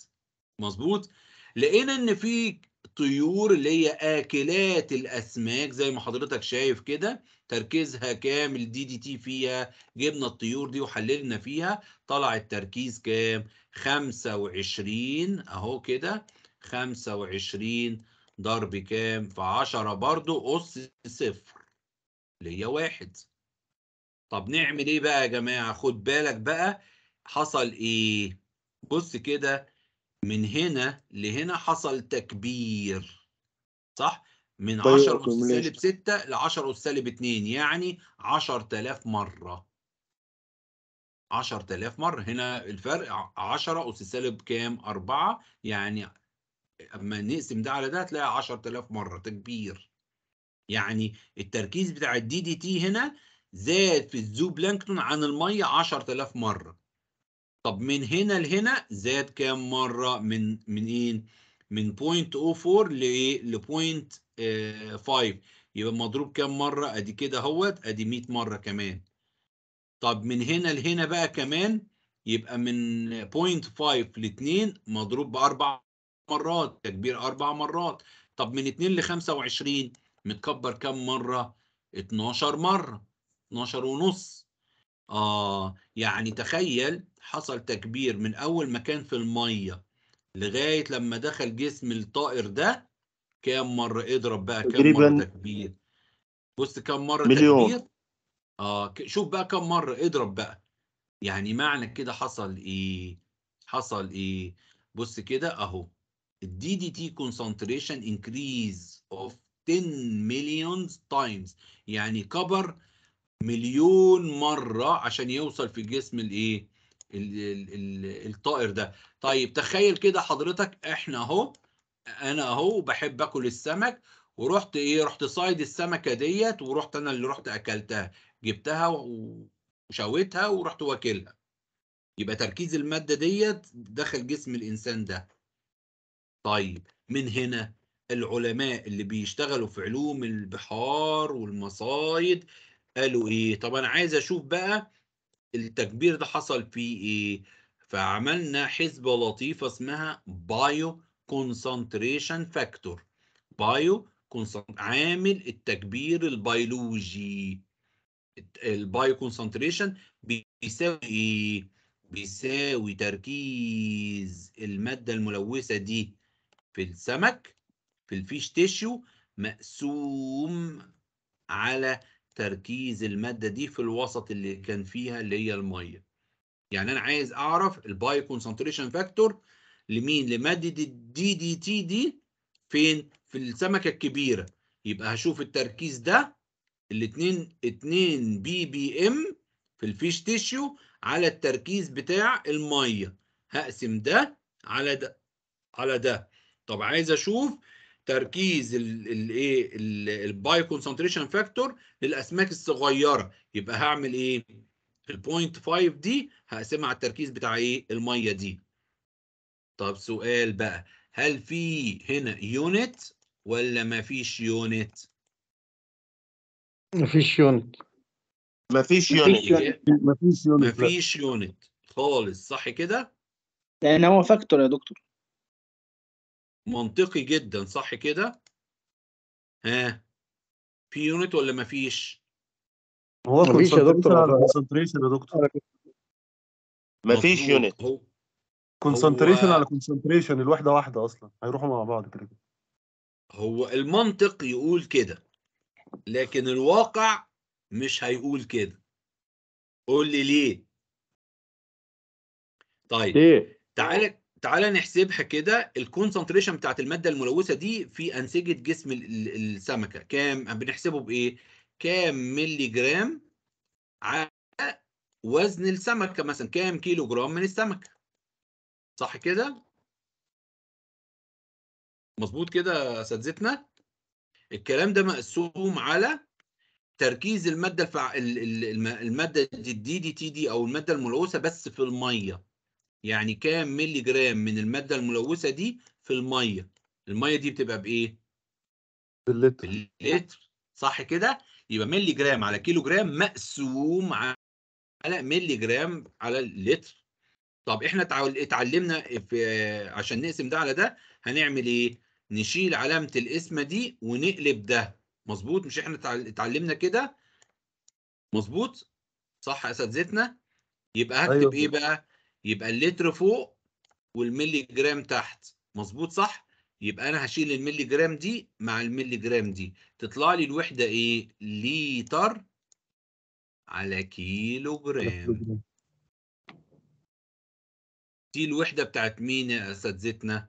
مظبوط لقينا ان في طيور اللي هي اكلات الاسماك زي ما حضرتك شايف كده تركيزها كام الدي دي تي فيها جبنا الطيور دي وحللنا فيها طلع التركيز كام 25 اهو كده 25 ضرب كام في 10 برضو أس صفر اللي هي واحد طب نعمل ايه بقى يا جماعة خد بالك بقى حصل ايه بص كده من هنا لهنا حصل تكبير صح من 10 اس سالب 6 ل 10 اس سالب 2 يعني 10000 مره 10000 مره هنا الفرق 10 اس سالب كام 4 يعني اما نقسم ده على ده هتلاقي 10000 مره تكبير يعني التركيز بتاع الدي دي تي هنا زاد في الزو بلانكتون عن الميه 10000 مره طب من هنا لهنا زاد كام مره من منين من 0.04 إيه؟ ل إيه؟ 5 آه، يبقى مضروب كام مرة ادي كده اهوت ادي 100 مرة كمان طب من هنا لهنا بقى كمان يبقى من 0.5 ل 2 مضروب باربع مرات تكبير اربع مرات طب من 2 ل 25 متكبر كام مرة 12 مرة 12 ونص اه يعني تخيل حصل تكبير من اول ما كان في المية لغاية لما دخل جسم الطائر ده كام مره اضرب بقى كام مره تكبير بص كام مره مليون. تكبير اه شوف بقى كام مره اضرب بقى يعني معنى كده حصل ايه حصل ايه بص كده اهو الدي دي تي كونسنتريشن انكريز اوف 10 مليون تايمز يعني كبر مليون مرة عشان يوصل في جسم الايه الطائر ده طيب تخيل كده حضرتك احنا اهو انا اهو بحب اكل السمك ورحت ايه رحت صايد السمكه ديت ورحت انا اللي رحت اكلتها جبتها وشويتها ورحت واكلها يبقى تركيز الماده ديت دخل جسم الانسان ده طيب من هنا العلماء اللي بيشتغلوا في علوم البحار والمصايد قالوا ايه طب انا عايز اشوف بقى التكبير ده حصل فيه ايه فعملنا حسبه لطيفه اسمها بايو concentration factor بايو عامل التكبير البيولوجي البايو كونسنتريشن بيساوي ايه؟ بيساوي تركيز المادة الملوثة دي في السمك في الفيش تيشيو مقسوم على تركيز المادة دي في الوسط اللي كان فيها اللي هي المية يعني أنا عايز أعرف البايو كونسنتريشن فاكتور لمين لماده الدي دي تي دي فين في السمكه الكبيره يبقى هشوف التركيز ده الاتنين اتنين بي بي ام في الفيش تيشيو على التركيز بتاع الميه هقسم ده على ده على ده طب عايز اشوف تركيز الايه الباي كونسنتريشن فاكتور للاسماك الصغيره يبقى هعمل ايه البوينت 0.5 دي هقسمها على التركيز بتاع ايه الميه دي طب سؤال بقى هل في هنا يونت ولا ما فيش يونت؟ ما فيش يونت ما فيش يونت ما فيش يونت ما فيش يونت خالص صح كده؟ لأن هو فاكتور يا دكتور منطقي جدا صح كده؟ ها في يونت ولا ما فيش؟ هو فيش يا دكتور كونسنتريشن يا دكتور ما فيش يونت كونسنتريشن على كونسنتريشن الواحده واحده اصلا هيروحوا مع بعض كده هو المنطق يقول كده لكن الواقع مش هيقول كده قول لي ليه طيب ليه؟ تعالى تعالى نحسبها كده الكونسنتريشن بتاعت الماده الملوثه دي في انسجه جسم السمكه كام بنحسبه بايه كام ملي جرام على وزن السمكه مثلا كام كيلو جرام من السمكه صح كده مظبوط كده اساتذتنا الكلام ده مقسوم على تركيز الماده الفع... الماده الدي دي تي دي او الماده الملوثه بس في الميه يعني كام ملي جرام من الماده الملوثه دي في الميه الميه دي بتبقى بايه باللتر باللتر صح كده يبقى ملي جرام على كيلو جرام مقسوم على ملي جرام على اللتر طب احنا اتعلمنا في عشان نقسم ده على ده هنعمل ايه نشيل علامه القسمه دي ونقلب ده مظبوط مش احنا اتعلمنا كده مظبوط صح اساتذتنا يبقى هكتب أيوة. ايه بقى يبقى اللتر فوق والملي جرام تحت مظبوط صح يبقى انا هشيل الملي جرام دي مع الملي جرام دي تطلع لي الوحده ايه لتر على كيلو جرام دي الوحده بتاعت مين يا اساتذتنا؟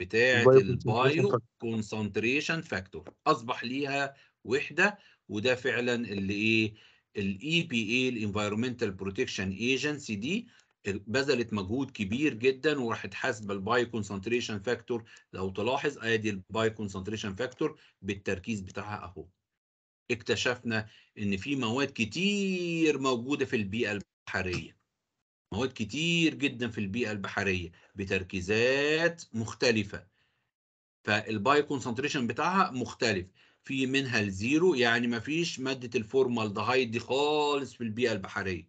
بتاعت البايو كونسنتريشن فاكتور اصبح ليها وحده وده فعلا اللي ايه الاي بي اي الانفايرمنتال بروتكشن ايجنسي دي بذلت مجهود كبير جدا وراحت حاسبه الباي كونسنتريشن فاكتور لو تلاحظ ادي الباي كونسنتريشن فاكتور بالتركيز بتاعها اهو اكتشفنا ان في مواد كتير موجوده في البيئه البحريه مواد كتير جدا في البيئة البحرية بتركيزات مختلفة فالباي كونسنتريشن بتاعها مختلف في منها الزيرو يعني ما فيش مادة الفورمالدهايد دي خالص في البيئة البحرية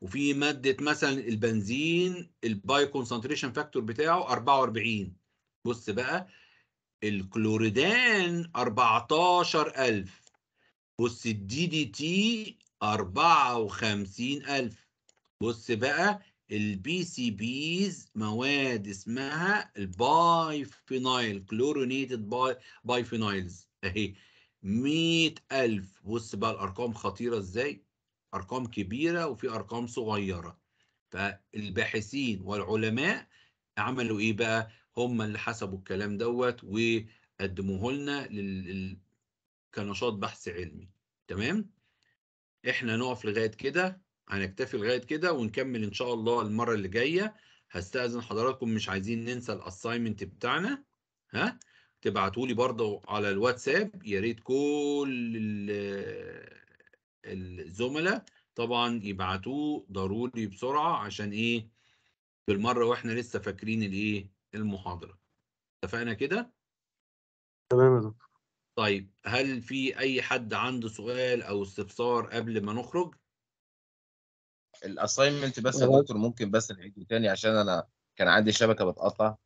وفي مادة مثلا البنزين الباي كونسنتريشن فاكتور بتاعه 44 بص بقى الكلوريدان 14000 بص الدي دي تي 54000 بص بقى البي سي بيز مواد اسمها الباي فينايل كلورونيتد باي باي فينايلز اهي 100000 بص بقى الارقام خطيره ازاي ارقام كبيره وفي ارقام صغيره فالباحثين والعلماء عملوا ايه بقى هم اللي حسبوا الكلام دوت وقدموه لنا لل... كنشاط بحث علمي تمام احنا نقف لغايه كده هنكتفي لغايه كده ونكمل ان شاء الله المره اللي جايه هستأذن حضراتكم مش عايزين ننسى الاساينمنت بتاعنا ها تبعتوا لي برضه على الواتساب يا ريت كل الزملاء طبعا يبعتوه ضروري بسرعه عشان ايه بالمره واحنا لسه فاكرين الايه المحاضره اتفقنا كده تمام يا دكتور طيب هل في اي حد عنده سؤال او استفسار قبل ما نخرج الاساينمنت بس يا دكتور ممكن بس نعيده تاني عشان انا كان عندي شبكه بتقطع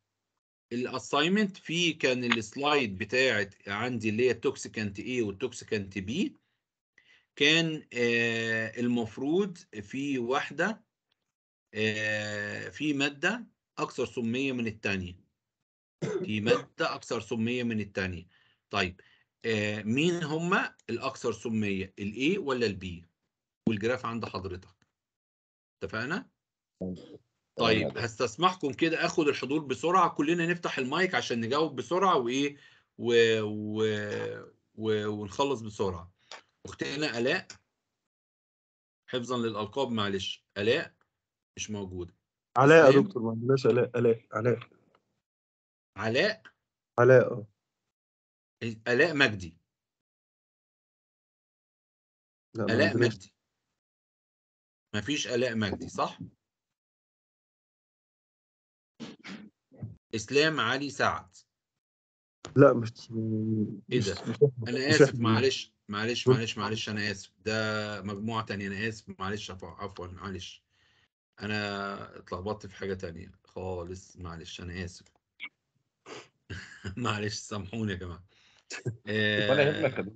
الاساينمنت في كان السلايد بتاعت عندي اللي هي التوكسيكانت اي والتوكسيكانت بي كان آه المفروض في واحده آه في ماده اكثر سميه من الثانيه في ماده اكثر سميه من الثانيه طيب آه مين هما الاكثر سميه الاي ولا البي والجراف عند حضرتك اتفقنا؟ طيب هستسمحكم كده اخد الحضور بسرعه كلنا نفتح المايك عشان نجاوب بسرعه وايه و... و... و... ونخلص بسرعه اختنا الاء حفظا للالقاب معلش الاء مش موجوده علاء يا دكتور ما عندناش الاء الاء علاء علاء علاء اه الاء مجدي الاء مجدي مفيش آلاء مجدي صح؟ إسلام علي سعد لا مش ايه ده؟ انا اسف معلش معلش معلش معلش انا اسف ده مجموعه تانية انا اسف معلش عفوا معلش انا اتلخبطت في حاجه تانية خالص معلش انا اسف معلش سامحوني يا جماعه ولا يهمك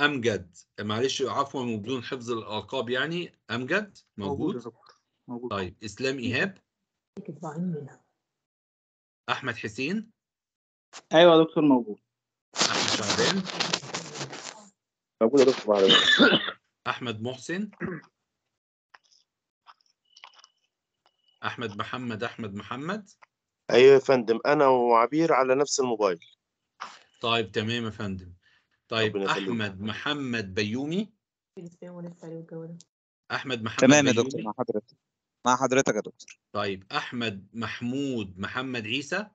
امجد معلش عفوا وبدون حفظ الالقاب يعني امجد موجود موجود, موجود. طيب اسلام ايهاب احمد حسين ايوه يا دكتور موجود احمد شعبان موجود يا دكتور احمد محسن احمد محمد احمد محمد ايوه يا فندم انا وعبير على نفس الموبايل طيب تمام يا فندم طيب احمد محمد بيومي احمد محمد تمام يا دكتور مع حضرتك مع حضرتك يا دكتور طيب احمد محمود محمد عيسى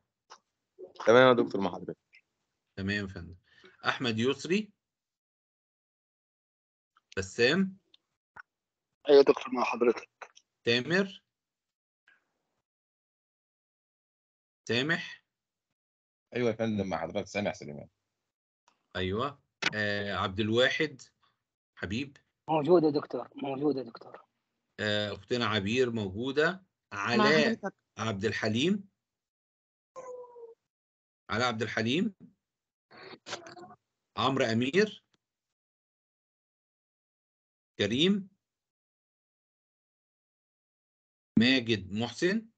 تمام يا دكتور مع حضرتك تمام يا فندم احمد يسري بسام ايوه يا دكتور مع حضرتك تامر سامح ايوه يا فندم مع حضرتك سامح سليمان ايوه آه عبد الواحد حبيب موجوده دكتور موجوده دكتور آه اختنا عبير موجوده علاء عبد الحليم علاء عبد الحليم عمرو امير كريم ماجد محسن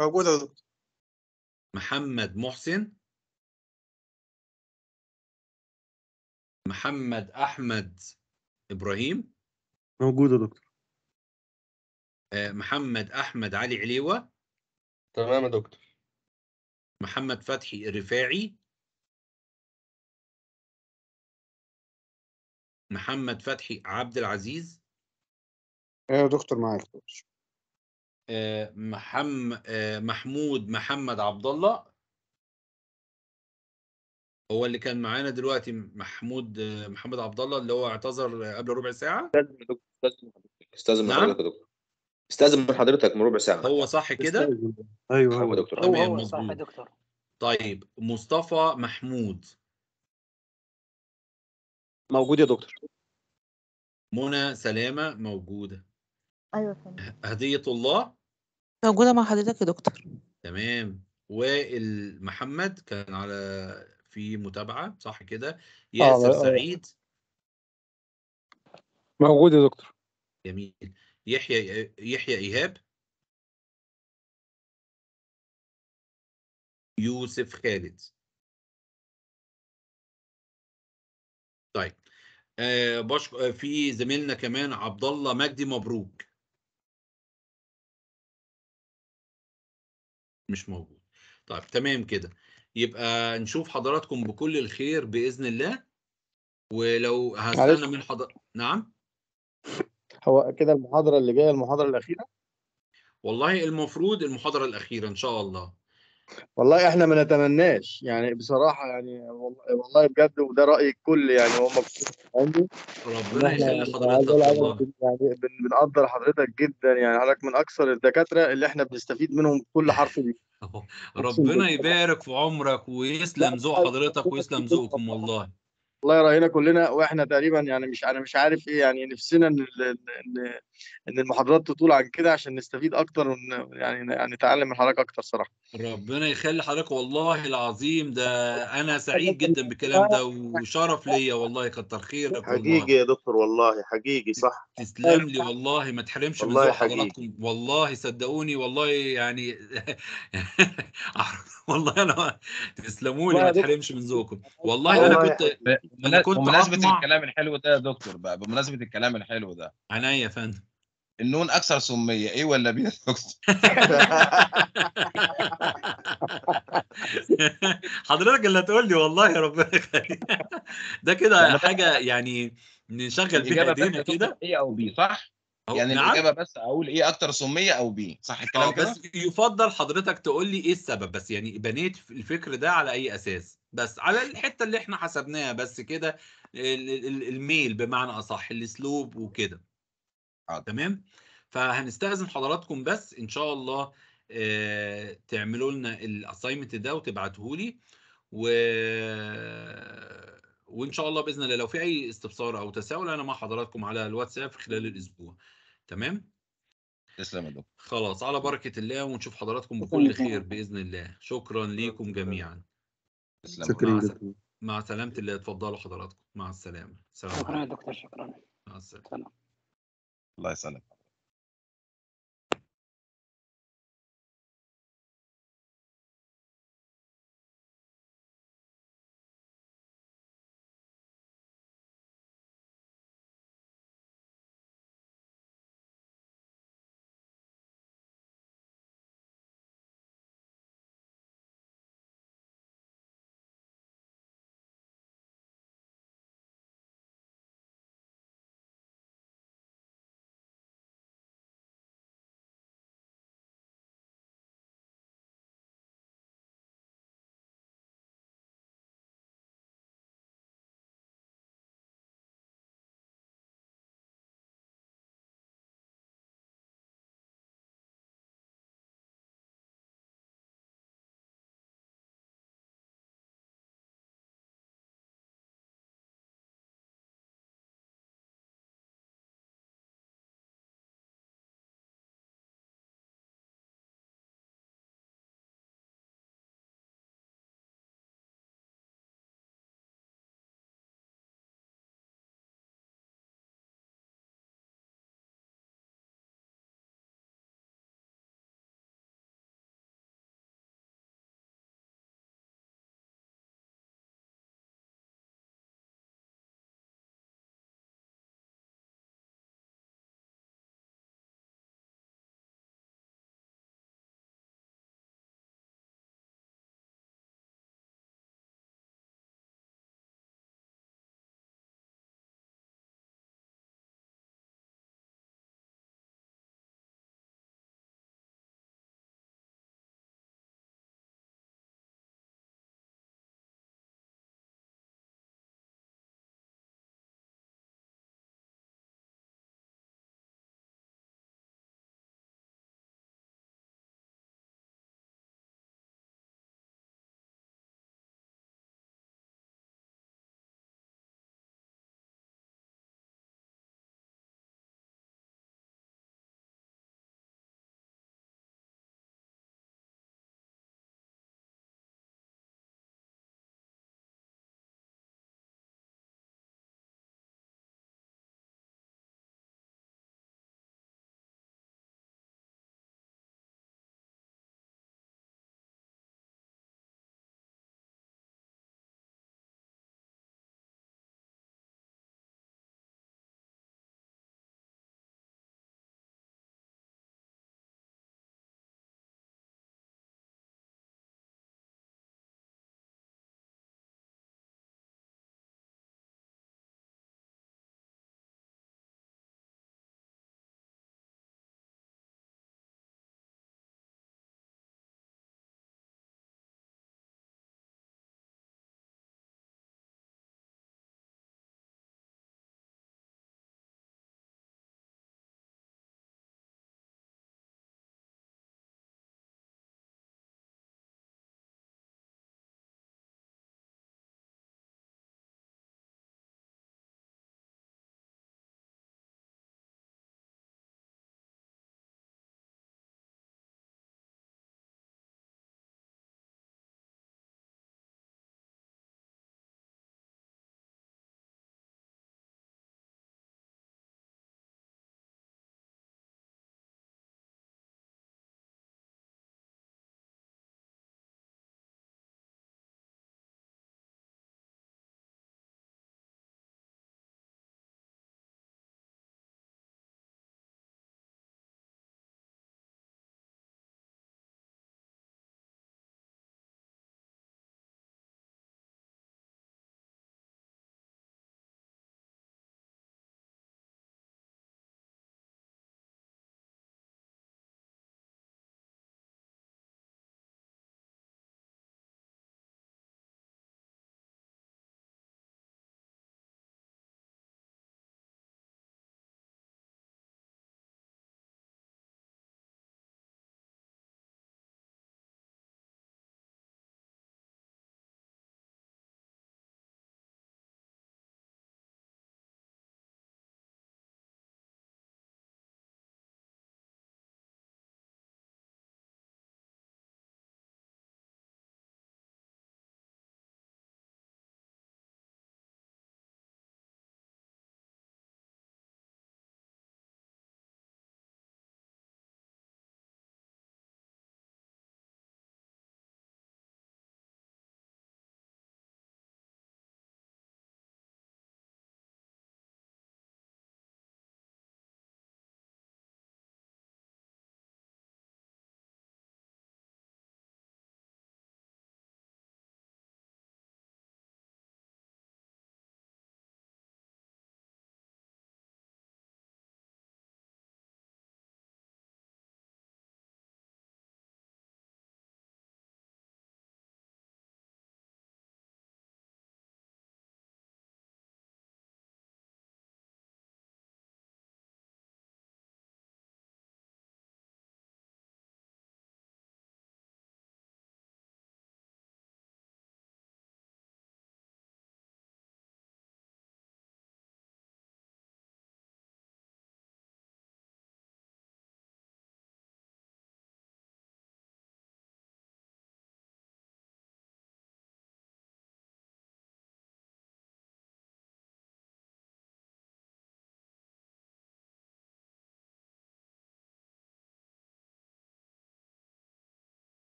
موجود يا دكتور محمد محسن محمد احمد ابراهيم موجود يا دكتور آه، محمد احمد علي عليوه تمام يا دكتور محمد فتحي الرفاعي محمد فتحي عبد العزيز آه، يا دكتور معاك دكتور آه، محمد محمود محمد عبد الله هو اللي كان معانا دلوقتي محمود محمد عبد الله اللي هو اعتذر قبل ربع ساعه استاذن من نعم. حضرتك يا دكتور استاذن من حضرتك من ربع ساعه هو صح كده ايوه هو أيوه. دكتور هو, هو صح يا دكتور طيب مصطفى محمود موجود يا دكتور منى سلامه موجوده ايوه تمام هديه الله موجوده مع حضرتك يا دكتور تمام وائل محمد كان على في متابعه صح كده آه، آه، ياسر آه سعيد موجود يا دكتور جميل يحيى يحيى ايهاب يوسف خالد طيب آه بشك... آه في زميلنا كمان عبد الله مجدي مبروك مش موجود طيب تمام كده يبقى نشوف حضراتكم بكل الخير باذن الله ولو هستنى من حضر نعم هو كده المحاضره اللي جايه المحاضره الاخيره والله المفروض المحاضره الاخيره ان شاء الله والله احنا ما نتمناش يعني بصراحه يعني والله, بجد وده راي الكل يعني هم عندي ربنا يخلي حضرتك يعني بنقدر حضرتك جدا يعني حضرتك من اكثر الدكاتره اللي احنا بنستفيد منهم كل حرف دي ربنا يبارك في عمرك ويسلم ذوق حضرتك ويسلم ذوقكم والله الله يراهينا كلنا واحنا تقريبا يعني مش انا مش عارف ايه يعني نفسنا ان ان ان المحاضرات تطول عن كده عشان نستفيد اكتر يعني يعني نتعلم من حضرتك اكتر صراحه ربنا يخلي حضرتك والله العظيم ده انا سعيد جدا بالكلام ده وشرف ليا والله كتر خيرك حقيقي يا دكتور والله حقيقي صح تسلم لي والله ما تحرمش من ذوق حضراتكم والله صدقوني والله يعني والله انا تسلموا لي ما تحرمش من ذوقكم والله انا كنت بمناسبه الكلام الحلو ده يا دكتور بقى بمناسبه الكلام الحلو ده عينيا يا فندم النون اكثر سميه ايه ولا بيه يا دكتور حضرتك اللي هتقول لي والله يا ربنا يخليك ده كده حاجه يعني نشغل بيها ايدينا كده ايه او بي صح يعني نعم. الاجابه بس اقول ايه اكتر سميه او بي صح الكلام كده بس يفضل حضرتك تقول لي ايه السبب بس يعني بنيت الفكر ده على اي اساس بس على الحته اللي احنا حسبناها بس كده الميل بمعنى اصح الاسلوب وكده تمام فهنستاذن حضراتكم بس ان شاء الله آه، تعملوا لنا الاساينمنت ده وتبعته لي و وان شاء الله باذن الله لو في اي استفسار او تساؤل انا مع حضراتكم على الواتساب خلال الاسبوع تمام تسلم يا دكتور خلاص على بركه الله ونشوف حضراتكم بكل خير باذن الله شكرا ليكم جميعا شكرا مع, سلامه الله اتفضلوا حضراتكم مع السلامه سلام شكرا يا دكتور شكرا مع السلامه سلام. الله يسلمك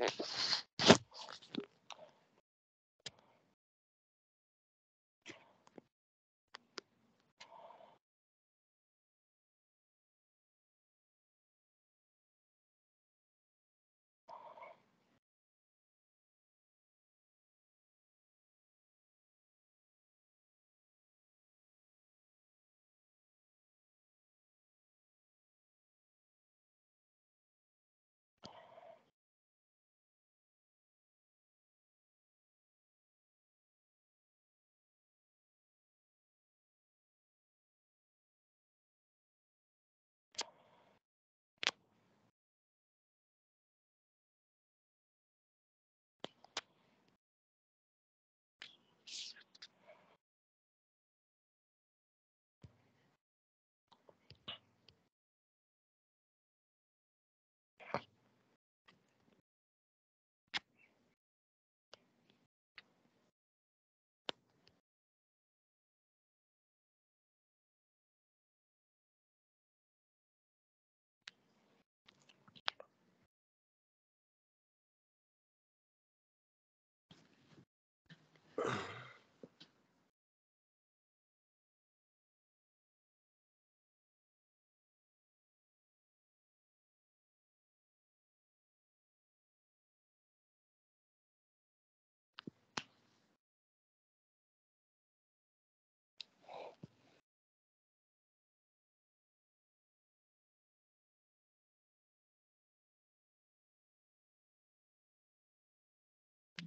Thanks.